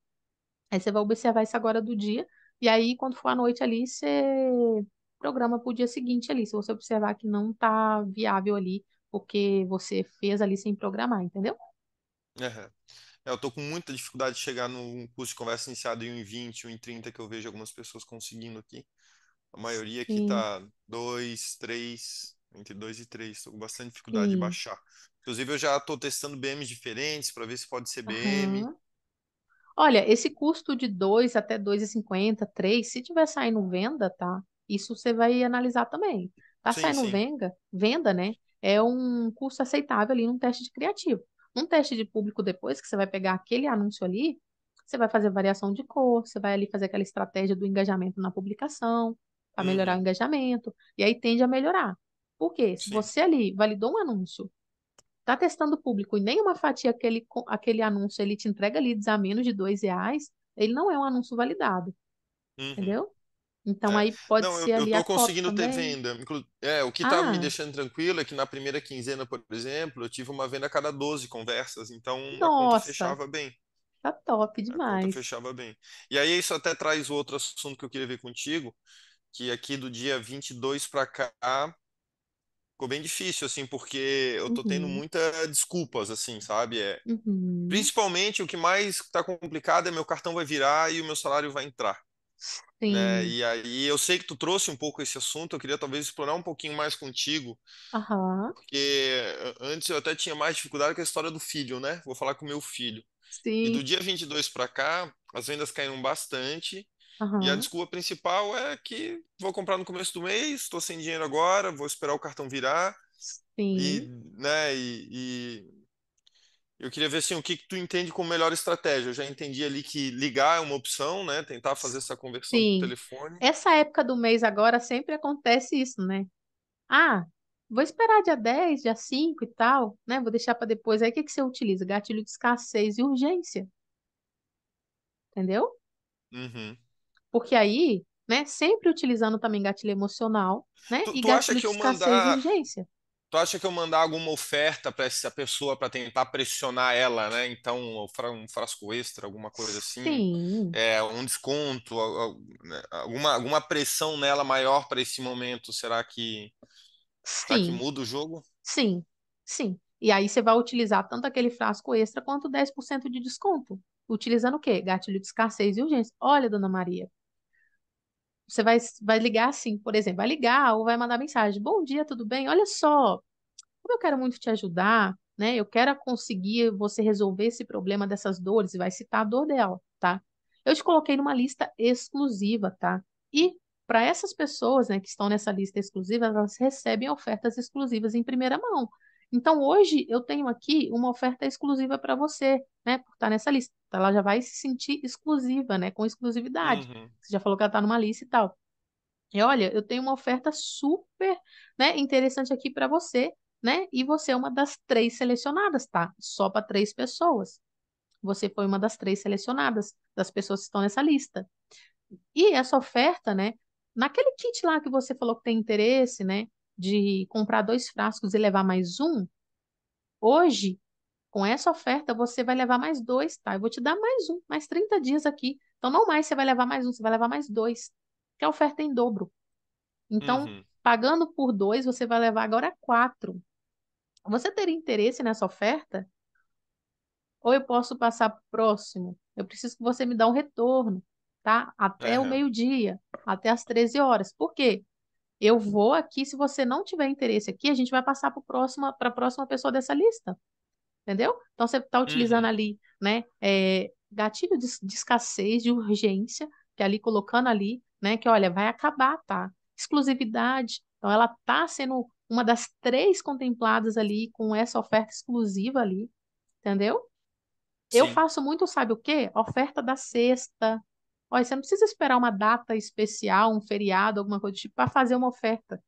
Aí você vai observar isso agora do dia, e aí quando for à noite ali, você programa para o dia seguinte ali, se você observar que não está viável ali, porque você fez ali sem programar, entendeu? Uhum. É, eu estou com muita dificuldade de chegar no curso de conversa iniciada em 1,20 ou em 30, que eu vejo algumas pessoas conseguindo aqui. A maioria aqui está 2, 3, entre 2 e 3. Estou com bastante dificuldade Sim. de baixar. Inclusive, eu já estou testando BMs diferentes para ver se pode ser BM. Uhum. Olha, esse custo de 2 até 2,50, 3, se tiver saindo venda, tá? Isso você vai analisar também. Tá sim, saindo sim. Venga, venda, né? É um curso aceitável ali, um teste de criativo. Um teste de público depois, que você vai pegar aquele anúncio ali, você vai fazer variação de cor, você vai ali fazer aquela estratégia do engajamento na publicação, para uhum. melhorar o engajamento, e aí tende a melhorar. Por quê? Se você ali validou um anúncio, tá testando o público e nenhuma fatia aquele, aquele anúncio ele te entrega leads a ah, menos de dois reais, ele não é um anúncio validado. Uhum. Entendeu? Então É. aí pode Não, ser eu ali tô a conseguindo ter venda. É, o que tá me ah. deixando tranquilo é que na primeira quinzena, por exemplo, eu tive uma venda a cada 12 conversas, então a conta nossa, fechava bem. tá top A conta demais. fechava bem. E aí isso até traz outro assunto que eu queria ver contigo, que aqui do dia 22 para cá ficou bem difícil, assim, porque eu tô tendo uhum. muitas desculpas, assim, sabe? É, uhum. principalmente o que mais tá complicado é meu cartão vai virar e o meu salário vai entrar. Né, Sim. Né? E aí eu sei que tu trouxe um pouco esse assunto, eu queria talvez explorar um pouquinho mais contigo, Aham. porque antes eu até tinha mais dificuldade com a história do filho, né? Vou falar com o meu filho. Sim. E do dia 22 para cá, as vendas caíram bastante, e a desculpa principal é que vou comprar no começo do mês, estou sem dinheiro agora, vou esperar o cartão virar. Sim. E, né, e, e eu queria ver assim, o que, que tu entende como melhor estratégia. Eu já entendi ali que ligar é uma opção, né? Tentar fazer essa conversão Sim. por telefone. Essa época do mês agora sempre acontece isso, né? Ah, vou esperar dia 10, dia 5 e tal, né? Vou deixar para depois. Aí o que, que você utiliza? Gatilho de escassez e urgência. Entendeu? Uhum. Porque aí, né? Sempre utilizando também gatilho emocional, né? Tu, e tu gatilho acha que de eu escassez mandar... e urgência. Tu acha que eu mandar alguma oferta para essa pessoa para tentar pressionar ela, né? Então, um frasco extra, alguma coisa assim, Sim. É, um desconto, né? alguma, alguma pressão nela maior para esse momento, será que, será que Sim, muda o jogo? sim, sim. E aí você vai utilizar tanto aquele frasco extra quanto 10% de desconto. Utilizando o quê? Gatilho de escassez e urgência. Olha, dona Maria, você vai, vai ligar assim, por exemplo, vai ligar ou vai mandar mensagem: Bom dia, tudo bem? Olha só, como eu quero muito te ajudar, né? Eu quero conseguir você resolver esse problema dessas dores, e vai citar a dor dela, tá? Eu te coloquei numa lista exclusiva, tá? E para essas pessoas né, que estão nessa lista exclusiva, elas recebem ofertas exclusivas em primeira mão. Então, hoje eu tenho aqui uma oferta exclusiva para você, né? Por estar tá nessa lista. Então, ela já vai se sentir exclusiva, né? Com exclusividade. Uhum. Você já falou que ela está numa lista e tal. E olha, eu tenho uma oferta super né, interessante aqui para você, né? E você é uma das três selecionadas, tá? Só para três pessoas. Você foi uma das três selecionadas, das pessoas que estão nessa lista. E essa oferta, né? Naquele kit lá que você falou que tem interesse, né? de comprar dois frascos e levar mais um, hoje, com essa oferta, você vai levar mais dois, tá? Eu vou te dar mais um, mais 30 dias aqui. Então, não mais você vai levar mais um, você vai levar mais dois, que a oferta é em dobro. Então, uhum. pagando por dois, você vai levar agora quatro. Você teria interesse nessa oferta? Ou eu posso passar próximo? Eu preciso que você me dê um retorno, tá? Até uhum. o meio-dia, até as 13 horas. Por quê? eu vou aqui, se você não tiver interesse aqui, a gente vai passar para próxima, a próxima pessoa dessa lista. Entendeu? Então você está utilizando uhum. ali, né? É, gatilho de, de, escassez, de urgência, que é ali colocando ali, né? Que olha, vai acabar, tá? Exclusividade. Então ela está sendo uma das três contempladas ali com essa oferta exclusiva ali, entendeu? Sim. Eu faço muito, sabe o quê? Oferta da sexta, Olha, você não precisa esperar uma data especial, um feriado, alguma coisa do tipo, para fazer uma oferta.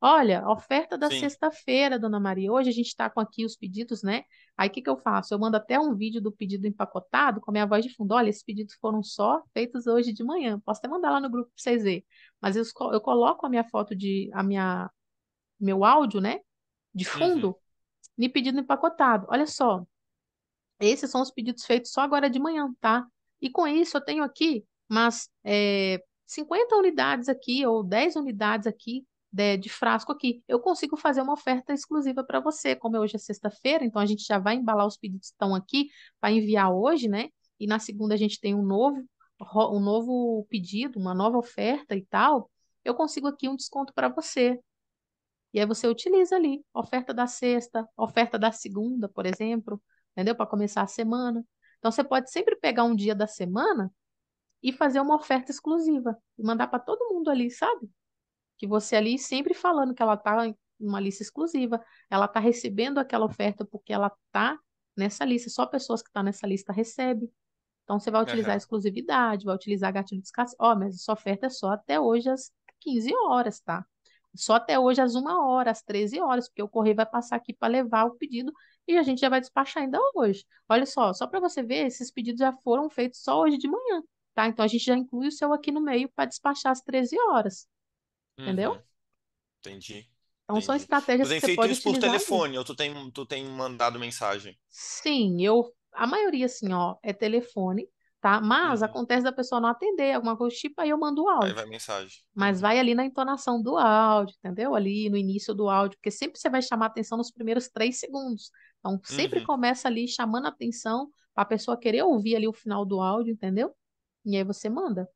Olha, oferta da sexta-feira, dona Maria. Hoje a gente está com aqui os pedidos, né? Aí o que, que eu faço? Eu mando até um vídeo do pedido empacotado com a minha voz de fundo. Olha, esses pedidos foram só feitos hoje de manhã. Posso até mandar lá no grupo para vocês verem. Mas eu, eu, coloco a minha foto de. a minha meu áudio, né? De uhum. fundo, me pedido empacotado. Olha só. Esses são os pedidos feitos só agora de manhã, tá? E com isso eu tenho aqui mas é, 50 unidades aqui ou 10 unidades aqui de, né, de frasco aqui, eu consigo fazer uma oferta exclusiva para você. Como hoje é sexta-feira, então a gente já vai embalar os pedidos que estão aqui para enviar hoje, né? E na segunda a gente tem um novo, um novo pedido, uma nova oferta e tal. Eu consigo aqui um desconto para você. E aí você utiliza ali, oferta da sexta, oferta da segunda, por exemplo, entendeu? Para começar a semana. Então você pode sempre pegar um dia da semana e fazer uma oferta exclusiva e mandar para todo mundo ali, sabe? Que você ali sempre falando que ela está em uma lista exclusiva, ela está recebendo aquela oferta porque ela está nessa lista, só pessoas que estão tá nessa lista recebem. Então você vai utilizar uhum. exclusividade, vai utilizar gatilho de descarte. Ó, oh, mas essa oferta é só até hoje às 15 horas, tá? Só até hoje às 1 hora, às 13 horas, porque o correio vai passar aqui para levar o pedido e a gente já vai despachar ainda hoje. Olha só, só para você ver, esses pedidos já foram feitos só hoje de manhã tá? Então a gente já inclui o seu aqui no meio para despachar às 13 horas. Uhum. Entendeu? Entendi. Então Entendi. são estratégias tu que você pode utilizar. tem feito isso por telefone aí. ou tu tem, tu tem mandado mensagem? Sim, eu a maioria assim, ó, é telefone, tá? Mas uhum. acontece da pessoa não atender, alguma coisa tipo, aí eu mando o áudio. Aí vai mensagem. Mas uhum. vai ali na entonação do áudio, entendeu? Ali no início do áudio, porque sempre você vai chamar atenção nos primeiros três segundos. Então sempre uhum. começa ali chamando atenção para a pessoa querer ouvir ali o final do áudio, entendeu? E aí você manda.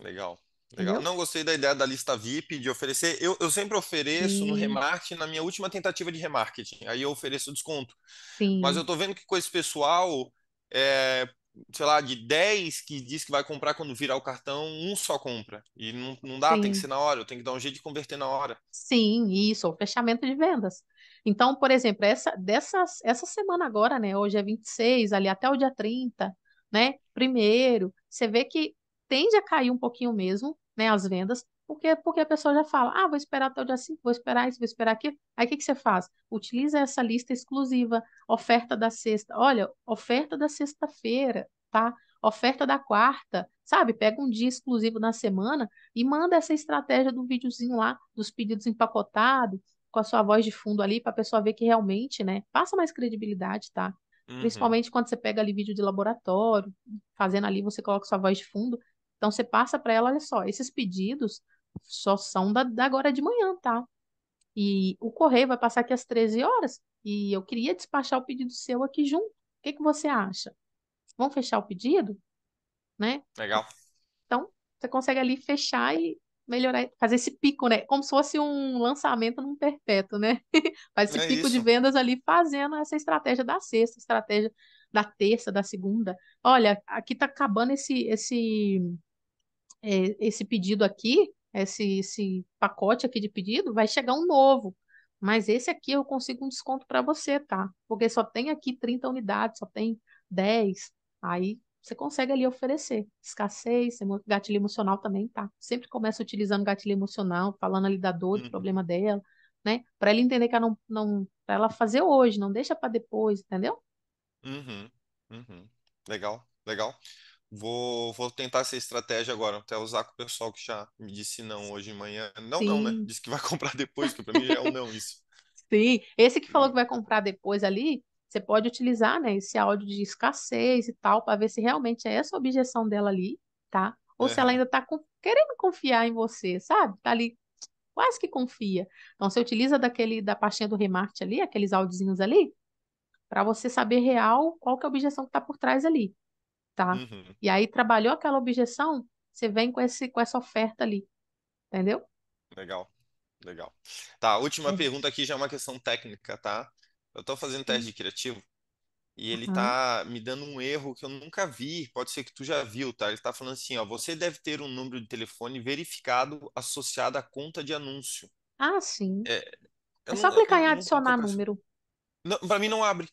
Legal. Legal. Não gostei da ideia da lista VIP de oferecer. Eu, eu sempre ofereço Sim. no remarketing, na minha última tentativa de remarketing. Aí eu ofereço desconto. Sim. Mas eu tô vendo que com esse pessoal, é, sei lá, de 10 que diz que vai comprar quando virar o cartão, um só compra. E não, não dá, Sim. tem que ser na hora, eu tenho que dar um jeito de converter na hora. Sim, isso, o fechamento de vendas. Então, por exemplo, essa, dessas, essa semana agora, né? Hoje é 26, ali até o dia 30, né? Primeiro, você vê que tende a cair um pouquinho mesmo, né? As vendas, porque, porque a pessoa já fala, ah, vou esperar até o dia 5, vou esperar isso, vou esperar aquilo. Aí o que, que você faz? Utiliza essa lista exclusiva, oferta da sexta. Olha, oferta da sexta-feira, tá? Oferta da quarta, sabe? Pega um dia exclusivo na semana e manda essa estratégia do videozinho lá, dos pedidos empacotados, com a sua voz de fundo ali, para a pessoa ver que realmente, né? Passa mais credibilidade, tá? Uhum. Principalmente quando você pega ali vídeo de laboratório, fazendo ali, você coloca sua voz de fundo. Então você passa para ela, olha só, esses pedidos só são da, da agora de manhã, tá? E o correio vai passar aqui às 13 horas e eu queria despachar o pedido seu aqui junto. O que, que você acha? Vamos fechar o pedido? Né? Legal. Então, você consegue ali fechar e melhorar, fazer esse pico, né? Como se fosse um lançamento num perpétuo, né? Faz esse é pico isso. de vendas ali fazendo essa estratégia da sexta, estratégia da terça, da segunda. Olha, aqui tá acabando esse esse é, esse pedido aqui, esse, esse pacote aqui de pedido, vai chegar um novo. Mas esse aqui eu consigo um desconto para você, tá? Porque só tem aqui 30 unidades, só tem 10. Aí você consegue ali oferecer. Escassez, gatilho emocional também, tá? Sempre começa utilizando gatilho emocional, falando ali da dor, uhum. do problema dela, né? Para ela entender que ela não, não para ela fazer hoje, não deixa para depois, entendeu? Uhum. Uhum. Legal, legal. Vou, vou tentar essa estratégia agora, até usar com o pessoal que já me disse não hoje de manhã. Não, Sim. não, né? Disse que vai comprar depois, que para mim já é um não isso. Sim, esse que falou uhum. que vai comprar depois ali, você pode utilizar né, esse áudio de escassez e tal, para ver se realmente é essa a objeção dela ali, tá? Ou é. se ela ainda está querendo confiar em você, sabe? Tá ali quase que confia. Então, você utiliza daquele da pastinha do Remart ali, aqueles áudiozinhos ali, para você saber real qual que é a objeção que está por trás ali, tá? Uhum. E aí, trabalhou aquela objeção, você vem com, esse, com essa oferta ali, entendeu? Legal, legal. Tá, última é. pergunta aqui já é uma questão técnica, tá? Eu tô fazendo hum. teste de criativo e ele Uhum. tá me dando um erro que eu nunca vi, pode ser que tu já viu, tá? Ele tá falando assim, ó, você deve ter um número de telefone verificado associado à conta de anúncio. Ah, sim. É, eu É só não, clicar eu em adicionar número. Não, para mim não abre.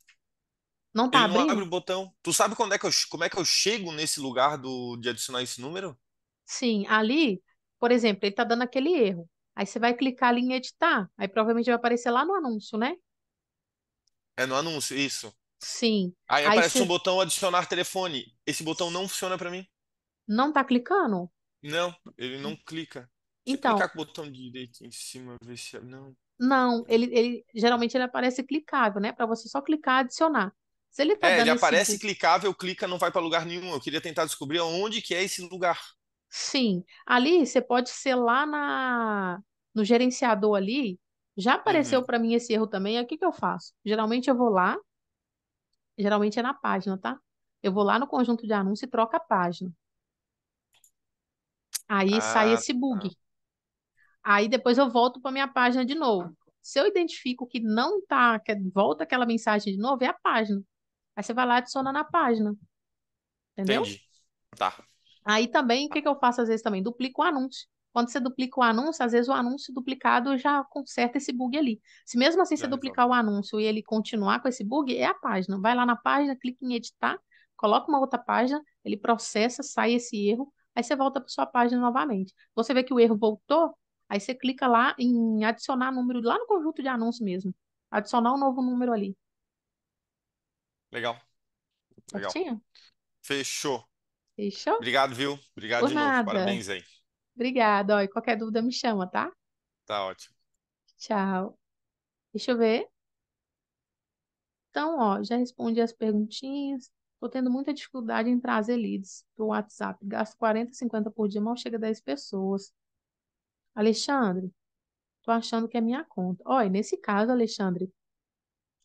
Não tá Ele não abre abrindo? o botão. Tu sabe quando é que eu, como é que eu chego nesse lugar do, de adicionar esse número? Sim, ali, por exemplo, ele tá dando aquele erro. Aí você vai clicar ali em editar. Aí provavelmente vai aparecer lá no anúncio, né? É no anúncio, isso. Sim. Aí, Aí aparece cê... um botão adicionar telefone. Esse botão não funciona para mim. Não tá clicando? Não, ele não clica. então. clicar com o botão direito em cima, ver se. É- não. Não, ele, ele geralmente ele aparece clicável, né? Para você só clicar adicionar. Se ele tá É, dando ele esse aparece clicável, clica, não vai para lugar nenhum. Eu queria tentar descobrir onde que é esse lugar. Sim, ali você pode ser lá na no gerenciador ali, já apareceu uhum. para mim esse erro também, aí o que, que eu faço? Geralmente eu vou lá, geralmente é na página, tá? Eu vou lá no conjunto de anúncio e troco a página. Aí ah, sai esse bug. Tá. Aí depois eu volto para minha página de novo. Se eu identifico que não tá, que volta aquela mensagem de novo, é a página. Aí você vai lá e adiciona na página. Entendeu? Entendi. Tá. Aí também, o que, que eu faço às vezes também? Duplico o anúncio. Quando você duplica o anúncio, às vezes o anúncio duplicado já conserta esse bug ali. Se mesmo assim você é, duplicar então. o anúncio e ele continuar com esse bug, é a página. Vai lá na página, clica em editar, coloca uma outra página, ele processa, sai esse erro, aí você volta para sua página novamente. Você vê que o erro voltou, aí você clica lá em adicionar número, lá no conjunto de anúncios mesmo. Adicionar um novo número ali. Legal. Legal. Fechou. Fechou? Obrigado, viu? Obrigado Por de nada. novo. Parabéns aí. Obrigada. Ó, e qualquer dúvida me chama, tá? Tá ótimo. Tchau. Deixa eu ver. Então, ó, já respondi as perguntinhas. Estou tendo muita dificuldade em trazer leads do WhatsApp. Gasto 40, 50 por dia, mal chega 10 pessoas. Alexandre, tô achando que é minha conta. Olha, nesse caso, Alexandre,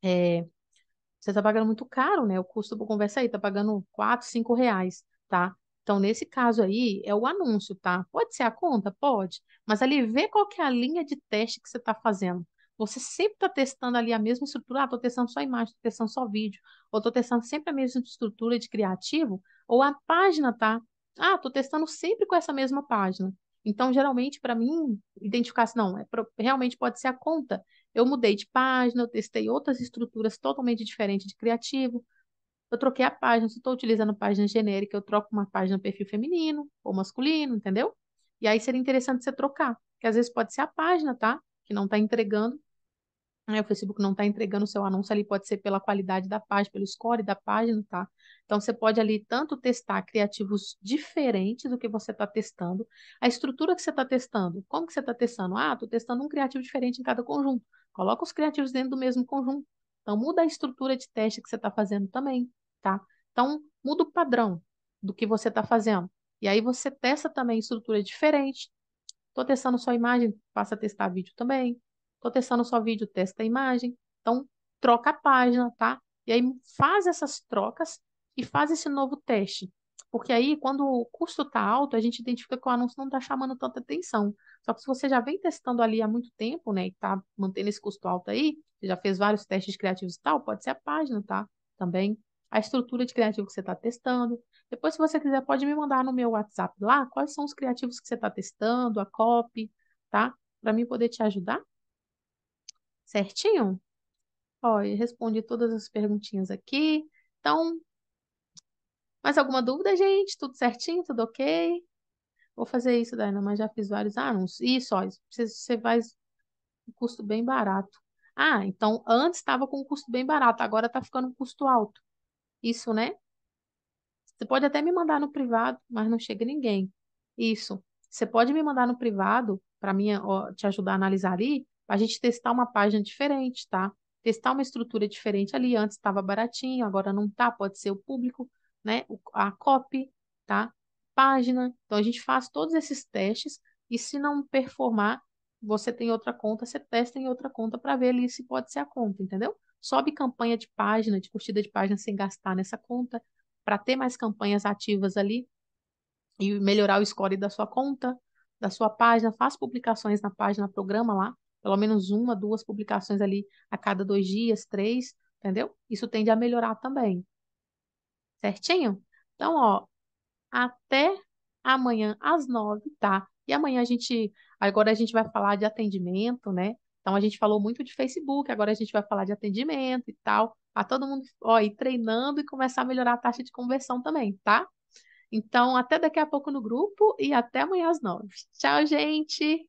é, você está pagando muito caro, né? O custo por conversa aí está pagando 4, 5 reais, tá? Então, nesse caso aí, é o anúncio, tá? Pode ser a conta? Pode. Mas ali, vê qual que é a linha de teste que você está fazendo. Você sempre está testando ali a mesma estrutura. Ah, estou testando só imagem, estou testando só vídeo. Ou estou testando sempre a mesma estrutura de criativo. Ou a página, tá? Ah, estou testando sempre com essa mesma página. Então, geralmente, para mim, identificar se não, é, realmente pode ser a conta. Eu mudei de página, eu testei outras estruturas totalmente diferentes de criativo, eu troquei a página. Se estou utilizando página genérica, eu troco uma página perfil feminino ou masculino, entendeu? E aí seria interessante você trocar, porque às vezes pode ser a página, tá? Que não está entregando, né? O Facebook não está entregando o seu anúncio ali, pode ser pela qualidade da página, pelo score da página, tá? Então você pode ali tanto testar criativos diferentes do que você está testando, a estrutura que você está testando, como que você está testando? Ah, estou testando um criativo diferente em cada conjunto. Coloca os criativos dentro do mesmo conjunto. Então, muda a estrutura de teste que você está fazendo também, tá? Então, muda o padrão do que você está fazendo. E aí você testa também estrutura diferente. Estou testando só imagem, passa a testar vídeo também. Estou testando só vídeo, testa a imagem. Então, troca a página, tá? E aí faz essas trocas e faz esse novo teste. Porque aí, quando o custo está alto, a gente identifica que o anúncio não está chamando tanta atenção. Só que se você já vem testando ali há muito tempo, né, e está mantendo esse custo alto aí, já fez vários testes criativos e tal, pode ser a página, tá? Também. A estrutura de criativo que você está testando. Depois, se você quiser, pode me mandar no meu WhatsApp lá quais são os criativos que você está testando, a copy, tá? Para mim poder te ajudar. Certinho? Ó, eu respondi todas as perguntinhas aqui. Então, mais alguma dúvida, gente? Tudo certinho? Tudo ok? Vou fazer isso, daí, mas já fiz vários anúncios. Isso, ó, você faz um custo bem barato. Ah, então antes estava com um custo bem barato, agora está ficando um custo alto. Isso, né? Você pode até me mandar no privado, mas não chega ninguém. Isso. Você pode me mandar no privado para mim te ajudar a analisar ali, para a gente testar uma página diferente, tá? Testar uma estrutura diferente ali. Antes estava baratinho, agora não tá. Pode ser o público, né? A copy, tá? Página. Então a gente faz todos esses testes e se não performar, você tem outra conta, você testa em outra conta para ver ali se pode ser a conta, entendeu? Sobe campanha de página, de curtida de página sem gastar nessa conta, para ter mais campanhas ativas ali e melhorar o score da sua conta, da sua página, faz publicações na página, programa lá, pelo menos uma, duas publicações ali a cada dois dias, três, entendeu? Isso tende a melhorar também certinho? Então, ó, até amanhã às nove, tá? E amanhã a gente, agora a gente vai falar de atendimento, né? Então a gente falou muito de Facebook, agora a gente vai falar de atendimento e tal, pra tá todo mundo ó, ir treinando e começar a melhorar a taxa de conversão também, tá? Então, até daqui a pouco no grupo e até amanhã às nove. Tchau, gente!